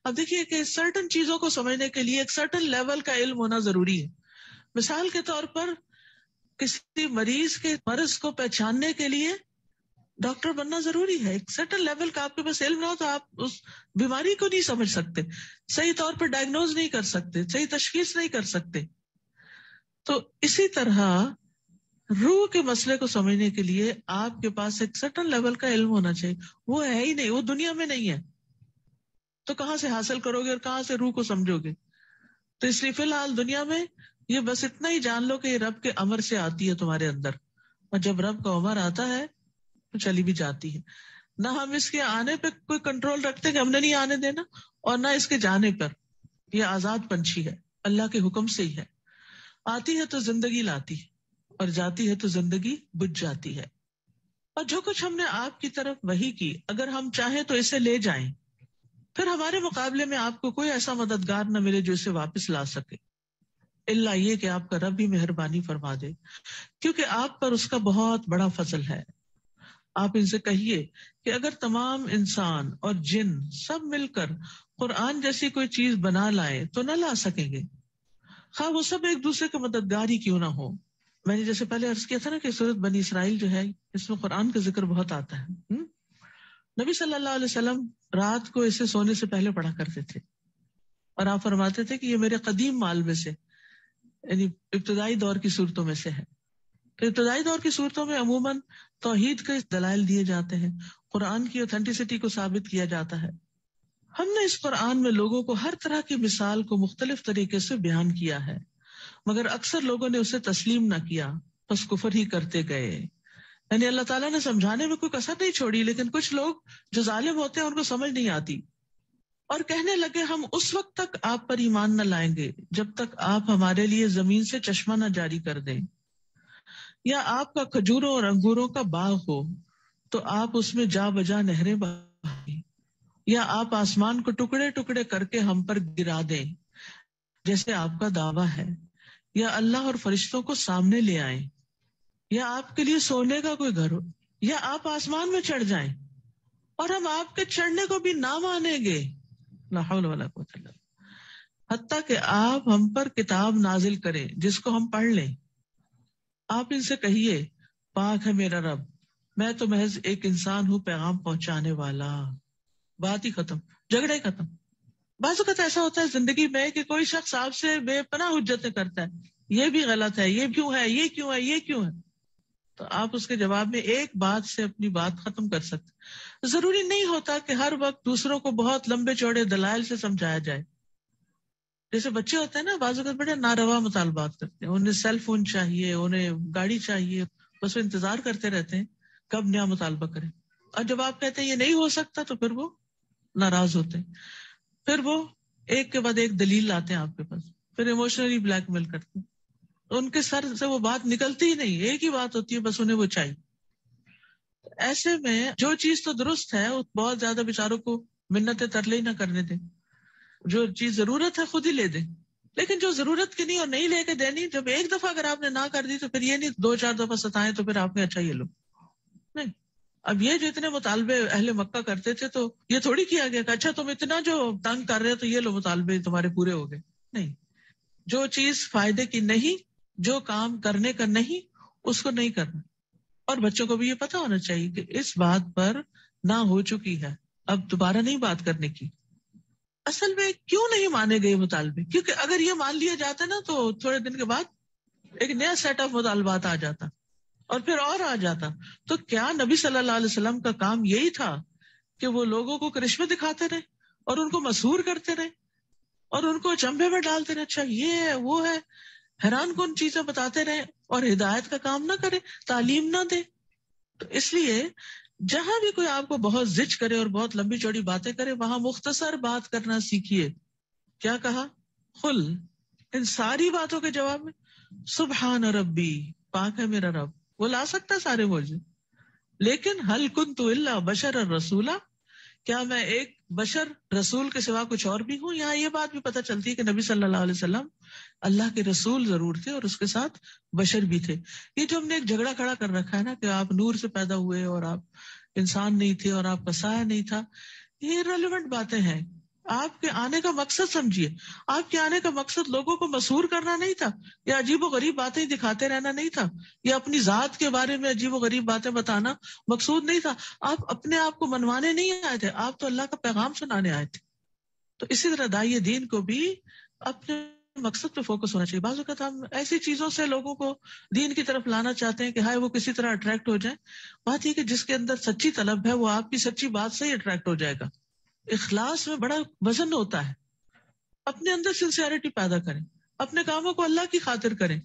Speaker 2: अब देखिए कि सर्टन चीजों को समझने के लिए एक सर्टन लेवल का इल्म होना जरूरी है मिसाल के तौर पर किसी मरीज के मर्ज को पहचानने के लिए डॉक्टर बनना जरूरी है एक सर्टन लेवल का आपके पास इल्म ना हो तो आप उस बीमारी को नहीं समझ सकते सही तौर पर डायग्नोज नहीं कर सकते सही तशखीस नहीं कर सकते तो इसी तरह रूह के मसले को समझने के लिए आपके पास एक सर्टन लेवल का इल्म होना चाहिए वो है ही नहीं वो दुनिया में नहीं है तो कहाँ से हासिल करोगे और कहाँ से रूह को समझोगे तो इसलिए फिलहाल दुनिया में ये बस इतना ही जान लो कि ये रब के अमर से आती है तुम्हारे अंदर और जब रब का अमर आता है तो चली भी जाती है ना हम इसके आने पर कोई कंट्रोल रखते कि हमने नहीं आने देना और ना इसके जाने पर यह आजाद पंछी है अल्लाह के हुक्म से ही है आती है तो जिंदगी लाती है और जाती है तो जिंदगी बुझ जाती है और जो कुछ हमने आपकी तरफ वही की अगर हम चाहें तो इसे ले जाएं फिर हमारे मुकाबले में आपको कोई ऐसा मददगार न मिले जो इसे वापस ला सके इल्ला ये कि आपका रब भी मेहरबानी फरमा दे क्योंकि आप पर उसका बहुत बड़ा फसल है आप इनसे कहिए कि अगर तमाम इंसान और जिन सब मिलकर कुरान जैसी कोई चीज बना लाए तो ना ला सकेंगे खा वो सब एक दूसरे के ही क्यों ना हो मैंने जैसे पहले अर्ज किया था ना कि सूरत बनी इसराइल जो है इसमें कुरान का जिक्र बहुत आता है नबी सल्लल्लाहु अलैहि वसल्लम रात को इसे सोने से पहले पढ़ा करते थे और आप फरमाते थे कि ये मेरे कदीम माल में से यानी इब्तदाई दौर की सूरतों में से है तो इब्तदाई दौर की सूरतों में अमूमन तोहहीद के दलाइल दिए जाते हैं कुरान की ऑथेंटिसिटी को साबित किया जाता है हमने इस कुरान में लोगों को हर तरह की मिसाल को मुख्तलिफ तरीके से बयान किया है मगर अक्सर लोगों ने उसे तस्लीम ना किया बस कुफर ही करते गए यानी अल्लाह ताला ने समझाने में कोई कसर नहीं छोड़ी लेकिन कुछ लोग जो जालिम होते हैं उनको समझ नहीं आती और कहने लगे हम उस वक्त तक आप पर ईमान न लाएंगे जब तक आप हमारे लिए जमीन से चश्मा न जारी कर दें या आपका खजूरों और अंगूरों का बाग हो तो आप उसमें जा बजा नहरें बहाएं या आप आसमान को टुकड़े टुकड़े करके हम पर गिरा दें जैसे आपका दावा है या अल्लाह और फरिश्तों को सामने ले आए या आपके लिए सोने का कोई घर हो या आप आसमान में चढ़ जाएं और हम आपके चढ़ने को भी ना मानेंगे हती कि आप हम पर किताब नाजिल करें जिसको हम पढ़ लें आप इनसे कहिए पाक है मेरा रब मैं तो महज एक इंसान हूं पैगाम पहुंचाने वाला बात ही खत्म झगड़े खत्म बाजुकत तो ऐसा होता है जिंदगी में कि कोई शख्स आपसे बेपना हजतें करता है ये भी गलत है ये क्यों है ये क्यों है ये क्यों है तो आप उसके जवाब में एक बात से अपनी बात खत्म कर सकते जरूरी नहीं होता कि हर वक्त दूसरों को बहुत लंबे चौड़े दलाल से समझाया जाए जैसे बच्चे होते हैं ना बाजू का बड़े नारवा मुतालबात करते हैं उन्हें सेल फोन चाहिए उन्हें गाड़ी चाहिए बस वो इंतजार करते रहते हैं कब नया मुतालबा करें और जब आप कहते हैं ये नहीं हो सकता तो फिर वो नाराज होते हैं फिर वो एक के बाद एक दलील लाते हैं आपके पास फिर इमोशनली ब्लैकमेल करते हैं उनके सर से वो बात निकलती ही नहीं एक ही बात होती है बस उन्हें वो चाहिए ऐसे में जो चीज तो दुरुस्त है वो बहुत ज्यादा बेचारों को मिन्नत तरले ही ना करने दें जो चीज जरूरत है खुद ही ले दें लेकिन जो जरूरत की नहीं और नहीं लेके देनी जब एक दफा अगर आपने ना कर दी तो फिर ये नहीं दो चार दफा सताएं तो फिर आपने अच्छा ये लो नहीं अब ये जो इतने मुतालबे अहले मक्का करते थे तो ये थोड़ी किया गया अच्छा तुम इतना जो तंग कर रहे हो तो ये लो मुतालबे तुम्हारे पूरे हो गए नहीं जो चीज फायदे की नहीं जो काम करने का नहीं उसको नहीं करना और बच्चों को भी ये पता होना चाहिए कि इस बात पर ना हो चुकी है अब दोबारा नहीं बात करने की असल में क्यों नहीं माने गए मुतालबे क्योंकि अगर ये मान लिया जाता ना तो थोड़े दिन के बाद एक नया सेट ऑफ मुतालबात आ जाता और फिर और आ जाता तो क्या नबी सल्लल्लाहु अलैहि वसल्लम का काम यही था कि वो लोगों को करिश्मे दिखाते रहे और उनको मशहूर करते रहे और उनको चंबे में डालते रहे अच्छा ये है वो है हैरान कौन चीजें बताते रहे और हिदायत का काम ना करे तालीम ना दे तो इसलिए जहां भी कोई आपको बहुत जिच करे और बहुत लंबी चौड़ी बातें करे वहां मुख्तसर बात करना सीखिए क्या कहा खुल इन सारी बातों के जवाब में सुबहान रबी पाक है मेरा रब वो ला सकता सारे बोझ लेकिन हल कुन तो बशर रसूला क्या मैं एक बशर रसूल के सिवा कुछ और भी हूँ यहाँ ये बात भी पता चलती है कि नबी सल्लल्लाहु अलैहि वसल्लम अल्लाह के रसूल जरूर थे और उसके साथ बशर भी थे ये जो हमने एक झगड़ा खड़ा कर रखा है ना कि आप नूर से पैदा हुए और आप इंसान नहीं थे और आपका साया नहीं था ये रेलिवेंट बातें हैं आपके आने का मकसद समझिए आपके आने का मकसद लोगों को मसूर करना नहीं था या अजीब गरीब बातें दिखाते रहना नहीं था या अपनी जात के बारे में अजीब गरीब बातें बताना मकसूद नहीं था आप अपने आप को मनवाने नहीं आए थे आप तो अल्लाह का पैगाम सुनाने आए थे तो इसी तरह दाइय दीन को भी अपने मकसद पे फोकस होना चाहिए बाजू का हम ऐसी चीजों से लोगों को दीन की तरफ लाना चाहते हैं कि हाय वो किसी तरह अट्रैक्ट हो जाए बात यह कि जिसके अंदर सच्ची तलब है वो आपकी सच्ची बात से ही अट्रैक्ट हो जाएगा इखलास में बड़ा वजन होता है अपने अंदर सिंसियरिटी पैदा करें अपने कामों को अल्लाह की खातिर करें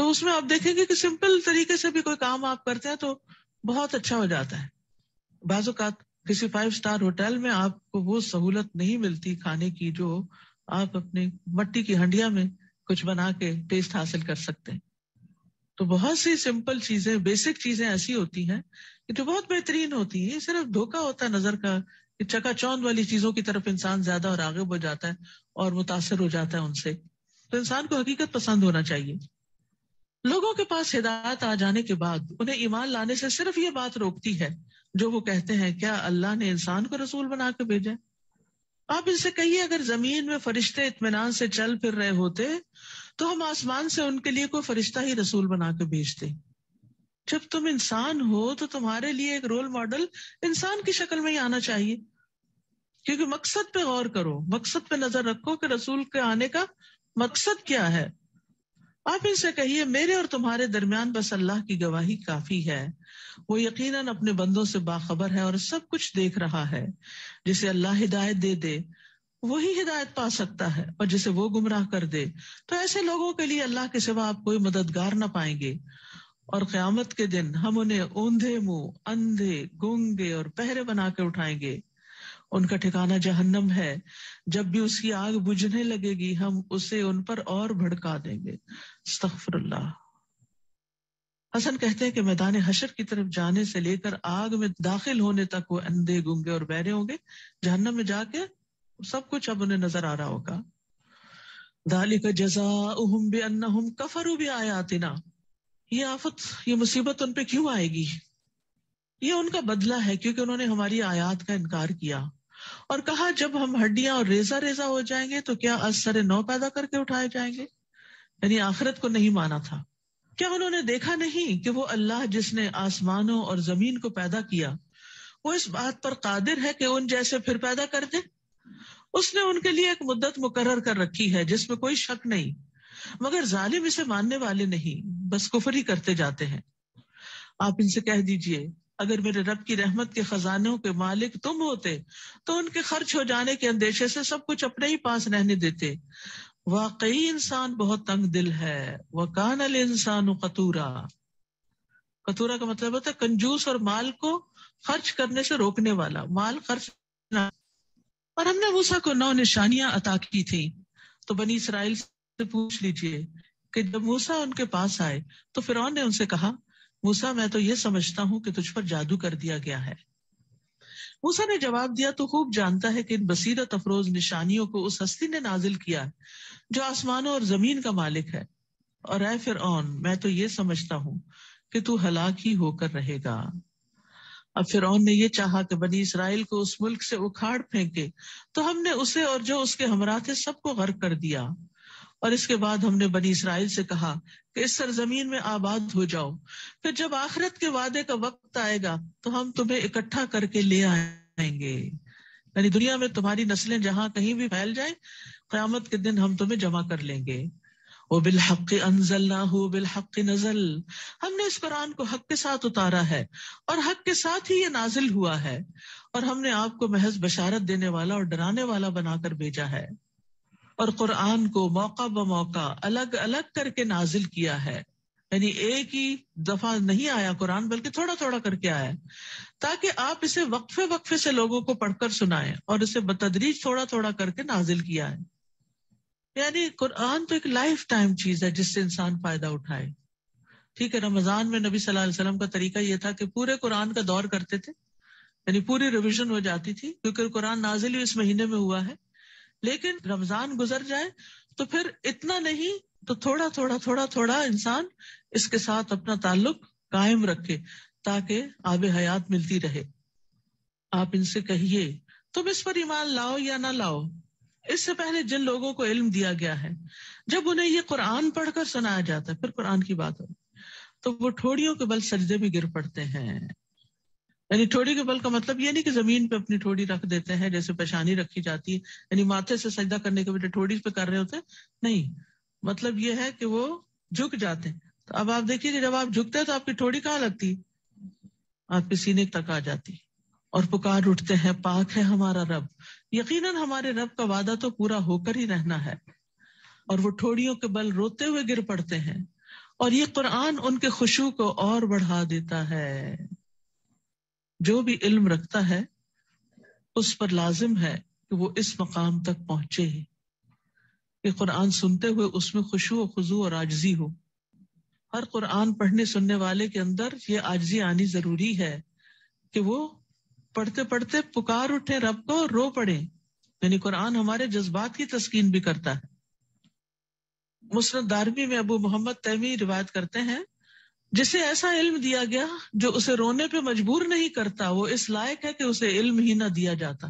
Speaker 2: तो उसमें आप देखेंगे कि सिंपल तरीके से भी कोई काम आप करते हैं तो बहुत अच्छा हो जाता है बाजुकात किसी फाइव स्टार होटल में आपको वो सहूलत नहीं मिलती खाने की जो आप अपने मट्टी की हंडिया में कुछ बना के टेस्ट हासिल कर सकते हैं तो बहुत सी सिंपल चीजें बेसिक चीजें ऐसी होती हैं कि जो बहुत बेहतरीन होती है सिर्फ धोखा होता है नजर का चकाचौंध वाली चीजों की तरफ इंसान ज्यादा और आगे हो जाता है और मुतासर हो जाता है उनसे तो इंसान को हकीकत पसंद होना चाहिए लोगों के पास हिदायत आ जाने के बाद उन्हें ईमान लाने से सिर्फ ये बात रोकती है जो वो कहते हैं क्या अल्लाह ने इंसान को रसूल बना के भेजा आप इनसे कहिए अगर जमीन में फरिश्ते इतमान से चल फिर रहे होते तो हम आसमान से उनके लिए कोई फरिश्ता ही रसूल बना के भेजते जब तुम इंसान हो तो तुम्हारे लिए एक रोल मॉडल इंसान की शक्ल में ही आना चाहिए क्योंकि मकसद पे गौर करो मकसद पे नजर रखो कि रसूल के आने का मकसद क्या है आप इनसे कहिए मेरे और तुम्हारे दरमियान बस अल्लाह की गवाही काफी है वो यकीनन अपने बंदों से बाखबर है और सब कुछ देख रहा है जिसे अल्लाह हिदायत दे दे वही हिदायत पा सकता है और जिसे वो गुमराह कर दे तो ऐसे लोगों के लिए अल्लाह के सिवा आप कोई मददगार ना पाएंगे और क्यामत के दिन हम उन्हें ऊंधे मुंह अंधे गुंगे और पहरे बना के उठाएंगे उनका ठिकाना जहन्नम है जब भी उसकी आग बुझने लगेगी हम उसे उन पर और भड़का देंगे हसन कहते हैं कि मैदान हशर की तरफ जाने से लेकर आग में दाखिल होने तक वो अंधे गुंगे और बहरे होंगे जहन्नम में जाके सब कुछ अब उन्हें नजर आ रहा होगा दाली का जजा उम बे अन्ना कफर कफरू भी आयातिना ये आफत ये मुसीबत उन पे क्यों आएगी ये उनका बदला है क्योंकि उन्होंने हमारी आयात का इनकार किया और कहा जब हम हड्डियां और रेजा रेजा हो जाएंगे तो क्या असर नौ पैदा करके उठाए जाएंगे यानी आखिरत को नहीं माना था क्या उन्होंने देखा नहीं कि वो अल्लाह जिसने आसमानों और जमीन को पैदा किया वो इस बात पर कादिर है कि उन जैसे फिर पैदा कर दे उसने उनके लिए एक मुद्दत मुकर कर रखी है जिसमें कोई शक नहीं मगर जालिम इसे मानने वाले नहीं बस कुफरी करते जाते हैं आप इनसे कह दीजिए अगर मेरे रब की रहमत के खजानों के मालिक तुम होते तो उनके खर्च हो जाने के अंदेशे से सब कुछ अपने ही पास रहने देते वाकई इंसान बहुत तंग दिल है कान अल इंसान कतूरा कतूरा का मतलब होता है कंजूस और माल को खर्च करने से रोकने वाला माल खर्च और हमने मूसा को नौ निशानियां अता की थी तो बनी इसराइल से पूछ लीजिए कि जब मूसा उनके पास आए तो फिर ने उनसे कहा मूसा मैं तो यह समझता हूं कि तुझ पर जादू कर दिया गया है मूसा ने जवाब दिया तो खूब जानता है कि इन बसीरत अफरोज निशानियों को उस हस्ती ने नाजिल किया जो आसमानों और जमीन का मालिक है और ए फिर मैं तो ये समझता हूँ कि तू हलाक ही होकर रहेगा अब फिर ने यह चाहा कि बनी इसराइल को उस मुल्क से उखाड़ फेंके तो हमने उसे और जो उसके हमरा थे सबको गर्क कर दिया और इसके बाद हमने बनी इसराइल से कहा कि इस सरजमीन में आबाद हो जाओ फिर जब आखिरत के वादे का वक्त आएगा तो हम तुम्हें इकट्ठा करके ले आएंगे यानी दुनिया में तुम्हारी नस्लें जहां कहीं भी फैल जाए क्यामत के दिन हम तुम्हें जमा कर लेंगे ओ बिल हक अनजल ना हो बिल हक नजल हमने इस कुरान को हक के साथ उतारा है और हक के साथ ही ये नाजिल हुआ है और हमने आपको महज बशारत देने वाला और डराने वाला बनाकर भेजा है और कुरान को मौका ब मौका अलग अलग करके नाजिल किया है यानी एक ही दफा नहीं आया कुरान बल्कि थोड़ा थोड़ा करके आया ताकि आप इसे वक्फे वक्फे से लोगों को पढ़कर सुनाएं और इसे बतदरीज थोड़ा थोड़ा करके नाजिल किया है यानी कुरान तो एक लाइफ टाइम चीज है जिससे इंसान फायदा उठाए ठीक है रमजान में नबी सल्लल्लाहु अलैहि वसल्लम का तरीका यह था कि पूरे कुरान का दौर करते थे यानी पूरी रिविजन हो जाती थी क्योंकि कुरान नाजिल ही इस महीने में हुआ है लेकिन रमजान गुजर जाए तो फिर इतना नहीं तो थोड़ा थोड़ा थोड़ा थोड़ा इंसान इसके साथ अपना ताल्लुक कायम रखे ताकि आब हयात मिलती रहे आप इनसे कहिए तुम इस पर ईमान लाओ या ना लाओ इससे पहले जिन लोगों को इल्म दिया गया है जब उन्हें ये कुरान पढ़कर सुनाया जाता है फिर कुरान की बात हो तो वो ठोड़ियों के बल सजदे में गिर पड़ते हैं यानी ठोड़ी के बल का मतलब ये नहीं कि जमीन पे अपनी ठोड़ी रख देते हैं जैसे पेशानी रखी जाती है यानी माथे से सजदा करने के बेटे ठोड़ी पे कर रहे होते हैं नहीं मतलब ये है कि वो झुक जाते हैं तो अब आप देखिए जब आप झुकते हैं तो आपकी ठोड़ी कहाँ लगती आपके सीने तक आ जाती और पुकार उठते हैं पाक है हमारा रब यकीनन हमारे रब का वादा तो पूरा होकर ही रहना है और वो ठोड़ियों के बल रोते हुए गिर पड़ते हैं और ये कुरान उनके खुशू को और बढ़ा देता है जो भी इल्म रखता है उस पर लाजिम है कि वो इस मकाम तक पहुंचे कि कुरान सुनते हुए उसमें खुशू खुजू और आजजी हो हर कुरान पढ़ने सुनने वाले के अंदर ये आजजी आनी जरूरी है कि वो पढ़ते पढ़ते पुकार उठे रब को रो पड़े यानी कुरान हमारे जज्बात की तस्कीन भी करता है मुस्लिम दारवी में अबू मोहम्मद तैमी रिवायत करते हैं जिसे ऐसा इल्म दिया गया जो उसे रोने पे मजबूर नहीं करता वो इस लायक है कि उसे इल्म ही ना दिया जाता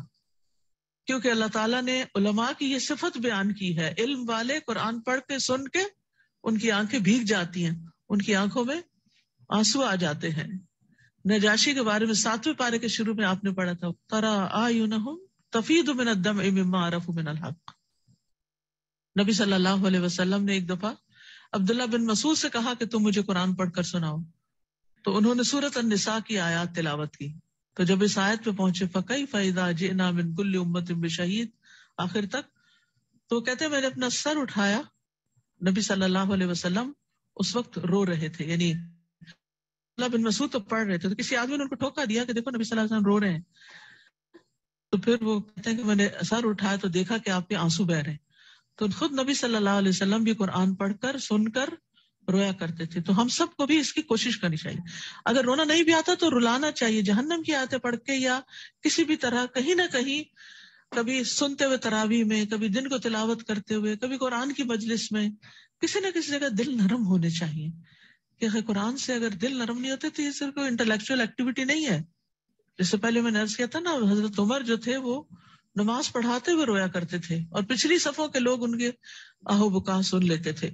Speaker 2: क्योंकि अल्लाह ताला ने उलमा की ये सिफत बयान की है इल्म वाले कुरान पढ़ के सुन के उनकी आंखें भीग जाती हैं उनकी आंखों में आंसू आ जाते हैं नजाशी के बारे में सातवें पारे के शुरू में आपने पढ़ा था तरा आयू न मिन दम मिन हक नबी सल्लल्लाहु अलैहि वसल्लम ने एक दफा अब्दुल्ला बिन मसूद से कहा कि तुम मुझे कुरान पढ़कर सुनाओ तो उन्होंने सूरत अनसा की आयात तिलावत की तो जब इस आयत पे पहुंचे फ़कई फ़ैदा जिना बिन कुल्ली उम्मत शहीद आखिर तक तो वो कहते मैंने अपना सर उठाया नबी सल्लल्लाहु अलैहि वसल्लम उस वक्त रो रहे थे यानी बिन मसूद तो पढ़ रहे थे तो किसी आदमी ने उनको ठोका दिया कि देखो नबी सल्लल्लाहु अलैहि वसल्लम रो रहे हैं तो फिर वो कहते हैं कि मैंने सर उठाया तो देखा कि आपके आंसू बह रहे हैं तो खुद नबी सल्लल्लाहु अलैहि वसल्लम भी कुरान पढ़कर सुनकर रोया करते थे तो हम सबको भी इसकी कोशिश करनी चाहिए अगर रोना नहीं भी आता तो रुलाना चाहिए जहन्नम की आते पढ़ के या किसी भी तरह कहीं ना कहीं कभी सुनते हुए तरावी में कभी दिन को तिलावत करते हुए कभी कुरान की मजलिस में किसी ना किसी जगह दिल नरम होने चाहिए कि कुरान से अगर दिल नरम नहीं होते तो ये सिर्फ कोई इंटेलेक्चुअल एक्टिविटी नहीं है इससे पहले मैंने अर्ज किया था ना हजरत उमर जो थे वो नमाज पढ़ाते हुए रोया करते थे और पिछली सफों के लोग उनके आहो बुका सुन लेते थे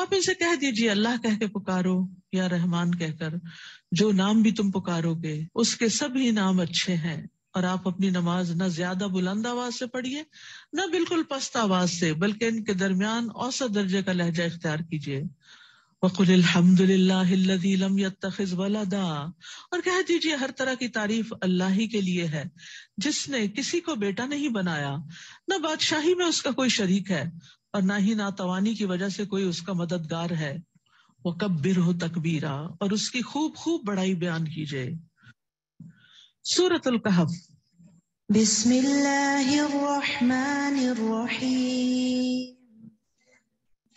Speaker 2: आप इनसे कह दीजिए अल्लाह कह के पुकारो या रहमान कहकर जो नाम भी तुम पुकारोगे उसके सभी नाम अच्छे हैं और आप अपनी नमाज ना ज्यादा बुलंद आवाज से पढ़िए ना बिल्कुल पस्त आवाज से बल्कि इनके दरमियान औसत दर्जे का लहजा इख्तियार कीजिए और कह दीजिए हर तरह की तारीफ अल्लाह ही के लिए है जिसने किसी को बेटा नहीं बनाया न बादशाही में उसका कोई शरीक है और ना ही नातवानी की वजह से कोई उसका मददगार है वह कब्बिर हो तकबीरा और उसकी खूब खूब बड़ाई बयान कीजिए सूरतुल कहफ
Speaker 3: बिस्मिल्लाहिर्रहमानिर्रहीम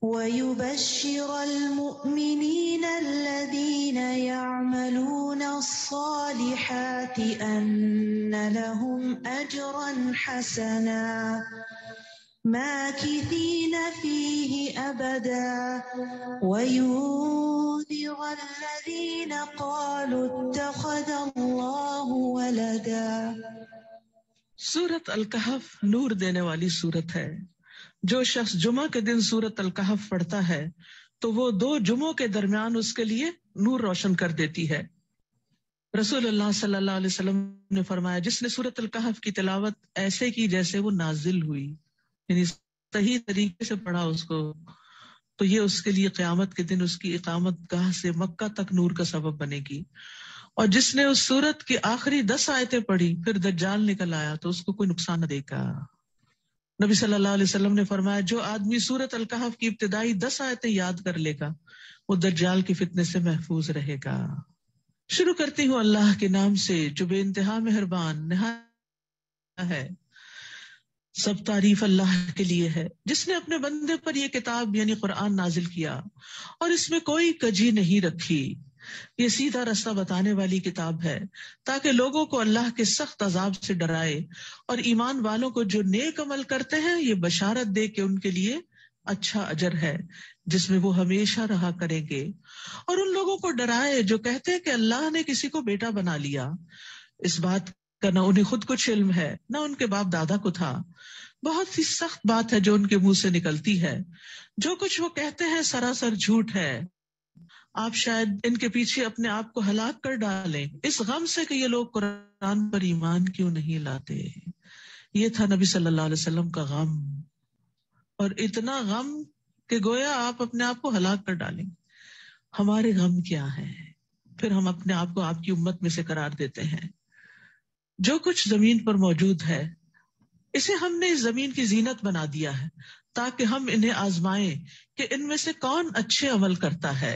Speaker 4: ويبشر المؤمنين الذين يعملون الصالحات أن لهم أجرا حسنا ماكثين فيه أبدا وينذر
Speaker 1: الذين قالوا اتخذ الله ولدا
Speaker 2: سورة الكهف نور دینے والی जो शख्स जुमा के दिन सूरत अलकहफ पढ़ता है तो वो दो जुमों के दरमियान उसके लिए नूर रोशन कर देती है रसूल अल्लाह सल्लल्लाहु अलैहि वसल्लम ने फरमाया जिसने सूरत अलकहफ की तिलावत ऐसे की जैसे वो नाजिल हुई यानी सही तरीके से पढ़ा उसको तो ये उसके लिए क्यामत के दिन उसकी इकामत गाह से मक्का तक नूर का सबब बनेगी और जिसने उस सूरत की आखिरी दस आयतें पढ़ी फिर दज्जाल निकल आया तो उसको कोई नुकसान न देगा नबी सल्लल्लाहु अलैहि वसल्लम ने फरमाया जो आदमी सूरत अलकहफ की इब्तदाई दस आयतें याद कर लेगा वो दज्जाल की फितने से महफूज रहेगा शुरू करती हूँ अल्लाह के नाम से जो बे इंतहा मेहरबान नहा है सब तारीफ अल्लाह के लिए है जिसने अपने बंदे पर यह किताब यानी कुरान नाजिल किया और इसमें कोई कजी नहीं रखी ये सीधा रास्ता बताने वाली किताब है ताकि लोगों को अल्लाह के सख्त अजाब से डराए और ईमान वालों को जो नेक अमल करते हैं ये बशारत दे के उनके लिए अच्छा अजर है जिसमें वो हमेशा रहा करेंगे और उन लोगों को डराए जो कहते हैं कि अल्लाह ने किसी को बेटा बना लिया इस बात का ना उन्हें खुद कुछ इल्म है ना उनके बाप दादा को था बहुत ही सख्त बात है जो उनके मुंह से निकलती है जो कुछ वो कहते हैं सरासर झूठ है आप शायद इनके पीछे अपने आप को हलाक कर डालें इस गम से कि ये लोग कुरान पर ईमान क्यों नहीं लाते ये था नबी सल्लल्लाहु अलैहि वसल्लम का गम और इतना गम कि गोया आप अपने आप को हलाक कर डालेंगे हमारे गम क्या है फिर हम अपने आप को आपकी उम्मत में से करार देते हैं जो कुछ जमीन पर मौजूद है इसे हमने इस जमीन की जीनत बना दिया है ताकि हम इन्हें आजमाएं कि इनमें से कौन अच्छे अमल करता है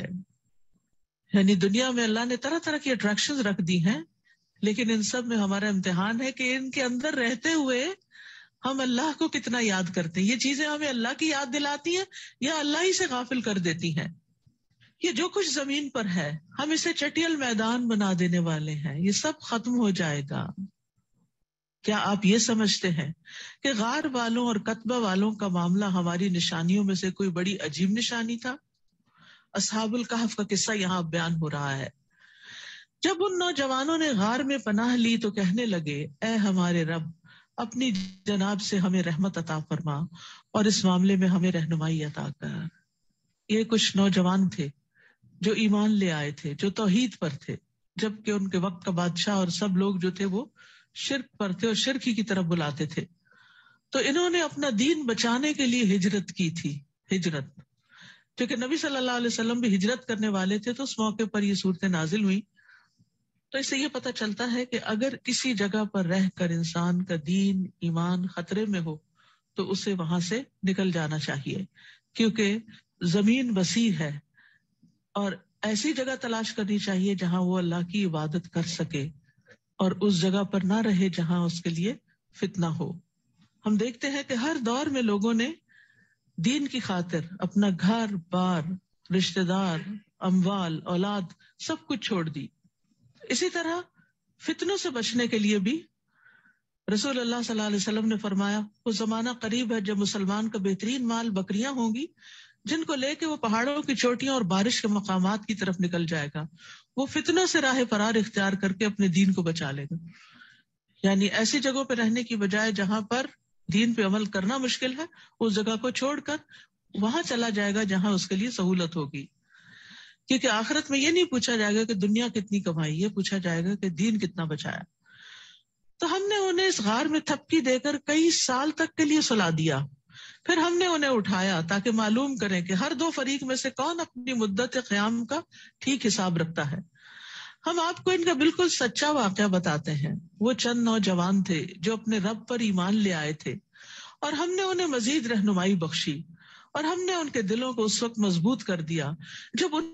Speaker 2: यानी दुनिया में अल्लाह ने तरह तरह की अट्रैक्शन रख दी हैं लेकिन इन सब में हमारा इम्तिहान है कि इनके अंदर रहते हुए हम अल्लाह को कितना याद करते हैं ये चीजें हमें अल्लाह की याद दिलाती हैं या अल्लाह ही से गाफिल कर देती हैं ये जो कुछ जमीन पर है हम इसे चटियल मैदान बना देने वाले हैं ये सब खत्म हो जाएगा क्या आप ये समझते हैं कि गार वालों और कतबा वालों का मामला हमारी निशानियों में से कोई बड़ी अजीब निशानी था असहाबुल कहफ का किस्सा यहाँ बयान हो रहा है जब उन नौजवानों ने गार में पनाह ली तो कहने लगे ए हमारे रब अपनी जनाब से हमें रहमत अता फरमा और इस मामले में हमें रहनुमाई अता कर ये कुछ नौजवान थे जो ईमान ले आए थे जो तोहीद पर थे जबकि उनके वक्त का बादशाह और सब लोग जो थे वो शिरक पर थे और शिरक ही की तरफ बुलाते थे तो इन्होंने अपना दीन बचाने के लिए हिजरत की थी हिजरत क्योंकि नबी सल्लल्लाहु अलैहि वसल्लम भी हिजरत करने वाले थे तो उस मौके पर ये सूरतें नाजिल हुई तो इससे ये पता चलता है कि अगर किसी जगह पर रहकर इंसान का दीन ईमान खतरे में हो तो उसे वहां से निकल जाना चाहिए क्योंकि जमीन वसी है और ऐसी जगह तलाश करनी चाहिए जहां वो अल्लाह की इबादत कर सके और उस जगह पर ना रहे जहां उसके लिए फितना हो हम देखते हैं कि हर दौर में लोगों ने दीन की खातिर अपना घर बार रिश्तेदार अमवाल औलाद सब कुछ छोड़ दी इसी तरह फितनों से बचने के लिए भी रसूल अल्लाह सल्लल्लाहु अलैहि वसल्लम ने फरमाया वो जमाना करीब है जब मुसलमान का बेहतरीन माल बकरियां होंगी जिनको लेके वो पहाड़ों की चोटियों और बारिश के मकाम की तरफ निकल जाएगा वो फितनों से राह फरार इख्तियार करके अपने दीन को बचा लेगा यानी ऐसी जगहों पर रहने की बजाय जहां पर दीन पे अमल करना मुश्किल है उस जगह को छोड़कर वहां चला जाएगा जहां उसके लिए सहूलत होगी क्योंकि आखिरत में ये नहीं पूछा जाएगा कि दुनिया कितनी कमाई ये पूछा जाएगा कि दीन कितना बचाया तो हमने उन्हें इस गार में थपकी देकर कई साल तक के लिए सुला दिया फिर हमने उन्हें उठाया ताकि मालूम करें कि हर दो फरीक में से कौन अपनी मुद्दत क्याम का ठीक हिसाब रखता है हम आपको इनका बिल्कुल सच्चा वाक्य बताते हैं वो चंद नौजवान थे जो अपने रब पर ईमान ले आए थे और हमने उन्हें मजीद रहनुमाई बख्शी और हमने उनके दिलों को उस वक्त मजबूत कर दिया जब उन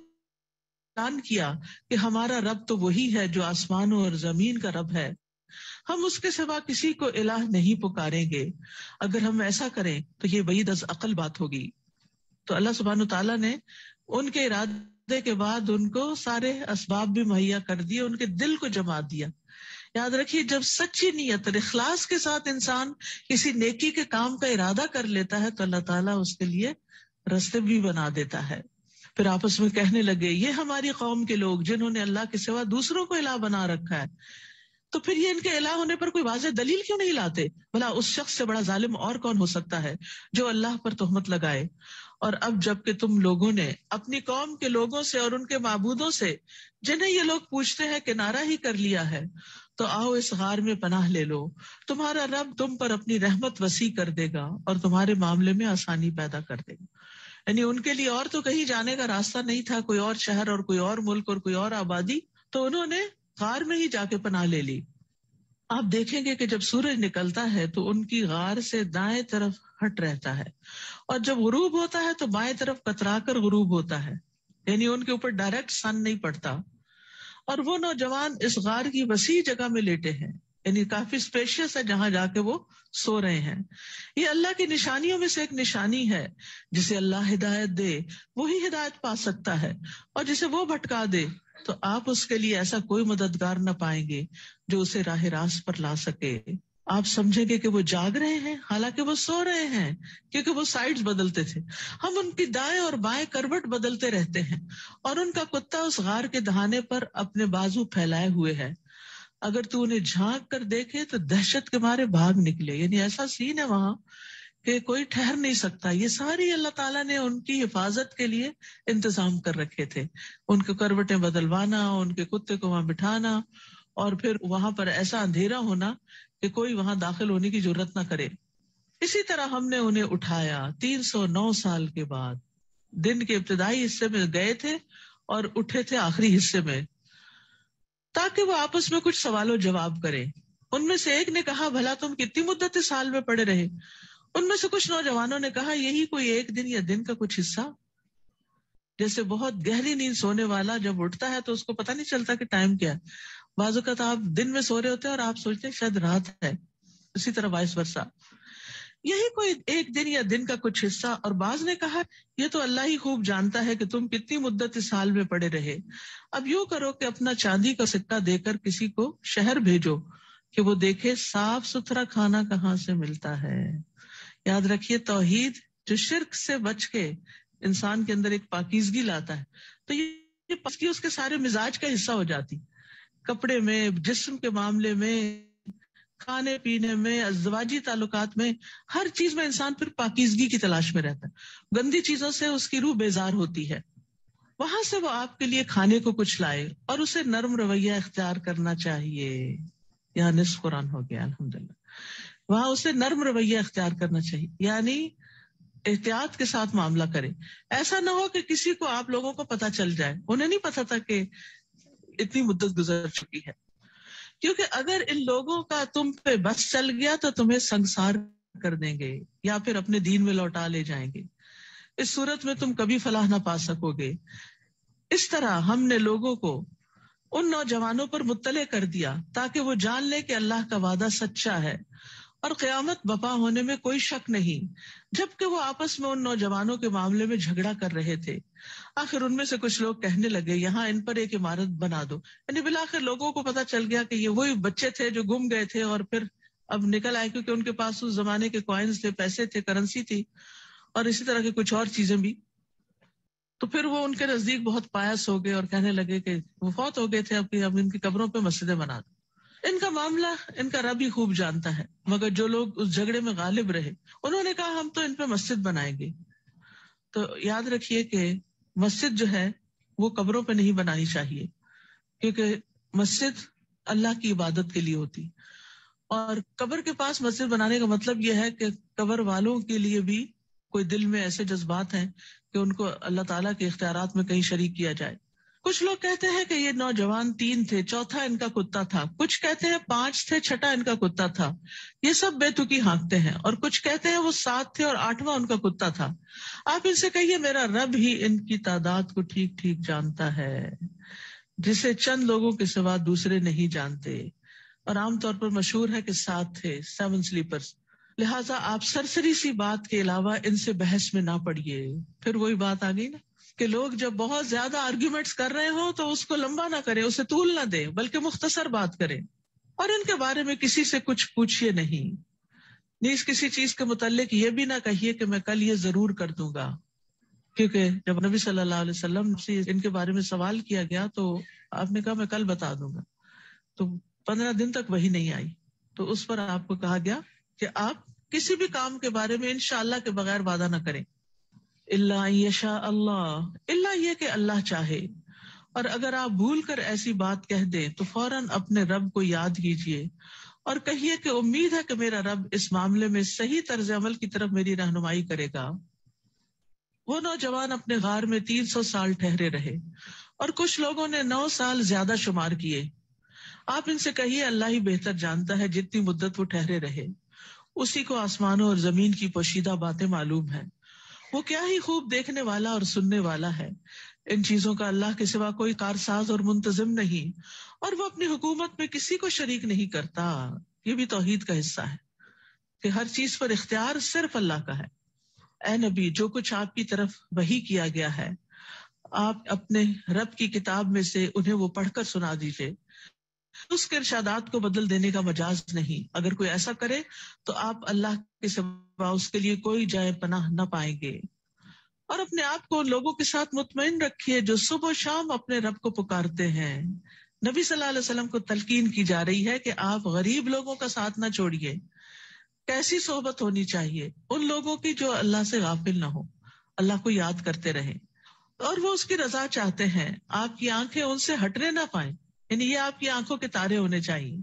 Speaker 2: किया कि हमारा रब तो वही है जो आसमानों और जमीन का रब है हम उसके सिवा किसी को इलाह नहीं पुकारेंगे अगर हम ऐसा करें तो ये बईद अज अकल बात होगी तो अल्लाह सुबहान तला ने उनके इरादे मुद्दे के बाद उनको सारे इसबाब भी मुहैया कर दिए उनके दिल को जमा दिया याद रखिए जब सच्ची नीयत और इखलास के साथ इंसान किसी नेकी के काम का इरादा कर लेता है तो अल्लाह ताला उसके लिए रस्ते भी बना देता है फिर आपस में कहने लगे ये हमारी कौम के लोग जिन्होंने अल्लाह के सिवा दूसरों को इला बना रखा है तो फिर ये इनके इला होने पर कोई वाजह दलील क्यों नहीं लाते भला उस शख्स से बड़ा जालिम और कौन हो सकता है जो अल्लाह पर तोहमत लगाए और अब जबकि तुम लोगों ने अपनी कौम के लोगों से और उनके मबूदों से जिन्हें ये लोग पूछते हैं किनारा ही कर लिया है तो आओ इस गार में पनाह ले लो तुम्हारा रब तुम पर अपनी रहमत वसी कर देगा और तुम्हारे मामले में आसानी पैदा कर देगा यानी उनके लिए और तो कहीं जाने का रास्ता नहीं था कोई और शहर और कोई और मुल्क और कोई और आबादी तो उन्होंने गार में ही जाके पनाह ले ली आप देखेंगे कि जब सूरज निकलता है तो उनकी गार से दाएं तरफ हट रहता है और जब गुरूब होता है तो बाएं तरफ कतरा कर गुरूब होता है यानी उनके ऊपर डायरेक्ट सन नहीं पड़ता और वो नौजवान इस गार की वसी जगह में लेटे हैं यानी काफी स्पेशियस है जहां जाके वो सो रहे हैं ये अल्लाह की निशानियों में से एक निशानी है जिसे अल्लाह हिदायत दे वही हिदायत पा सकता है और जिसे वो भटका दे तो आप उसके लिए ऐसा कोई मददगार ना पाएंगे जो उसे राह रास पर ला सके आप समझेंगे कि वो जाग रहे हैं हालांकि वो सो रहे हैं क्योंकि वो साइड्स बदलते थे हम उनकी दाएं और बाएं करवट बदलते रहते हैं और उनका कुत्ता उस गार के दहाने पर अपने बाजू फैलाए हुए है अगर तू उन्हें झांक कर देखे तो दहशत के मारे भाग निकले यानी ऐसा सीन है वहां कि कोई ठहर नहीं सकता ये सारी अल्लाह ताला ने उनकी हिफाजत के लिए इंतजाम कर रखे थे उनके करवटें बदलवाना उनके कुत्ते को वहां बिठाना और फिर वहां पर ऐसा अंधेरा होना कि कोई वहां दाखिल होने की जरूरत ना करे इसी तरह हमने उन्हें उठाया 309 साल के बाद दिन के इब्तदाई हिस्से में गए थे और उठे थे आखिरी हिस्से में ताकि वो आपस में कुछ सवालों जवाब करें उनमें से एक ने कहा भला तुम कितनी मुद्दत साल में पड़े रहे उनमें से कुछ नौजवानों ने कहा यही कोई एक दिन या दिन का कुछ हिस्सा जैसे बहुत गहरी नींद सोने वाला जब उठता है तो उसको पता नहीं चलता कि टाइम क्या है बाजू का तो आप दिन में सो रहे होते हैं और आप सोचते हैं शायद रात है इसी तरह वाइस वर्षा यही कोई एक दिन या दिन का कुछ हिस्सा और बाज ने कहा यह तो अल्लाह ही खूब जानता है कि तुम कितनी मुद्दत इस साल में पड़े रहे अब यू करो कि अपना चांदी का सिक्का देकर किसी को शहर भेजो कि वो देखे साफ सुथरा खाना कहाँ से मिलता है याद रखिए तोहीद जो शिरक से बच के इंसान के अंदर एक पाकिजगी लाता है तो ये पाकिजगी उसके सारे मिजाज का हिस्सा हो जाती कपड़े में जिसम के मामले में खाने पीने में अजवाजी ताल्लुक में हर चीज में इंसान फिर पाकिजगी की तलाश में रहता है गंदी चीजों से उसकी रूह बेजार होती है वहां से वो आपके लिए खाने को कुछ लाए और उसे नर्म रवैया इख्तियार करना चाहिए यहाँ निस्फ कुरान हो गया अलहमदल्ला वहां उसे नर्म रवैया अख्तियार करना चाहिए यानी एहतियात के साथ मामला करें ऐसा ना हो कि किसी को आप लोगों को पता चल जाए उन्हें नहीं पता था कि इतनी मुद्दत गुजर चुकी है क्योंकि अगर इन लोगों का तुम पे बस चल गया तो तुम्हें संसार कर देंगे या फिर अपने दीन में लौटा ले जाएंगे इस सूरत में तुम कभी फलाह ना पा सकोगे इस तरह हमने लोगों को उन नौजवानों पर मुतले कर दिया ताकि वो जान ले कि अल्लाह का वादा सच्चा है और क्यामत बपा होने में कोई शक नहीं जबकि वो आपस में उन नौजवानों के मामले में झगड़ा कर रहे थे आखिर उनमें से कुछ लोग कहने लगे यहाँ इन पर एक इमारत बना दो यानी बिलाखिर लोगों को पता चल गया कि ये वही बच्चे थे जो गुम गए थे और फिर अब निकल आए क्योंकि उनके पास उस जमाने के कॉइन्स थे पैसे थे करेंसी थी और इसी तरह की कुछ और चीजें भी तो फिर वो उनके नजदीक बहुत पायस हो गए और कहने लगे कि वो फौत हो गए थे अब इनकी कब्रों पर मस्जिदें बना दो इनका मामला इनका रब ही खूब जानता है मगर जो लोग उस झगड़े में गालिब रहे उन्होंने कहा हम तो इन पर मस्जिद बनाएंगे तो याद रखिए कि मस्जिद जो है वो कब्रों पर नहीं बनानी चाहिए क्योंकि मस्जिद अल्लाह की इबादत के लिए होती और कब्र के पास मस्जिद बनाने का मतलब यह है कि कब्र वालों के लिए भी कोई दिल में ऐसे जज्बात हैं कि उनको अल्लाह ताला के इख्तियार में कहीं शरीक किया जाए कुछ लोग कहते हैं कि ये नौजवान तीन थे चौथा इनका कुत्ता था कुछ कहते हैं पांच थे छठा इनका कुत्ता था ये सब बेतुकी हाँकते हैं और कुछ कहते हैं वो सात थे और आठवां उनका कुत्ता था आप इनसे कहिए मेरा रब ही इनकी तादाद को ठीक ठीक जानता है जिसे चंद लोगों के सिवा दूसरे नहीं जानते और आमतौर पर मशहूर है कि सात थे सेवन स्लीपर्स लिहाजा आप सरसरी सी बात के अलावा इनसे बहस में ना पड़िए फिर वही बात आ गई ना कि लोग जब बहुत ज्यादा आर्ग्यूमेंट्स कर रहे हो तो उसको लंबा ना करें उसे तूल ना दें बल्कि मुख्तसर बात करें और इनके बारे में किसी से कुछ पूछिए नहीं नीज किसी चीज के मुतालिक ये भी ना कहिए कि मैं कल ये जरूर कर दूंगा क्योंकि जब नबी सल्लल्लाहु अलैहि वसल्लम से इनके बारे में सवाल किया गया तो आपने कहा मैं कल बता दूंगा तो पंद्रह दिन तक वही नहीं आई तो उस पर आपको कहा गया कि आप किसी भी काम के बारे में इनशाला के बगैर वादा ना करें इलाशा अल्लाह इल्ला ये कि अल्लाह चाहे और अगर आप भूल कर ऐसी बात कह दे तो फौरन अपने रब को याद कीजिए और कहिए कि उम्मीद है कि मेरा रब इस मामले में सही तर्ज अमल की तरफ मेरी रहनुमाई करेगा वो नौजवान अपने घर में तीन सौ साल ठहरे रहे और कुछ लोगों ने नौ साल ज्यादा शुमार किए आप इनसे कहिए अल्लाह ही बेहतर जानता है जितनी मुद्दत वो ठहरे रहे उसी को आसमानों और जमीन की पोशीदा बातें मालूम है वो क्या ही खूब देखने वाला और सुनने वाला है इन चीजों का अल्लाह के सिवा कोई कारसाज और मुंतजिम नहीं और वो अपनी हुकूमत में किसी को शरीक नहीं करता ये भी तोहहीद का हिस्सा है कि हर चीज पर इख्तियार सिर्फ अल्लाह का है ए नबी जो कुछ आपकी तरफ वही किया गया है आप अपने रब की किताब में से उन्हें वो पढ़कर सुना दीजिए उसके इर्शादात को बदल देने का मजाज नहीं अगर कोई ऐसा करे तो आप अल्लाह के सिवा सिवा उसके लिए कोई जाए पनाह न पाएंगे और अपने आप को लोगों के साथ मुतमिन रखिए जो सुबह शाम अपने रब को पुकारते हैं नबी सल्लल्लाहु अलैहि वसल्लम को तलकीन की जा रही है कि आप गरीब लोगों का साथ ना छोड़िए कैसी सोहबत होनी चाहिए उन लोगों की जो अल्लाह से गाफिल ना हो अल्लाह को याद करते रहे और वो उसकी रजा चाहते हैं आपकी आंखें उनसे हटने ना पाए यानी ये आपकी आंखों के तारे होने चाहिए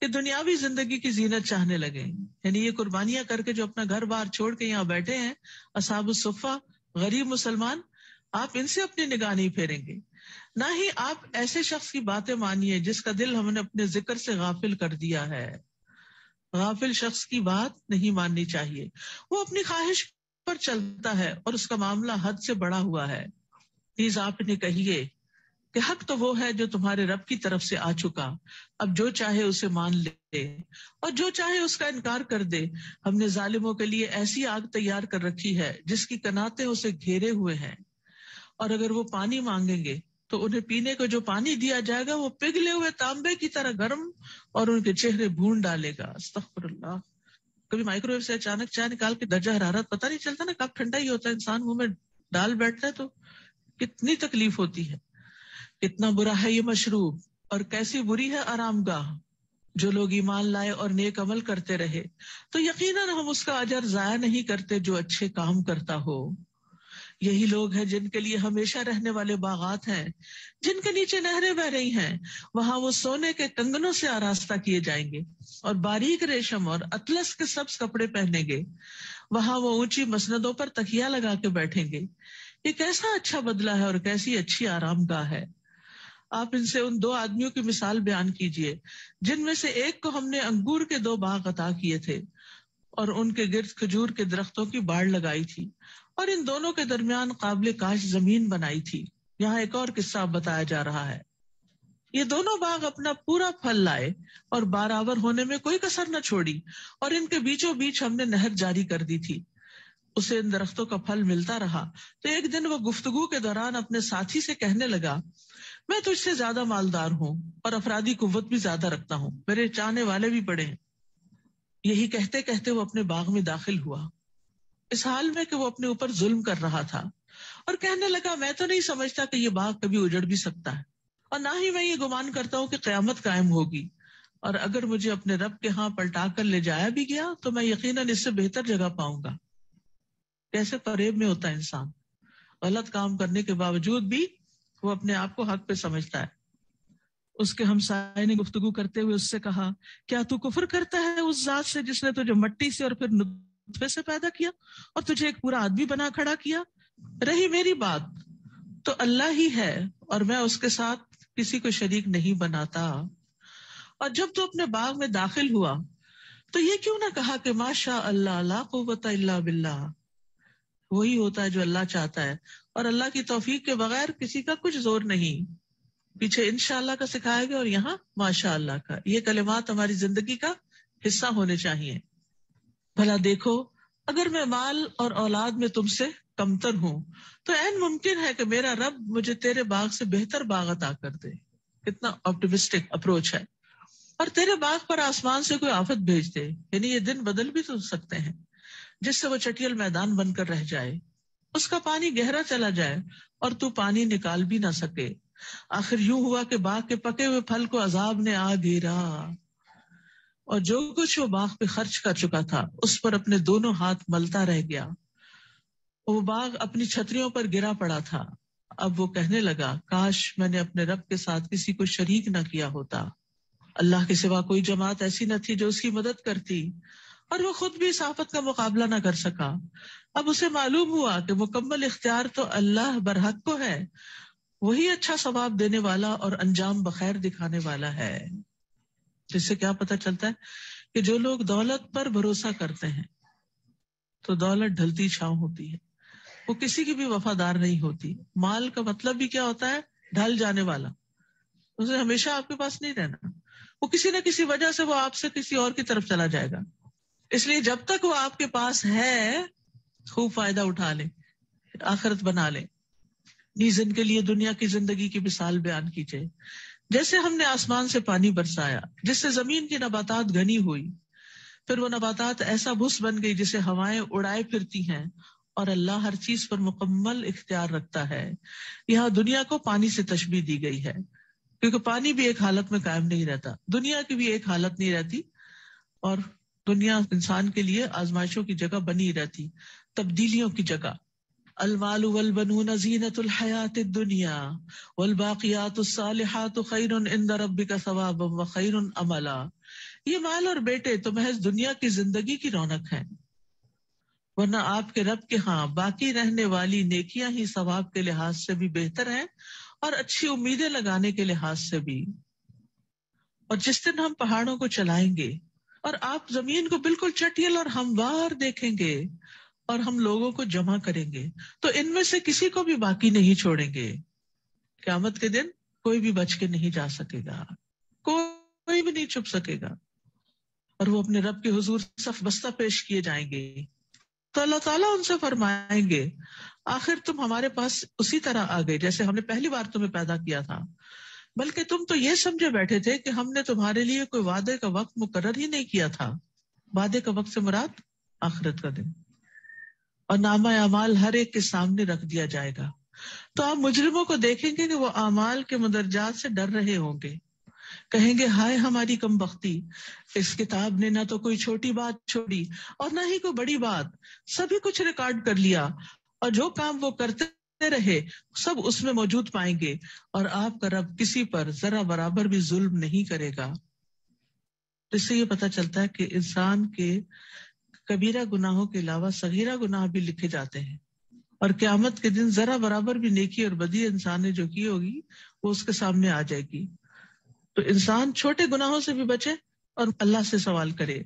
Speaker 2: कि दुनियावी जिंदगी की जीनत चाहने लगे यानी ये कुर्बानियां करके जो अपना घर बार छोड़ के यहाँ बैठे हैं असाबुसफ़ा गरीब मुसलमान आप इनसे अपनी निगाह नहीं फेरेंगे ना ही आप ऐसे शख्स की बातें मानिए जिसका दिल हमने अपने जिक्र से गाफिल कर दिया है गाफिल शख्स की बात नहीं माननी चाहिए वो अपनी ख्वाहिश पर चलता है और उसका मामला हद से बड़ा हुआ है प्लीज आप इन्हें कहिए कि हक तो वो है जो तुम्हारे रब की तरफ से आ चुका अब जो चाहे उसे मान ले और जो चाहे उसका इनकार कर दे हमने जालिमों के लिए ऐसी आग तैयार कर रखी है जिसकी कनाते उसे घेरे हुए हैं और अगर वो पानी मांगेंगे तो उन्हें पीने को जो पानी दिया जाएगा वो पिघले हुए तांबे की तरह गर्म और उनके चेहरे भून डालेगा अस्तफर कभी माइक्रोवेव से अचानक चाय निकाल के दर्जा हरारत पता नहीं चलता ना कब ठंडा ही होता है इंसान मुंह में डाल बैठता है तो कितनी तकलीफ होती है कितना बुरा है ये मशरूब और कैसी बुरी है आरामगाह जो लोग ईमान लाए और नेक अमल करते रहे तो यकीनन हम उसका अजर जाया नहीं करते जो अच्छे काम करता हो यही लोग हैं जिनके लिए हमेशा रहने वाले बागात हैं जिनके नीचे नहरें बह रही हैं वहां वो सोने के कंगनों से आरास्ता किए जाएंगे और बारीक रेशम और अतलस के सब्स कपड़े पहनेंगे वहां वो ऊंची मसनदों पर तकिया लगा के बैठेंगे ये कैसा अच्छा बदला है और कैसी अच्छी आरामगाह है आप इनसे उन दो आदमियों की मिसाल बयान कीजिए जिनमें से एक को हमने अंगूर के दो बाग अता किए थे और उनके गिर्द खजूर के दरख्तों की बाढ़ लगाई थी और इन दोनों के दरमियान काबिल काश जमीन बनाई थी यहाँ एक और किस्सा बताया जा रहा है ये दोनों बाग अपना पूरा फल लाए और बराबर होने में कोई कसर न छोड़ी और इनके बीचों बीच हमने नहर जारी कर दी थी उसे इन दरख्तों का फल मिलता रहा तो एक दिन वो गुफ्तगु के दौरान अपने साथी से कहने लगा मैं तो इससे ज्यादा मालदार हूं और अफराधी कुत भी ज्यादा रखता हूं मेरे चाहने वाले भी बड़े यही कहते कहते वो अपने बाग में दाखिल हुआ इस हाल में कि वो अपने ऊपर जुल्म कर रहा था और कहने लगा मैं तो नहीं समझता कि ये बाग कभी उजड़ भी सकता है और ना ही मैं ये गुमान करता हूँ कि क्यामत कायम होगी और अगर मुझे अपने रब के हाँ पलटा कर ले जाया भी गया तो मैं यकीनन इससे बेहतर जगह पाऊंगा कैसे परेब में होता है इंसान गलत काम करने के बावजूद भी वो अपने आप को हक पे समझता है उसके हमसाय ने गुफ्तगु करते हुए उससे कहा क्या तू कुफर करता है उस जात से जिसने तुझे मट्टी से और फिर नुतफे से पैदा किया और तुझे एक पूरा आदमी बना खड़ा किया रही मेरी बात तो अल्लाह ही है और मैं उसके साथ किसी को शरीक नहीं बनाता और जब तू अपने बाग में दाखिल हुआ तो ये क्यों ना कहा कि माशा अल्लाह अल्लाह को बिल्ला वही होता है जो अल्लाह चाहता है और अल्लाह की तोफीक के बगैर किसी का कुछ जोर नहीं पीछे इनशाला का सिखाया गया और यहाँ माशा का ये कलेमात हमारी जिंदगी का हिस्सा होने चाहिए भला देखो अगर मैं माल और औलाद में तुमसे कमतर हूं तो एन मुमकिन है कि मेरा रब मुझे तेरे बाग से बेहतर बाग अता कर दे कितना ऑप्टिमिस्टिक अप्रोच है और तेरे बाग पर आसमान से कोई आफत भेज दे यानी ये दिन बदल भी तो सकते हैं जिससे वो चटियल मैदान बनकर रह जाए उसका पानी गहरा चला जाए और तू पानी निकाल भी ना सके आखिर यूं हुआ कि बाग के पके हुए फल को अजाब ने आ घेरा और जो कुछ वो बाग पे खर्च कर चुका था उस पर अपने दोनों हाथ मलता रह गया वो बाग अपनी छतरियों पर गिरा पड़ा था अब वो कहने लगा काश मैंने अपने रब के साथ किसी को शरीक ना किया होता अल्लाह के सिवा कोई जमात ऐसी न थी जो उसकी मदद करती और वो खुद भी इस का मुकाबला ना कर सका अब उसे मालूम हुआ कि मुकम्मल इख्तियार तो अल्लाह बरहक को है वही अच्छा सवाब देने वाला और अंजाम बखैर दिखाने वाला है जिससे क्या पता चलता है कि जो लोग दौलत पर भरोसा करते हैं तो दौलत ढलती छाव होती है वो किसी की भी वफादार नहीं होती माल का मतलब भी क्या होता है ढल जाने वाला उसे हमेशा आपके पास नहीं रहना वो किसी ना किसी वजह से वो आपसे किसी और की तरफ चला जाएगा इसलिए जब तक वो आपके पास है खूब फायदा उठा ले आखिरत बना ले नीज के लिए दुनिया की जिंदगी की मिसाल बयान कीजिए जैसे हमने आसमान से पानी बरसाया जिससे जमीन की नबातात घनी हुई फिर वो नबातात ऐसा भुस बन गई जिसे हवाएं उड़ाए फिरती हैं और अल्लाह हर चीज पर मुकम्मल इख्तियार रखता है यहाँ दुनिया को पानी से तशबी दी गई है क्योंकि पानी भी एक हालत में कायम नहीं रहता दुनिया की भी एक हालत नहीं रहती और दुनिया इंसान के लिए आजमाइशों की जगह बनी रहती तब्दीलियों की जगह अलवाल दुनिया का बेटे तो महज दुनिया की जिंदगी की रौनक है वरना आपके रब के हाँ बाकी रहने वाली नेकिया ही सवाब के लिहाज से भी बेहतर है और अच्छी उम्मीदें लगाने के लिहाज से भी और जिस दिन हम पहाड़ों को चलाएंगे और आप जमीन को बिल्कुल चटियल और हमवार देखेंगे और हम लोगों को जमा करेंगे तो इनमें से किसी को भी बाकी नहीं छोड़ेंगे क्यामत के दिन कोई भी बच के नहीं जा सकेगा कोई भी नहीं छुप सकेगा और वो अपने रब के हुजूर सफ बस्ता पेश किए जाएंगे तो अल्लाह ताला उनसे फरमाएंगे आखिर तुम हमारे पास उसी तरह आ गए जैसे हमने पहली बार तुम्हें पैदा किया था बल्कि तुम तो ये समझे बैठे थे कि हमने तुम्हारे लिए कोई वादे का वक्त मुकर ही नहीं किया था वादे का वक्त से मुराद आखिरत का दिन और नामा अमाल हर एक के सामने रख दिया जाएगा तो आप मुजरिमों को देखेंगे कि वो अमाल के मदरजात से डर रहे होंगे कहेंगे हाय हमारी कम बख्ती इस किताब ने ना तो कोई छोटी बात छोड़ी और ना ही कोई बड़ी बात सभी कुछ रिकॉर्ड कर लिया और जो काम वो करते रहे सब उसमें मौजूद पाएंगे और आपका रब किसी पर जरा बराबर भी जुल्म नहीं करेगा तो इससे ये पता चलता है कि इंसान के कबीरा गुनाहों के अलावा सगीरा गुनाह भी लिखे जाते हैं और क्यामत के दिन जरा बराबर भी नेकी और बदी इंसान ने जो की होगी वो उसके सामने आ जाएगी तो इंसान छोटे गुनाहों से भी बचे और अल्लाह से सवाल करे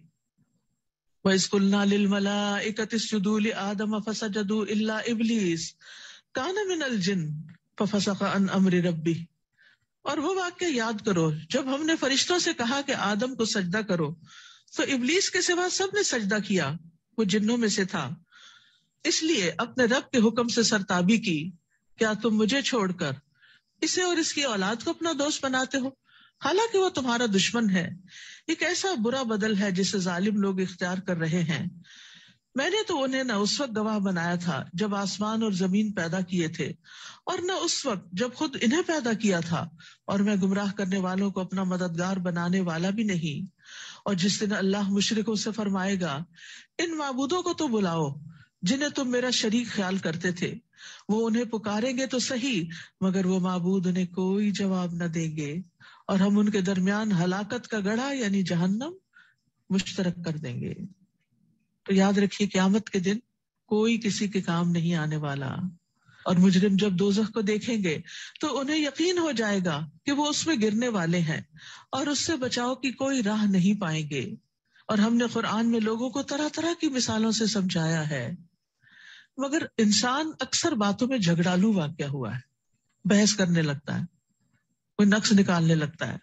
Speaker 2: वह इसकुल्ला मला इकतीस आदम फसजदू इबलीस काना मिनल जिन फसका अन अमर रब्बी और वो वाक्य याद करो जब हमने फरिश्तों से कहा कि आदम को सजदा करो तो इबलीस के सिवा सब ने सजदा किया वो जिन्नों में से था इसलिए अपने रब के हुक्म से सरताबी की क्या तुम मुझे छोड़कर इसे और इसकी औलाद को अपना दोस्त बनाते हो हालांकि वो तुम्हारा दुश्मन है एक ऐसा बुरा बदल है जिसे जालिम लोग इख्तियार कर रहे हैं मैंने तो उन्हें न उस वक्त गवाह बनाया था जब आसमान और जमीन पैदा किए थे और न उस वक्त जब खुद इन्हें पैदा किया था और मैं गुमराह करने वालों को अपना मददगार बनाने वाला भी नहीं और जिस दिन अल्लाह मुशरकों से फरमाएगा इन मबूदों को तो बुलाओ जिन्हें तुम मेरा शरीक ख्याल करते थे वो उन्हें पुकारेंगे तो सही मगर वो मबूद उन्हें कोई जवाब न देंगे और हम उनके दरमियान हलाकत का गढ़ा यानी जहन्नम मुश्तरक कर देंगे तो याद रखिए क्यामत के दिन कोई किसी के काम नहीं आने वाला और मुजरिम जब दोजख को देखेंगे तो उन्हें यकीन हो जाएगा कि वो उसमें गिरने वाले हैं और उससे बचाव की कोई राह नहीं पाएंगे और हमने कुरान में लोगों को तरह तरह की मिसालों से समझाया है मगर इंसान अक्सर बातों में झगड़ालू वाक्य हुआ है बहस करने लगता है कोई नक्श निकालने लगता है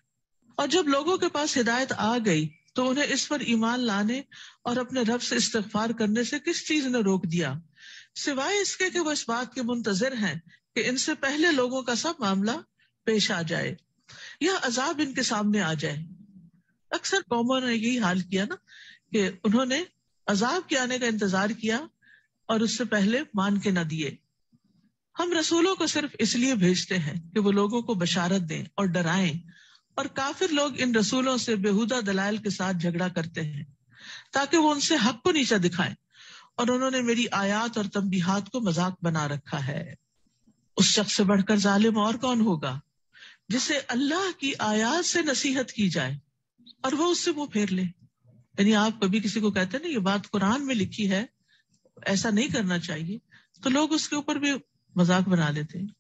Speaker 2: और जब लोगों के पास हिदायत आ गई तो उन्हें इस पर ईमान लाने और अपने रब से इस्तफार करने से किस चीज ने रोक दिया सिवाय इसके कि वह इस बात के मुंतजर हैं कि इनसे पहले लोगों का सब मामला पेश आ जाए या अजाब इनके सामने आ जाए अक्सर कौमों ने यही हाल किया ना कि उन्होंने अजाब के आने का इंतजार किया और उससे पहले मान के ना दिए हम रसूलों को सिर्फ इसलिए भेजते हैं कि वो लोगों को बशारत दें और डराएं और काफिर लोग इन रसूलों से बेहुदा दलाल के साथ झगड़ा करते हैं ताकि वो उनसे हक को नीचा दिखाएं और उन्होंने मेरी आयात और तमबीहात को मजाक बना रखा है उस शख्स से बढ़कर जालिम और कौन होगा जिसे अल्लाह की आयात से नसीहत की जाए और वह उससे मुंह फेर ले यानी आप कभी किसी को कहते हैं ना ये बात कुरान में लिखी है ऐसा नहीं करना चाहिए तो लोग उसके ऊपर भी मजाक बना लेते हैं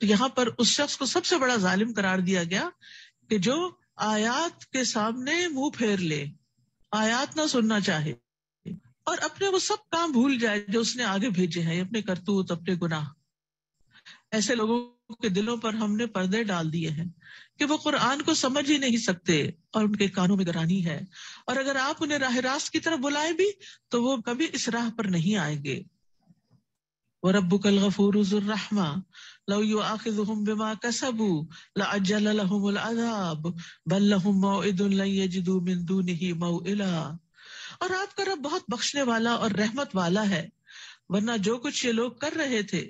Speaker 2: तो यहां पर उस शख्स को सबसे बड़ा जालिम करार दिया गया कि जो आयात के सामने मुंह फेर ले आयात ना सुनना चाहे और अपने वो सब काम भूल जाए जो उसने आगे भेजे हैं अपने करतूत अपने गुनाह ऐसे लोगों के दिलों पर हमने पर्दे डाल दिए हैं कि वो कुरान को समझ ही नहीं सकते और उनके कानों में गरानी है और अगर आप उन्हें राह रास्त की तरफ बुलाए भी तो वो कभी इस राह पर नहीं आएंगे वो रब्बुकल गफूर रहमा और आपका रब बहुत बख्शने वाला और रहमत वाला है वरना जो कुछ ये लोग कर रहे थे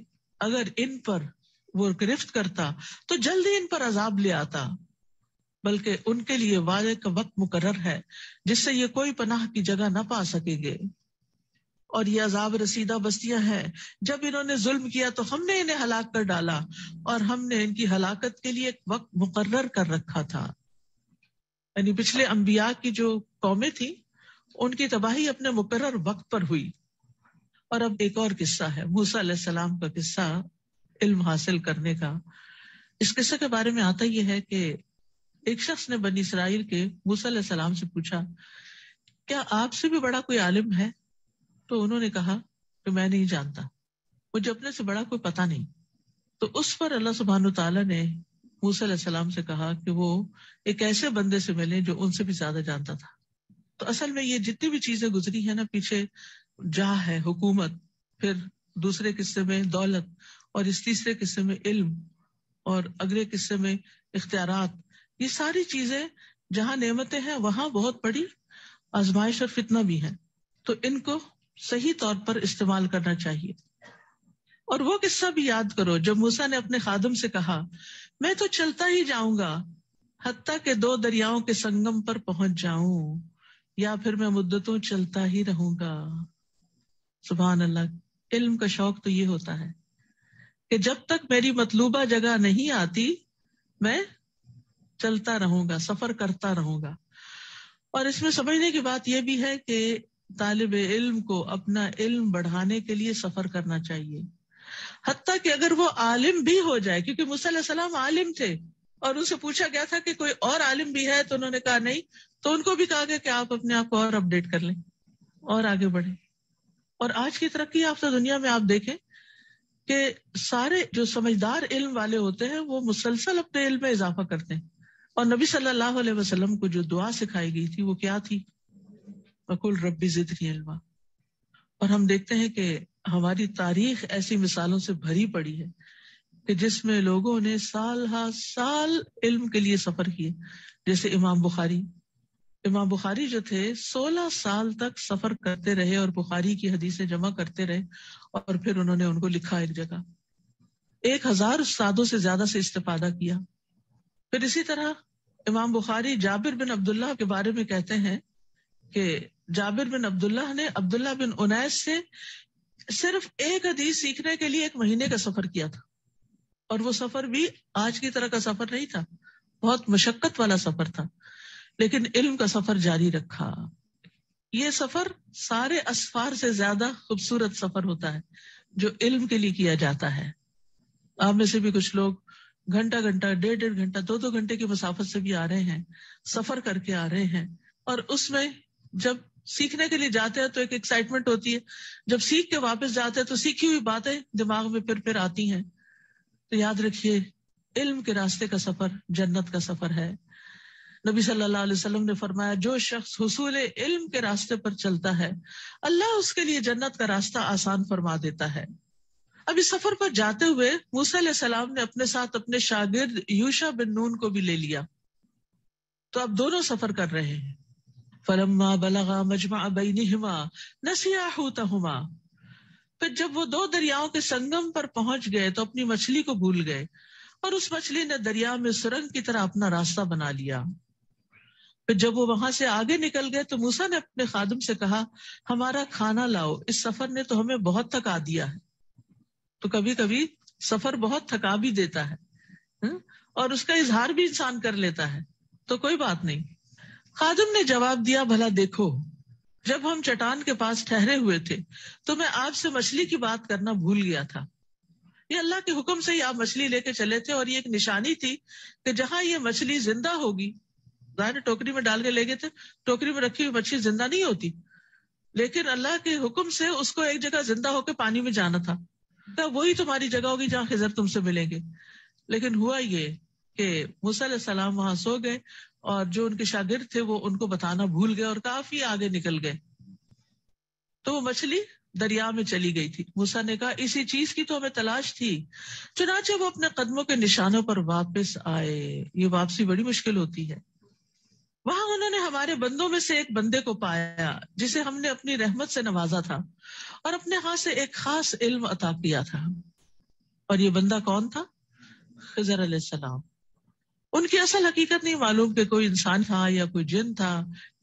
Speaker 2: अगर इन पर वो गिरफ्त करता तो ही इन पर अजाब ले आता बल्कि उनके लिए वादे का वक्त मुकर है जिससे ये कोई पनाह की जगह ना पा सकेंगे और ये अजाब रसीदा बस्तियां हैं जब इन्होंने जुल्म किया तो हमने इन्हें हलाक कर डाला और हमने इनकी हलाकत के लिए एक वक्त मुकर्र कर रखा था यानी पिछले अंबिया की जो कौमें थी उनकी तबाही अपने मुकर्र वक्त पर हुई और अब एक और किस्सा है मूसा सलाम का किस्सा इल्म हासिल करने का इस किस्से के बारे में आता यह है कि एक शख्स ने बनी इसराइल के मूसा सलाम से पूछा क्या आपसे भी बड़ा कोई आलिम है तो उन्होंने कहा कि तो मैं नहीं जानता मुझे अपने से बड़ा कोई पता नहीं तो उस पर अल्लाह सुबहान तला ने मूसम से कहा कि वो एक ऐसे बंदे से मिले जो उनसे भी ज्यादा जानता था तो असल में ये जितनी भी चीजें गुजरी है ना पीछे जा है हुकूमत फिर दूसरे किस्से में दौलत और इस तीसरे किस्से में इल्म और अगले किस्से में इख्तियार ये सारी चीजें जहां नेमतें हैं वहां बहुत बड़ी आजमाइश और फितना भी है तो इनको सही तौर पर इस्तेमाल करना चाहिए और वो किस्सा भी याद करो जब मूसा ने अपने खादम से कहा मैं तो चलता ही जाऊंगा हत्ता के दो दरियाओं के संगम पर पहुंच जाऊं या फिर मैं मुद्दतों चलता ही रहूंगा सुबह अल्लाह इल्म का शौक तो ये होता है कि जब तक मेरी मतलूबा जगह नहीं आती मैं चलता रहूंगा सफर करता रहूंगा और इसमें समझने की बात यह भी है कि तालब इल्म को अपना इल्म बढ़ाने के लिए सफर करना चाहिए हती कि अगर वो आलिम भी हो जाए क्योंकि मूसम आलिम थे और उनसे पूछा गया था कि कोई और आलिम भी है तो उन्होंने कहा नहीं तो उनको भी कहा गया कि आप अपने आप को और अपडेट कर लें और आगे बढ़े और आज की तरक्की याफ्ता तो दुनिया में आप देखें कि सारे जो समझदार इल्म वाले होते हैं वो मुसलसल अपने इल्म में इजाफा करते हैं और नबी सल्लल्लाहु अलैहि वसल्लम को जो दुआ सिखाई गई थी वो क्या थी वकुल रब्बी जिदनी इल्मा और हम देखते हैं कि हमारी तारीख ऐसी मिसालों से भरी पड़ी है कि जिसमें लोगों ने साल हा साल इल्म के लिए सफर किए जैसे इमाम बुखारी इमाम बुखारी जो थे सोलह साल तक सफर करते रहे और बुखारी की हदीसें जमा करते रहे और फिर उन्होंने उनको लिखा एक जगह एक हजार उस्तादों से ज्यादा से इस्तेफादा किया फिर इसी तरह इमाम बुखारी जाबिर बिन अब्दुल्ला के बारे में कहते हैं कि जाबिर बिन अब्दुल्ला ने अब्दुल्ला बिन उनैस से सिर्फ एक हदीस सीखने के लिए एक महीने का सफर किया था और वो सफर भी आज की तरह का सफर नहीं था बहुत मशक्कत वाला सफर था लेकिन इल्म का सफर जारी रखा ये सफर सारे असफार से ज्यादा खूबसूरत सफर होता है जो इल्म के लिए किया जाता है आप में से भी कुछ लोग घंटा घंटा डेढ़ डेढ़ घंटा दो दो घंटे की मुसाफत से भी आ रहे हैं सफर करके आ रहे हैं और उसमें जब सीखने के लिए जाते हैं तो एक एक्साइटमेंट होती है जब सीख के वापस जाते हैं तो सीखी हुई बातें दिमाग में फिर फिर आती हैं तो याद रखिए इल्म के रास्ते का सफर जन्नत का सफर है नबी सल्लल्लाहु अलैहि वसल्लम ने फरमाया जो शख्स हसूल इल्म के रास्ते पर चलता है अल्लाह उसके लिए जन्नत का रास्ता आसान फरमा देता है अब इस सफर पर जाते हुए मूसा सलाम ने अपने साथ अपने शागिर्द यूशा बिन नून को भी ले लिया तो आप दोनों सफर कर रहे हैं फलम्मा बलगा मजमा बैनिहमा नसिया होताहुमा फिर जब वो दो दरियाओं के संगम पर पहुंच गए तो अपनी मछली को भूल गए और उस मछली ने दरिया में सुरंग की तरह अपना रास्ता बना लिया फिर जब वो वहां से आगे निकल गए तो मूसा ने अपने खादम से कहा हमारा खाना लाओ इस सफर ने तो हमें बहुत थका दिया है तो कभी कभी सफर बहुत थका भी देता है और उसका इजहार भी इंसान कर लेता है तो कोई बात नहीं खादम ने जवाब दिया भला देखो जब हम चट्टान के पास ठहरे हुए थे तो मैं आपसे मछली की बात करना भूल गया था ये अल्लाह के हुक्म से ही आप मछली लेके चले थे और ये एक निशानी थी कि जहां ये मछली जिंदा होगी जाहिर टोकरी में डाल के ले गए थे टोकरी में रखी हुई मछली जिंदा नहीं होती लेकिन अल्लाह के हुक्म से उसको एक जगह जिंदा होकर पानी में जाना था तो वही तुम्हारी जगह होगी जहां खिजर तुमसे मिलेंगे लेकिन हुआ ये कि मूसा सलाम वहां सो गए और जो उनके शागिर्द थे वो उनको बताना भूल गए और काफी आगे निकल गए तो वो मछली दरिया में चली गई थी मूसा ने कहा इसी चीज की तो हमें तलाश थी चुनाचे वो अपने कदमों के निशानों पर वापस आए ये वापसी बड़ी मुश्किल होती है वहां उन्होंने हमारे बंदों में से एक बंदे को पाया जिसे हमने अपनी रहमत से नवाजा था और अपने हाथ से एक खास इल्म अता किया था और ये बंदा कौन था खजर सलाम उनकी असल हकीकत नहीं मालूम कि कोई इंसान था या कोई जिन था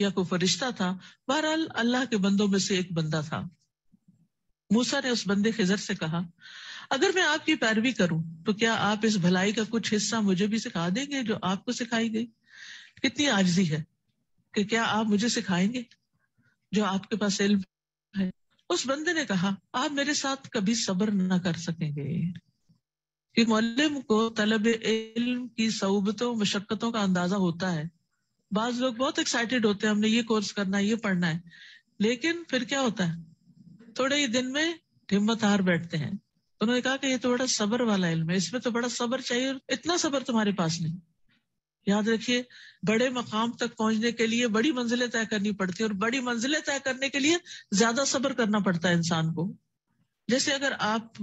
Speaker 2: या कोई फरिश्ता था बहरहाल अल्लाह के बंदों में से एक बंदा था मूसा ने उस बंदे खिजर से कहा अगर मैं आपकी पैरवी करूं तो क्या आप इस भलाई का कुछ हिस्सा मुझे भी सिखा देंगे जो आपको सिखाई गई कितनी आजजी है कि क्या आप मुझे सिखाएंगे जो आपके पास इल्म है उस बंदे ने कहा आप मेरे साथ कभी सब्र ना कर सकेंगे कि मौलम को तलब इल्म की सहूबतों मशक्क़तों का अंदाजा होता है बाज लोग बहुत एक्साइटेड होते हैं हमने ये कोर्स करना है ये पढ़ना है लेकिन फिर क्या होता है थोड़े ही दिन में हिम्मत हार बैठते हैं तो उन्होंने कहा कि ये तो बड़ा सबर वाला इल्म है इसमें तो बड़ा सबर चाहिए और इतना सबर तुम्हारे पास नहीं याद रखिए बड़े मकाम तक पहुंचने के लिए बड़ी मंजिलें तय करनी पड़ती है और बड़ी मंजिलें तय करने के लिए ज्यादा सबर करना पड़ता है इंसान को जैसे अगर आप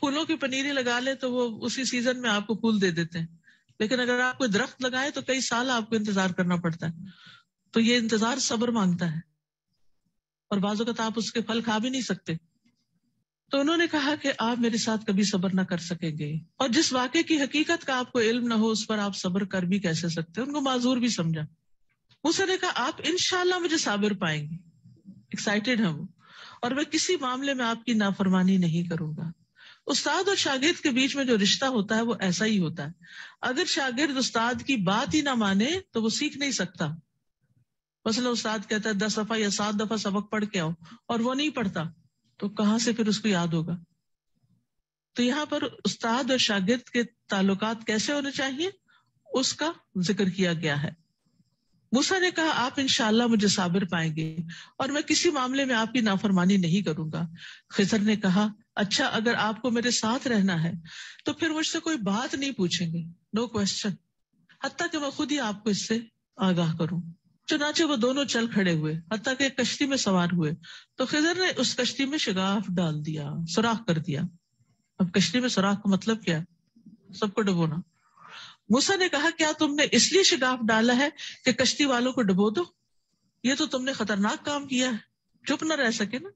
Speaker 2: फूलों की पनीरी लगा ले तो वो उसी सीजन में आपको फूल दे देते हैं लेकिन अगर आप कोई दरख्त लगाए तो कई साल आपको इंतजार करना पड़ता है तो ये इंतजार सब्र मांगता है और बाजू का तो आप उसके फल खा भी नहीं सकते तो उन्होंने कहा कि आप मेरे साथ कभी सब्र ना कर सकेंगे और जिस वाक्य की हकीकत का आपको इल्म ना हो उस पर आप सब्र कर भी कैसे सकते उनको माजूर भी समझा मूसा ने कहा आप इनशाला मुझे साबिर पाएंगे एक्साइटेड है वो और मैं किसी मामले में आपकी नाफरमानी नहीं करूंगा उस्ताद और शागिर्द के बीच में जो रिश्ता होता है वो ऐसा ही होता है अगर शागिर्द उस्ताद की बात ही ना माने तो वो सीख नहीं सकता मसला उस्ताद कहता है दस दफा या सात दफा सबक पढ़ के आओ और वो नहीं पढ़ता तो कहां से फिर उसको याद होगा तो यहां पर उस्ताद और शागिर्द के ताल्लुक कैसे होने चाहिए उसका जिक्र किया गया है मूसा ने कहा आप इनशाला मुझे साबिर पाएंगे और मैं किसी मामले में आपकी नाफरमानी नहीं करूंगा खिजर ने कहा अच्छा अगर आपको मेरे साथ रहना है तो फिर मुझसे कोई बात नहीं पूछेंगे नो क्वेश्चन हती कि मैं खुद ही आपको इससे आगाह करूं चुनाचे वो दोनों चल खड़े हुए हती कि कश्ती में सवार हुए तो खिजर ने उस कश्ती में शिगाफ डाल दिया सुराख कर दिया अब कश्ती में सुराख का मतलब क्या है सबको डुबोना मूसा ने कहा क्या तुमने इसलिए शिगाफ डाला है कि कश्ती वालों को डुबो दो ये तो तुमने खतरनाक काम किया है चुप ना रह सके ना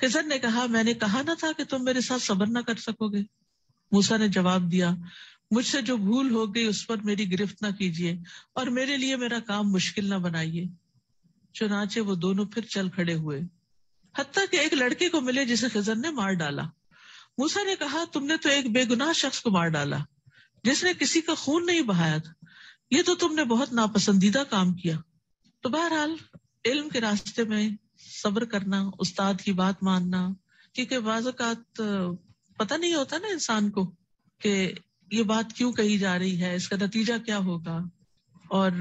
Speaker 2: खिजर ने कहा मैंने कहा ना था कि तुम मेरे साथ सबर ना कर सकोगे मूसा ने जवाब दिया मुझसे जो भूल हो गई उस पर मेरी गिरफ्त ना कीजिए और मेरे लिए मेरा काम मुश्किल ना बनाइए चुनाचे वो दोनों फिर चल खड़े हुए हत्या के एक लड़के को मिले जिसे खिजर ने मार डाला मूसा ने कहा तुमने तो एक बेगुनाह शख्स को मार डाला जिसने किसी का खून नहीं बहाया था ये तो तुमने बहुत नापसंदीदा काम किया तो बहरहाल इल्म के रास्ते में सब्र करना उस्ताद की बात मानना क्योंकि बाज पता नहीं होता ना इंसान को कि ये बात क्यों कही जा रही है इसका नतीजा क्या होगा और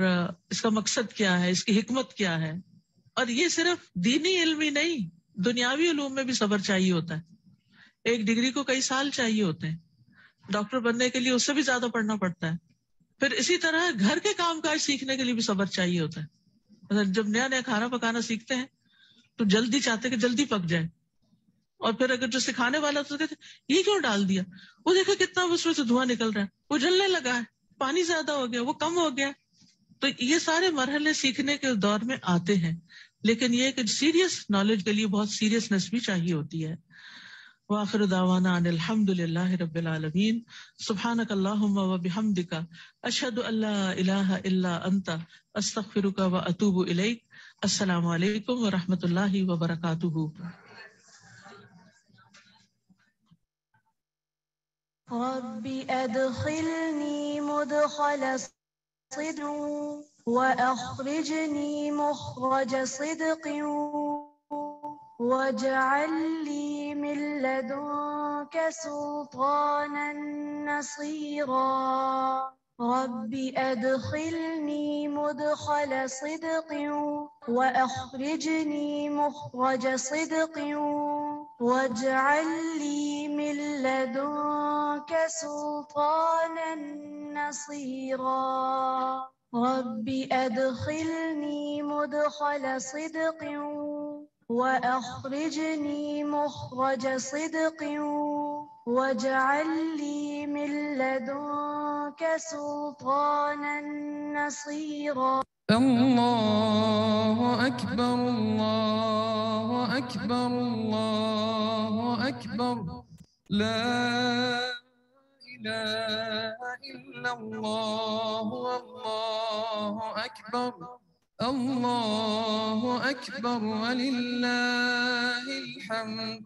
Speaker 2: इसका मकसद क्या है इसकी हिकमत क्या है और ये सिर्फ दीनी ही नहीं दुनियावी उलूम में भी सब्र चाहिए होता है एक डिग्री को कई साल चाहिए होते हैं डॉक्टर बनने के लिए उससे भी ज्यादा पढ़ना पड़ता है फिर इसी तरह घर के काम काज सीखने के लिए भी सब्र चाहिए होता है मतलब जब नया नया खाना पकाना सीखते हैं तो जल्दी चाहते कि जल्दी पक जाए और फिर अगर जो सिखाने वाला तो कहते ये क्यों डाल दिया वो देखा कितना उसमें से धुआं निकल रहा है वो जलने लगा है पानी ज्यादा हो गया वो कम हो गया तो ये सारे मरहले सीखने के दौर में आते हैं लेकिन ये कि सीरियस नॉलेज के लिए बहुत सीरियसनेस भी चाहिए होती है العالمين سبحانك اللهم وبحمدك सुबहानक वबिहमदिका لا अल्लाह अंता अस्तफिरुका व अतूब इलैक السلام عليكم ورحمة الله وبركاته
Speaker 4: رب أدخلني مدخل صدق وأخرجني مخرج صدق واجعل لي من لدنك سلطانا نصيرا رب أدخلني مدخل صدق وأخرجني مخرج صدق واجعل لي من لدنك سلطانا نصيرا رب أدخلني مدخل صدق وأخرجني مخرج صدق واجعل لي من لدنك سلطانا
Speaker 5: نصيرا الله أكبر الله أكبر الله أكبر لا إله إلا الله والله أكبر الله أكبر ولله الحمد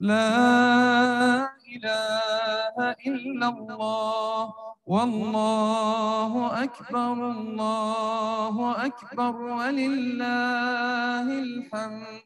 Speaker 5: لا إله إلا الله والله أكبر الله أكبر ولله الحمد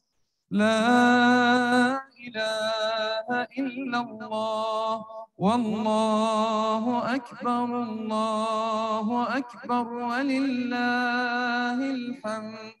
Speaker 5: لا إله إلا الله والله أكبر الله أكبر ولله الحمد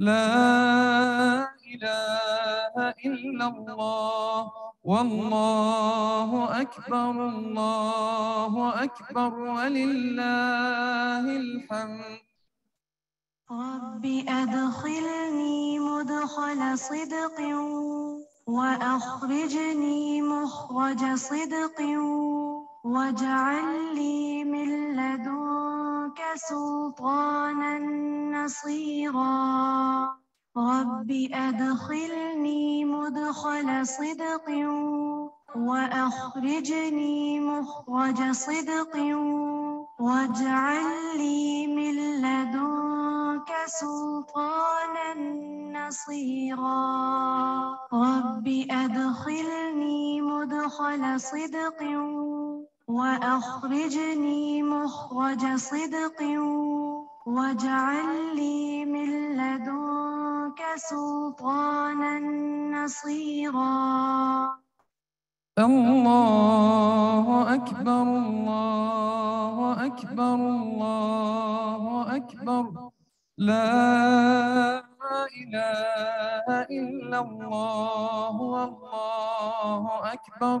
Speaker 5: لا إله إلا الله والله أكبر الله أكبر ولله الحمد
Speaker 4: رب أدخلني مدخل صدق وأخرجني مخرج صدق واجعل لي من لدنك سلطانا نصيرا رب أدخلني مدخل صدق وأخرجني مخرج صدق واجعل لي من لدنك سلطانا نصيرا رب أدخلني مدخل صدق وأخرجني مخرج صدق واجعل لي من لدنك سلطانا
Speaker 5: نصيرا الله أكبر الله أكبر الله أكبر لا إله إلا الله والله أكبر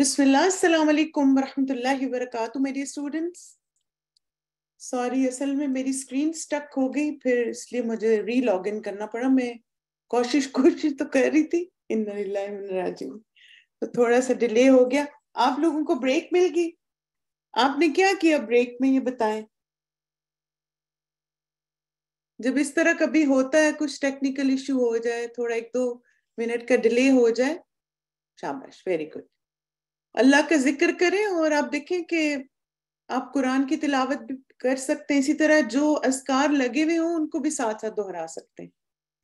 Speaker 6: बिस्मिल्लाम वरहमतुल्लाहि वरकत मेरे स्टूडेंट्स सॉरी असल में मेरी स्क्रीन स्टक हो गई फिर इसलिए मुझे री लॉग इन करना पड़ा मैं कोशिश कोशिश तो कर रही थी इन राजी तो थोड़ा सा डिले हो गया आप लोगों को ब्रेक मिल गई आपने क्या किया ब्रेक में ये बताएं जब इस तरह कभी होता है कुछ टेक्निकल इश्यू हो जाए थोड़ा एक दो मिनट का डिले हो जाए शाबाश वेरी गुड अल्लाह का जिक्र करें और आप देखें कि आप कुरान की तिलावत भी कर सकते हैं इसी तरह जो असकार लगे हुए हों उनको भी साथ साथ दोहरा सकते हैं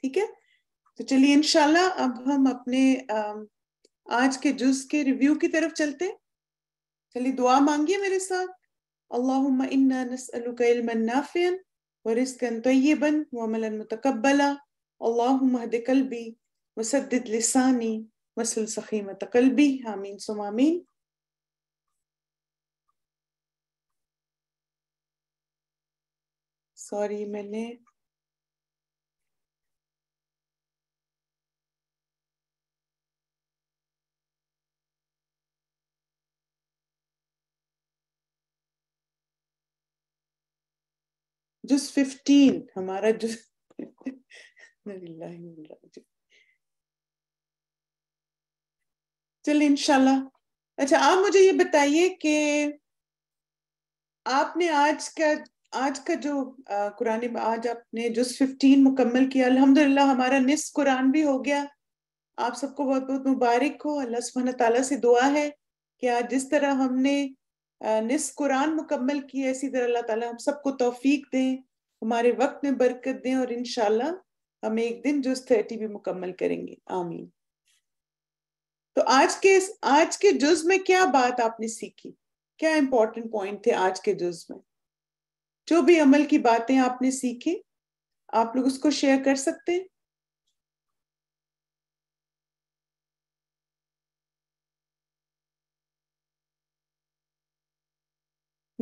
Speaker 6: ठीक है तो चलिए इनशाला अब हम अपने आज के जुज के रिव्यू की तरफ चलते हैं चलिए दुआ मांगिए मेरे साथ अल्लाह इन्ना مثل سخيمة قلبي آمين ثم آمين सॉरी मैंने जुस फिफ्टीन हमारा जुस चलिए इनशाला अच्छा आप मुझे ये बताइए कि आपने आज का आज का जो कुरान आज आपने जो 15 मुकम्मल किया अल्हम्दुलिल्लाह हमारा निस कुरान भी हो गया आप सबको बहुत बहुत मुबारक हो अल्लाह सुबह तला से दुआ है कि आज जिस तरह हमने निस कुरान मुकम्मल किया इसी तरह अल्लाह ताला हम सबको तौफीक दें हमारे वक्त में बरकत दें और इन हम एक दिन जो थर्टी भी मुकम्मल करेंगे आमीन तो आज के आज के जुज में क्या बात आपने सीखी क्या इंपॉर्टेंट पॉइंट थे आज के जुज में जो भी अमल की बातें आपने सीखी आप लोग उसको शेयर कर सकते हैं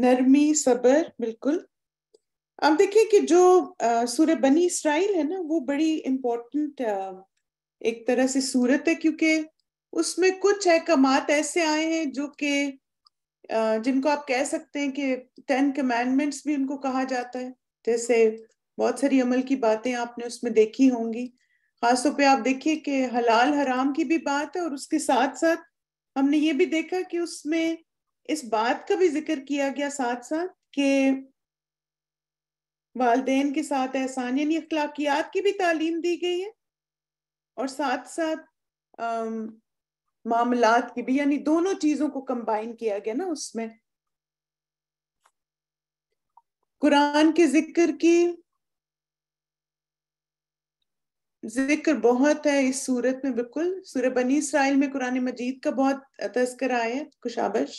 Speaker 6: नरमी सबर बिल्कुल अब देखिए कि जो सूर्य बनी इसराइल है ना वो बड़ी इम्पोर्टेंट एक तरह से सूरत है क्योंकि उसमें कुछ अहकाम ऐसे आए हैं जो कि जिनको आप कह सकते हैं कि टेन कमेंडमेंट्स भी उनको कहा जाता है जैसे बहुत सारी अमल की बातें आपने उसमें देखी होंगी खासतौर पे आप देखिए कि हलाल हराम की भी बात है और उसके साथ साथ हमने ये भी देखा कि उसमें इस बात का भी जिक्र किया गया साथ साथ कि वालदेन के साथ एहसान यानी अखलाकियात की भी तालीम दी गई है और साथ साथ मामलात की भी यानी दोनों चीजों को कंबाइन किया गया ना उसमें कुरान के जिक्र की जिक्र बहुत है इस सूरत में बिल्कुल सूर्य बनी इसराइल में कुरान मजीद का बहुत तस्कर आया है कुशाबश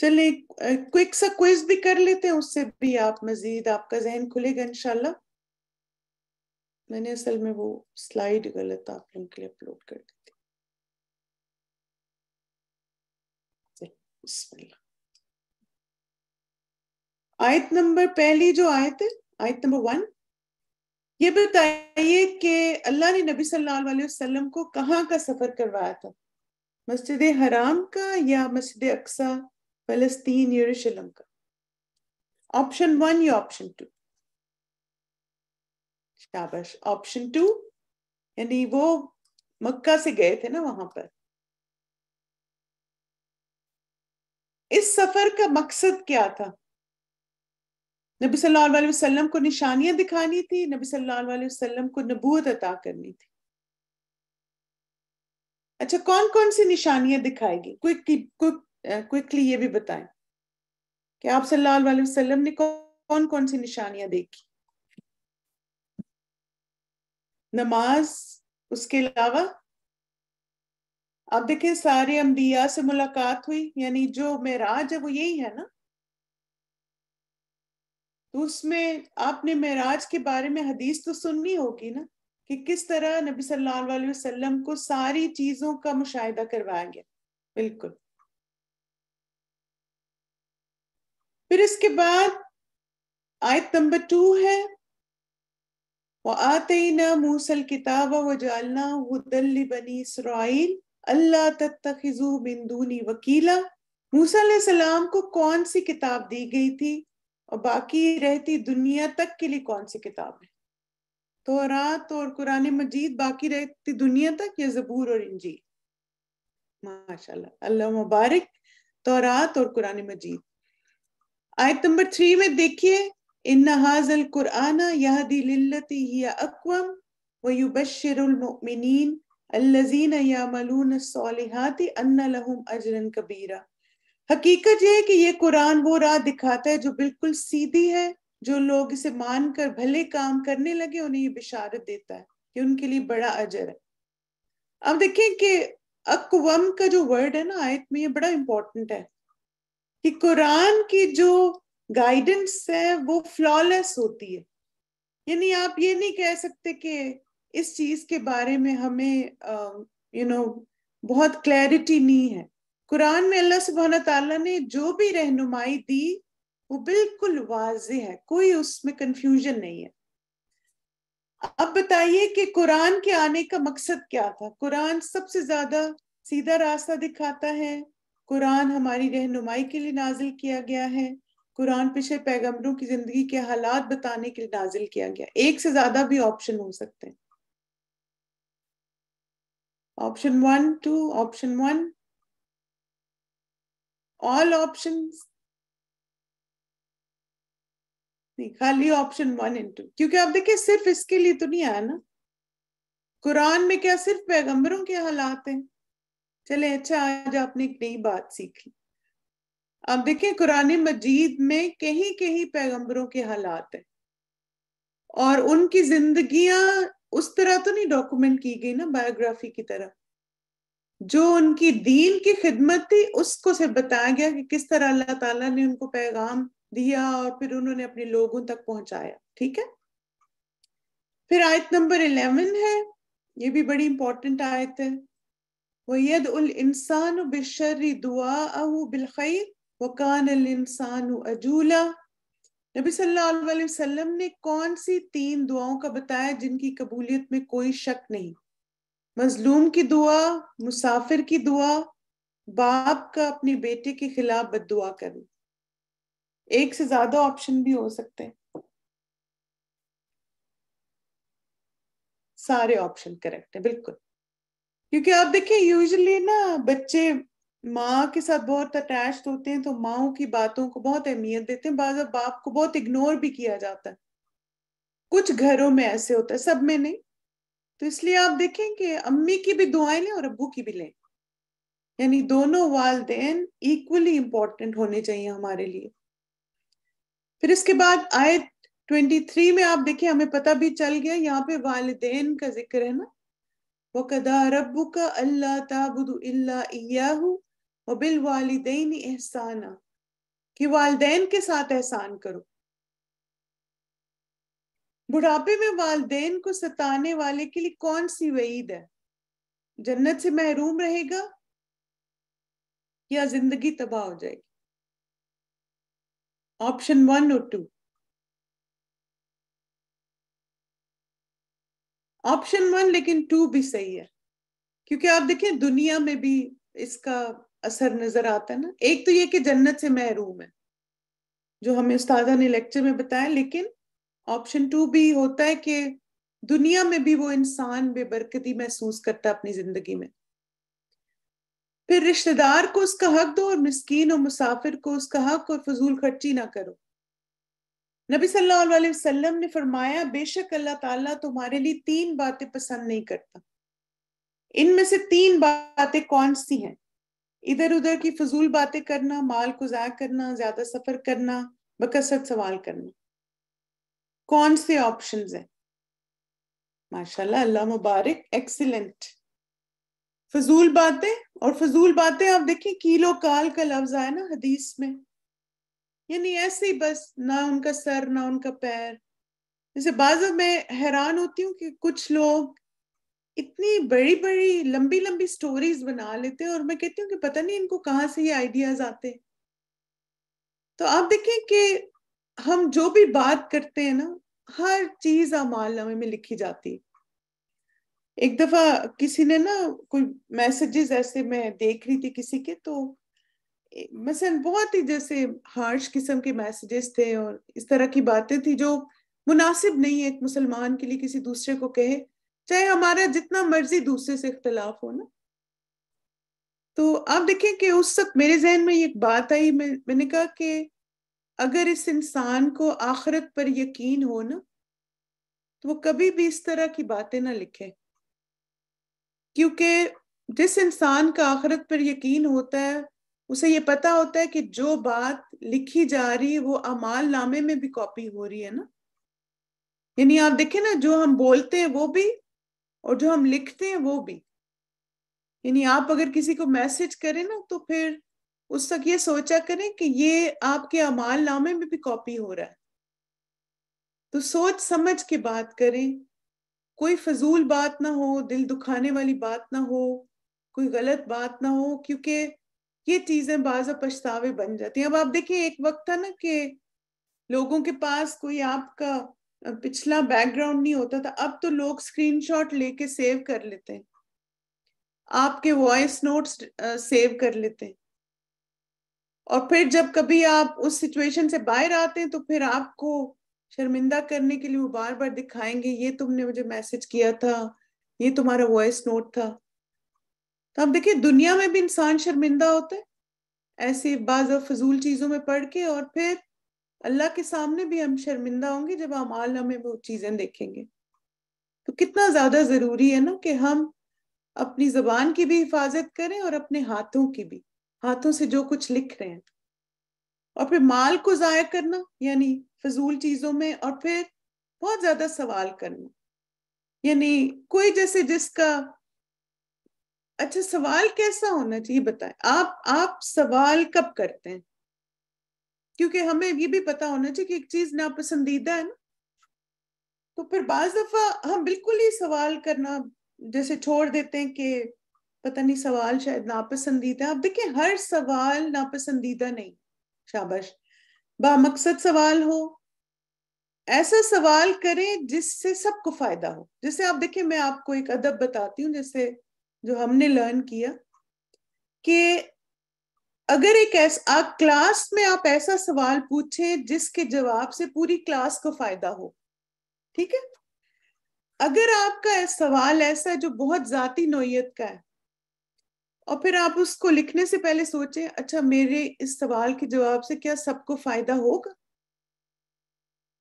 Speaker 6: चले क्विक सा क्विज भी कर लेते हैं उससे भी आप मजीद आपका जहन खुलेगा इनशाला मैंने असल में वो स्लाइड गलत आप लोगों के लिए अपलोड कर दी थी आयत नंबर पहली जो आयत है आयत नंबर वन ये बताइए कि अल्लाह ने नबी सल्लल्लाहु अलैहि वसल्लम को कहाँ का सफर करवाया था मस्जिद हराम का या मस्जिद अक्सा फलस्तीन यरूशलेम का ऑप्शन वन या ऑप्शन टू शाबाश ऑप्शन टू यानी वो मक्का से गए थे ना वहां पर इस सफर का मकसद क्या था नबी सल्लल्लाहु अलैहि वसल्लम को निशानियां दिखानी थी नबी सल्लल्लाहु अलैहि वसल्लम को नबूत अता करनी थी अच्छा कौन कौन सी निशानियां दिखाएगी क्विकली क्विकली ये भी बताएं कि आप सल्लल्लाहु अलैहि वसल्लम ने कौन कौन सी निशानियां देखी नमाज उसके अलावा आप देखे सारे अम्बिया से मुलाकात हुई यानी जो मेराज है वो यही है ना तो उसमें आपने मेराज के बारे में हदीस तो सुननी होगी ना कि किस तरह नबी सल्लल्लाहु अलैहि वसल्लम को सारी चीजों का मुशाहिदा करवाया गया बिल्कुल फिर इसके बाद आयत नंबर टू है वातना को कौन सी किताब दी गई थी और बाकी रहती दुनिया तक के लिए कौन सी किताब है तो रात और कुरान मजीद बाकी रहती दुनिया तक या जबूर और इंजील माशा अल्लाह मुबारक तो रात और कुरान मजीद आयत नंबर थ्री में देखिए हकीकत यह है कि ये कुरान वो राह दिखाता है जो बिल्कुल सीधी है जो लोग इसे मानकर भले काम करने लगे उन्हें ये बिशारत देता है कि उनके लिए बड़ा अजर है अब देखें कि अकवम का जो वर्ड है ना आयत में ये बड़ा इम्पोर्टेंट है कि कुरान की जो गाइडेंस है वो फ्लॉलेस होती है यानी आप ये नहीं कह सकते कि इस चीज के बारे में हमें यू नो you know, बहुत क्लैरिटी नहीं है कुरान में अल्लाह सुबहाना तला ने जो भी रहनुमाई दी वो बिल्कुल वाज है कोई उसमें कंफ्यूजन नहीं है अब बताइए कि कुरान के आने का मकसद क्या था कुरान सबसे ज्यादा सीधा रास्ता दिखाता है कुरान हमारी रहनुमाई के लिए नाजिल किया गया है कुरान पिछले पैगम्बरों की जिंदगी के हालात बताने के लिए नाजिल किया गया एक से ज्यादा भी ऑप्शन हो सकते हैं option one two option one all option खाली ऑप्शन वन इन टू क्योंकि आप देखिए सिर्फ इसके लिए तो नहीं आया ना कुरान में क्या सिर्फ पैगंबरों के हालात हैं चले अच्छा आज आपने एक नई बात सीख ली अब देखिए कुरान मजीद में कहीं कहीं पैगंबरों के हालात हैं और उनकी जिंदगियां उस तरह तो नहीं डॉक्यूमेंट की गई ना बायोग्राफी की तरह जो उनकी दीन की खिदमत थी उसको से बताया गया कि किस तरह अल्लाह ताला ने उनको पैगाम दिया और फिर उन्होंने अपने लोगों तक पहुंचाया ठीक है फिर आयत नंबर इलेवन है ये भी बड़ी इंपॉर्टेंट आयत है वो यद उल इंसान बिशर दुआ बिलखैर वकान इंसान अजूला नबी सल्लल्लाहु अलैहि वसल्लम ने कौन सी तीन दुआओं का बताया जिनकी कबूलियत में कोई शक नहीं मजलूम की दुआ मुसाफिर की दुआ बाप का अपने बेटे के खिलाफ बद दुआ करना एक से ज्यादा ऑप्शन भी हो सकते हैं सारे ऑप्शन करेक्ट है बिल्कुल क्योंकि आप देखिए यूजली ना बच्चे माँ के साथ बहुत अटैच होते हैं तो माओ की बातों को बहुत अहमियत देते हैं बाजा बाप को बहुत इग्नोर भी किया जाता है कुछ घरों में ऐसे होता है सब में नहीं तो इसलिए आप देखें कि अम्मी की भी दुआएं लें और अबू की भी लें यानी दोनों वाले इक्वली इंपॉर्टेंट होने चाहिए हमारे लिए फिर इसके बाद आए 23 में आप देखिए हमें पता भी चल गया यहाँ पे वालदेन का जिक्र है ना वो कदा रबू का अल्लाह अल्लाह बिल वालदेन एहसाना कि वालदेन के साथ एहसान करो बुढ़ापे में वालदेन को सताने वाले के लिए कौन सी वईद है जन्नत से महरूम रहेगा या जिंदगी तबाह हो जाएगी ऑप्शन वन और टू ऑप्शन वन लेकिन टू भी सही है क्योंकि आप देखें दुनिया में भी इसका असर नजर आता है ना एक तो ये कि जन्नत से महरूम है जो हमें उस्तादा ने लेक्चर में बताया लेकिन ऑप्शन टू भी होता है कि दुनिया में भी वो इंसान बेबरकती महसूस करता है अपनी जिंदगी में फिर रिश्तेदार को उसका हक दो और मिस्कीन और मुसाफिर को उसका हक और फजूल खर्ची ना करो नबी सल्लल्लाहु अलैहि वसल्लम ने फरमाया बेशक अल्लाह ताला तुम्हारे लिए तीन बातें पसंद नहीं करता इनमें से तीन बातें कौन सी हैं इधर उधर की फजूल बातें करना माल को ज़ाय करना ज्यादा सफर करना बकसरत सवाल करना कौन से ऑप्शन है माशाल्लाह अल्लाह मुबारक एक्सीलेंट फजूल बातें और फजूल बातें आप देखिए कीलो काल का लफ्ज आया ना हदीस में यानी ऐसे ही बस ना उनका सर ना उनका पैर जैसे बाजब मैं हैरान होती हूँ कि कुछ लोग इतनी बड़ी बड़ी लंबी लंबी स्टोरीज बना लेते हैं और मैं कहती हूँ कि पता नहीं इनको कहाँ से ये आइडियाज आते हैं तो आप देखें कि हम जो भी बात करते हैं ना हर चीज अमालनामे में लिखी जाती है एक दफा किसी ने ना कोई मैसेजेस ऐसे मैं देख रही थी किसी के तो मसलन बहुत ही जैसे हार्श किस्म के मैसेजेस थे और इस तरह की बातें थी जो मुनासिब नहीं है एक मुसलमान के लिए किसी दूसरे को कहे चाहे हमारा जितना मर्जी दूसरे से इख्तलाफ हो ना तो आप देखें कि उस वक्त मेरे जहन में एक बात आई मैं मैंने कहा कि अगर इस इंसान को आखरत पर यकीन हो ना तो वो कभी भी इस तरह की बातें ना लिखे क्योंकि जिस इंसान का आखरत पर यकीन होता है उसे ये पता होता है कि जो बात लिखी जा रही है वो अमाल नामे में भी कॉपी हो रही है ना यानी आप देखें ना जो हम बोलते हैं वो भी और जो हम लिखते हैं वो भी यानी आप अगर किसी को मैसेज करें ना तो फिर उस तक ये सोचा करें कि ये आपके अमाल नामे में भी कॉपी हो रहा है तो सोच समझ के बात करें कोई फजूल बात ना हो दिल दुखाने वाली बात ना हो कोई गलत बात ना हो क्योंकि ये चीजें बाज पछतावे बन जाती हैं अब आप देखिए एक वक्त था ना कि लोगों के पास कोई आपका पिछला बैकग्राउंड नहीं होता था अब तो लोग स्क्रीनशॉट लेके सेव कर लेते हैं आपके वॉइस नोट्स सेव कर लेते हैं और फिर जब कभी आप उस सिचुएशन से बाहर आते हैं तो फिर आपको शर्मिंदा करने के लिए वो बार बार दिखाएंगे ये तुमने मुझे मैसेज किया था ये तुम्हारा वॉइस नोट था तो आप देखिए दुनिया में भी इंसान शर्मिंदा होता है ऐसे बाज फजूल चीजों में पढ़ के और फिर अल्लाह के सामने भी हम शर्मिंदा होंगे जब अमाल हमें वो चीजें देखेंगे तो कितना ज्यादा जरूरी है ना कि हम अपनी जबान की भी हिफाजत करें और अपने हाथों की भी हाथों से जो कुछ लिख रहे हैं और फिर माल को जाया करना यानी फजूल चीजों में और फिर बहुत ज्यादा सवाल करना यानी कोई जैसे जिसका अच्छा सवाल कैसा होना चाहिए बताएं आप आप सवाल कब करते हैं क्योंकि हमें ये भी पता होना चाहिए कि एक चीज नापसंदीदा है ना तो फिर बाज दफा हम बिल्कुल ही सवाल करना जैसे छोड़ देते हैं कि पता नहीं सवाल शायद नापसंदीदा अब देखिए हर सवाल नापसंदीदा नहीं शाबाश बामकसद सवाल हो ऐसा सवाल करें जिससे सबको फायदा हो जैसे आप देखिए मैं आपको एक अदब बताती हूँ जैसे जो हमने लर्न किया कि अगर एक ऐसा क्लास में आप ऐसा सवाल पूछें जिसके जवाब से पूरी क्लास को फायदा हो ठीक है अगर आपका सवाल ऐसा है जो बहुत जाती नोयत का है और फिर आप उसको लिखने से पहले सोचें अच्छा मेरे इस सवाल के जवाब से क्या सबको फायदा होगा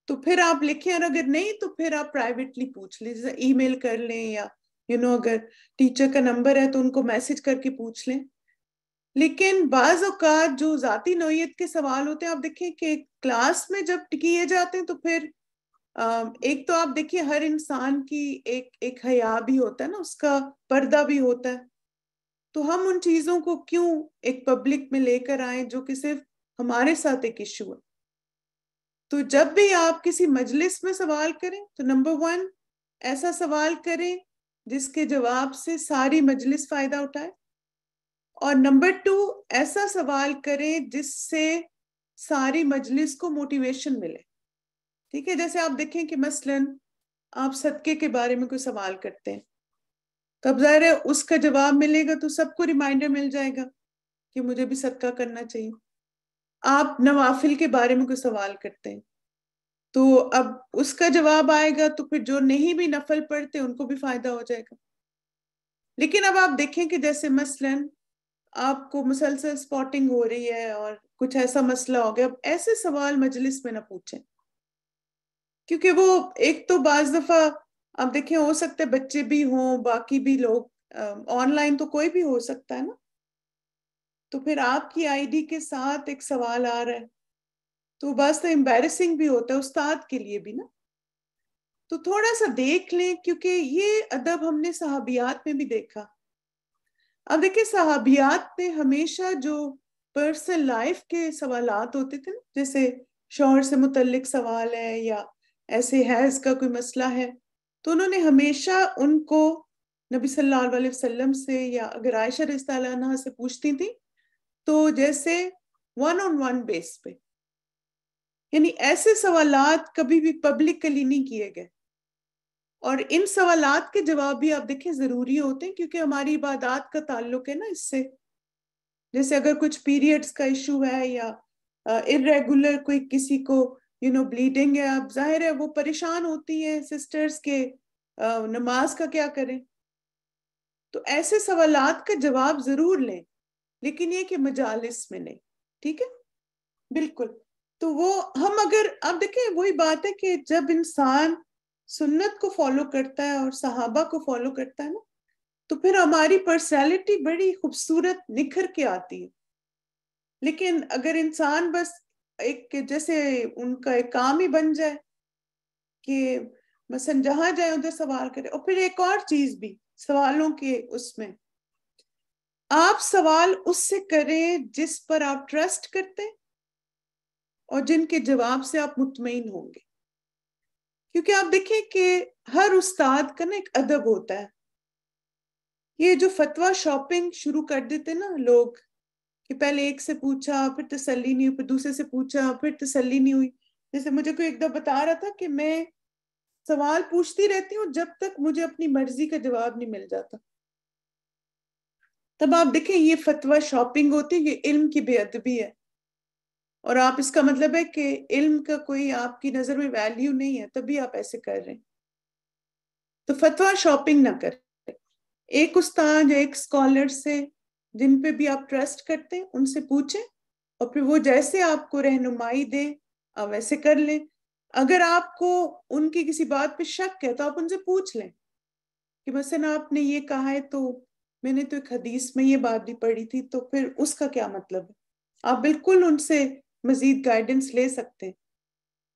Speaker 6: तो फिर आप लिखें और अगर नहीं तो फिर आप प्राइवेटली पूछ लें जैसे ईमेल कर लें या यू you नो know, अगर टीचर का नंबर है तो उनको मैसेज करके पूछ लें लेकिन बाज अवकात जो ज़ाती नोयत के सवाल होते हैं आप देखें कि क्लास में जब किए जाते हैं तो फिर एक तो आप देखिए हर इंसान की एक एक हया भी होता है ना उसका पर्दा भी होता है तो हम उन चीज़ों को क्यों एक पब्लिक में लेकर आए जो कि सिर्फ हमारे साथ एक इशू है तो जब भी आप किसी मजलिस में सवाल करें तो नंबर वन ऐसा सवाल करें जिसके जवाब से सारी मजलिस फायदा उठाए और नंबर टू ऐसा सवाल करें जिससे सारी मजलिस को मोटिवेशन मिले ठीक है जैसे आप देखें कि मसलन आप सदके के बारे में कोई सवाल करते हैं तो अब जाहिर है उसका जवाब मिलेगा तो सबको रिमाइंडर मिल जाएगा कि मुझे भी सदका करना चाहिए आप नवाफिल के बारे में कोई सवाल करते हैं तो अब उसका जवाब आएगा तो फिर जो नहीं भी नफल पढ़ते उनको भी फायदा हो जाएगा लेकिन अब आप देखें कि जैसे मसलन आपको मुसलसल स्पॉटिंग हो रही है और कुछ ऐसा मसला हो गया ऐसे सवाल मजलिस में ना पूछें क्योंकि वो एक तो बाज दफा आप देखें हो सकते बच्चे भी हों बाकी भी लोग ऑनलाइन तो कोई भी हो सकता है ना तो फिर आपकी आईडी के साथ एक सवाल आ रहा है तो बस तो एम्बेरसिंग भी होता है उस्ताद के लिए भी ना तो थोड़ा सा देख लें क्योंकि ये अदब हमने सहाबियात में भी देखा अब देखिए सहाबियात में हमेशा जो पर्सनल लाइफ के सवाल होते थे ना जैसे शोहर से मुतलिक सवाल है या ऐसे हैज का कोई मसला है तो उन्होंने हमेशा उनको नबी सल्लल्लाहु अलैहि वसल्लम से या अगर आयशा रस्ता से पूछती थी तो जैसे वन ऑन वन बेस पे यानी ऐसे सवाल कभी भी पब्लिकली नहीं किए गए और इन सवाल के जवाब भी आप देखें ज़रूरी होते हैं क्योंकि हमारी इबादत का ताल्लुक है ना इससे जैसे अगर कुछ पीरियड्स का इशू है या इरेगुलर कोई किसी को यू नो ब्लीडिंग है आप जाहिर है वो परेशान होती हैं सिस्टर्स के आ, नमाज का क्या करें तो ऐसे सवाल का जवाब ज़रूर लें लेकिन ये कि मजालस में नहीं ठीक है बिल्कुल तो वो हम अगर अब देखें वही बात है कि जब इंसान सुन्नत को फॉलो करता है और सहाबा को फॉलो करता है ना तो फिर हमारी पर्सनैलिटी बड़ी खूबसूरत निखर के आती है लेकिन अगर इंसान बस एक जैसे उनका एक काम ही बन जाए कि मसन जहां जाए उधर सवाल करे और फिर एक और चीज भी सवालों के उसमें आप सवाल उससे करें जिस पर आप ट्रस्ट करते हैं और जिनके जवाब से आप मुतमिन होंगे क्योंकि आप देखें कि हर उस्ताद का ना एक अदब होता है ये जो फतवा शॉपिंग शुरू कर देते ना लोग कि पहले एक से पूछा फिर तसल्ली नहीं हुई फिर दूसरे से पूछा फिर तसल्ली नहीं हुई जैसे मुझे कोई एकदम बता रहा था कि मैं सवाल पूछती रहती हूँ जब तक मुझे अपनी मर्जी का जवाब नहीं मिल जाता तब आप देखें ये फतवा शॉपिंग होती है ये इल्म की बेअदबी है और आप इसका मतलब है कि इल्म का कोई आपकी नज़र में वैल्यू नहीं है तभी आप ऐसे कर रहे हैं तो फतवा शॉपिंग ना करें एक उस्ताद एक स्कॉलर से जिन पे भी आप ट्रस्ट करते हैं उनसे पूछें और फिर वो जैसे आपको रहनुमाई दे आप वैसे कर लें अगर आपको उनकी किसी बात पे शक है तो आप उनसे पूछ लें कि मसन आपने ये कहा है तो मैंने तो एक हदीस में ये बात भी पढ़ी थी तो फिर उसका क्या मतलब है आप बिल्कुल उनसे मजीद गाइडेंस ले सकते हैं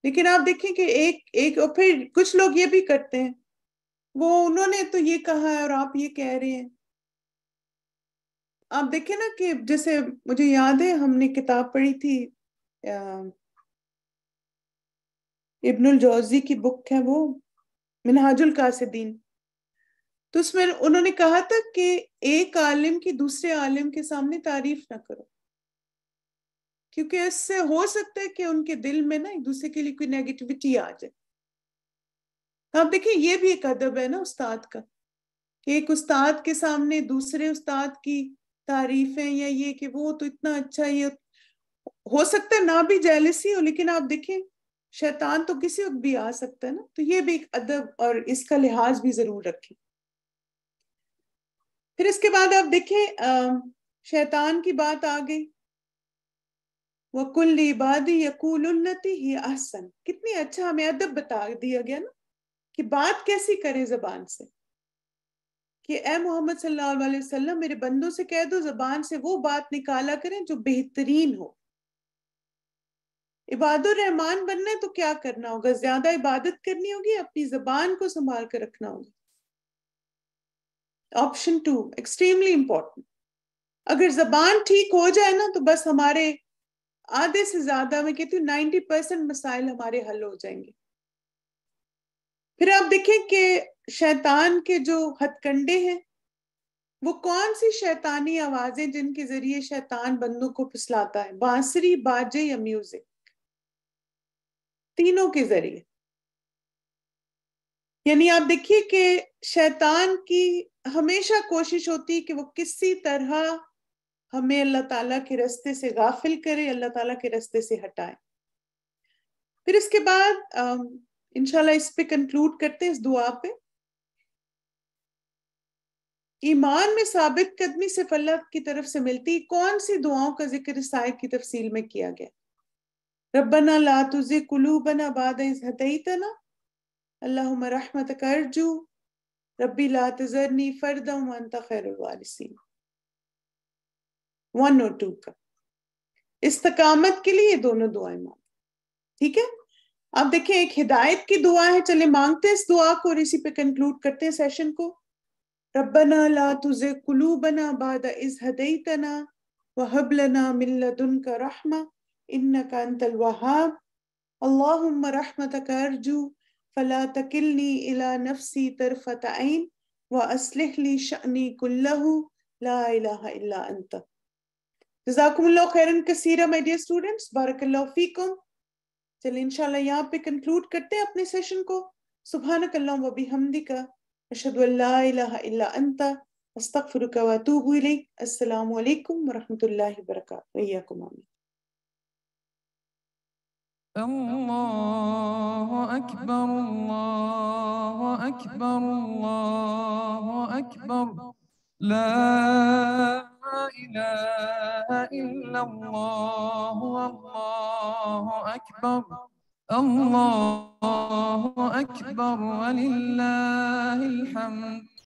Speaker 6: लेकिन आप देखें कि एक एक और फिर कुछ लोग ये भी करते हैं वो उन्होंने तो ये कहा है और आप ये कह रहे हैं आप देखें ना कि जैसे मुझे याद है हमने किताब पढ़ी थी इब्नुल जौजी की बुक है वो मिनहाजुल कासिदीन तो उसमें उन्होंने कहा था कि एक आलिम की दूसरे आलिम के सामने तारीफ ना करो क्योंकि इससे हो सकता है कि उनके दिल में ना एक दूसरे के लिए कोई नेगेटिविटी आ जाए तो आप देखिए ये भी एक अदब है ना उस्ताद का एक उस्ताद के सामने दूसरे उस्ताद की तारीफें या ये कि वो तो इतना अच्छा ये हो सकता है ना भी जेलसी हो लेकिन आप देखें शैतान तो किसी वक्त भी आ सकता है ना तो ये भी एक अदब और इसका लिहाज भी जरूर रखें फिर इसके बाद आप देखें शैतान की बात आ गई वकुल इबादी उन्नति ही आसन कितनी अच्छा हमें अदब बता दिया गया ना कि बात कैसी करे जबान से कि ए मोहम्मद सल्लल्लाहु अलैहि वसल्लम मेरे बंदों से कह दो जबान से वो बात निकाला करें जो बेहतरीन हो इबादुर रहमान बनना है तो क्या करना होगा ज्यादा इबादत करनी होगी अपनी जबान को संभाल कर रखना होगा ऑप्शन टू एक्सट्रीमली इंपॉर्टेंट अगर जबान ठीक हो जाए ना तो बस हमारे आधे से ज्यादा मैं कहती हूँ नाइन्टी परसेंट मसाइल हमारे हल हो जाएंगे फिर आप देखें कि शैतान के जो हथकंडे हैं वो कौन सी शैतानी आवाजें जिनके जरिए शैतान बंदों को फिसलाता है बांसुरी बाजे या म्यूजिक तीनों के जरिए यानी आप देखिए कि शैतान की हमेशा कोशिश होती है कि वो किसी तरह हमें अल्लाह ताला के रस्ते से गाफिल करे अल्लाह ताला के रस्ते से हटाए फिर इसके बाद इनशाला इस पे कंक्लूड करते हैं इस दुआ पे ईमान में साबित कदमी सिर्फ अल्लाह की तरफ से मिलती कौन सी दुआओं का जिक्र साहिब की तफसील में किया गया रब्बना ला तुझे कुलूबना बाद हतईतना अल्लाह रहमत करजू रब्बी ला तजरनी फरदा खैर वालिसीन वन और टू का इस्तकामत के लिए दोनों दुआएं मांग ठीक है अब देखिए एक हिदायत की दुआ है चले मांगते हैं इस दुआ को और इसी पे कंक्लूड करते हैं सेशन को रबना ला तुझे कुलू बना बाद इस हदई तना वहबलना दुन का रहमा इन का अंतल वहाब अल्लाहुम्म रहमतक अर्जू फला तकिलनी इला नफसी तरफ तीन व असलिह शनी कुल्लहू ला इलाहा इल्ला अंता जजाकुमल्ला खैरन कसीरा माय डियर स्टूडेंट्स बारकल्ला फीकुम चलिए इंशाल्लाह यहाँ पे कंक्लूड करते हैं अपने सेशन को सुबहान कल्ला वबी हमदी का अशद अंता अस्तगफिरुका व अतूबु इलैक अस्सलाम वालेकुम व रहमतुल्लाहि व बरकातहू वैयाकुम आमीन
Speaker 5: الله أكبر الله أكبر الله أكبر لا إله إلا الله والله أكبر الله أكبر ولله الحمد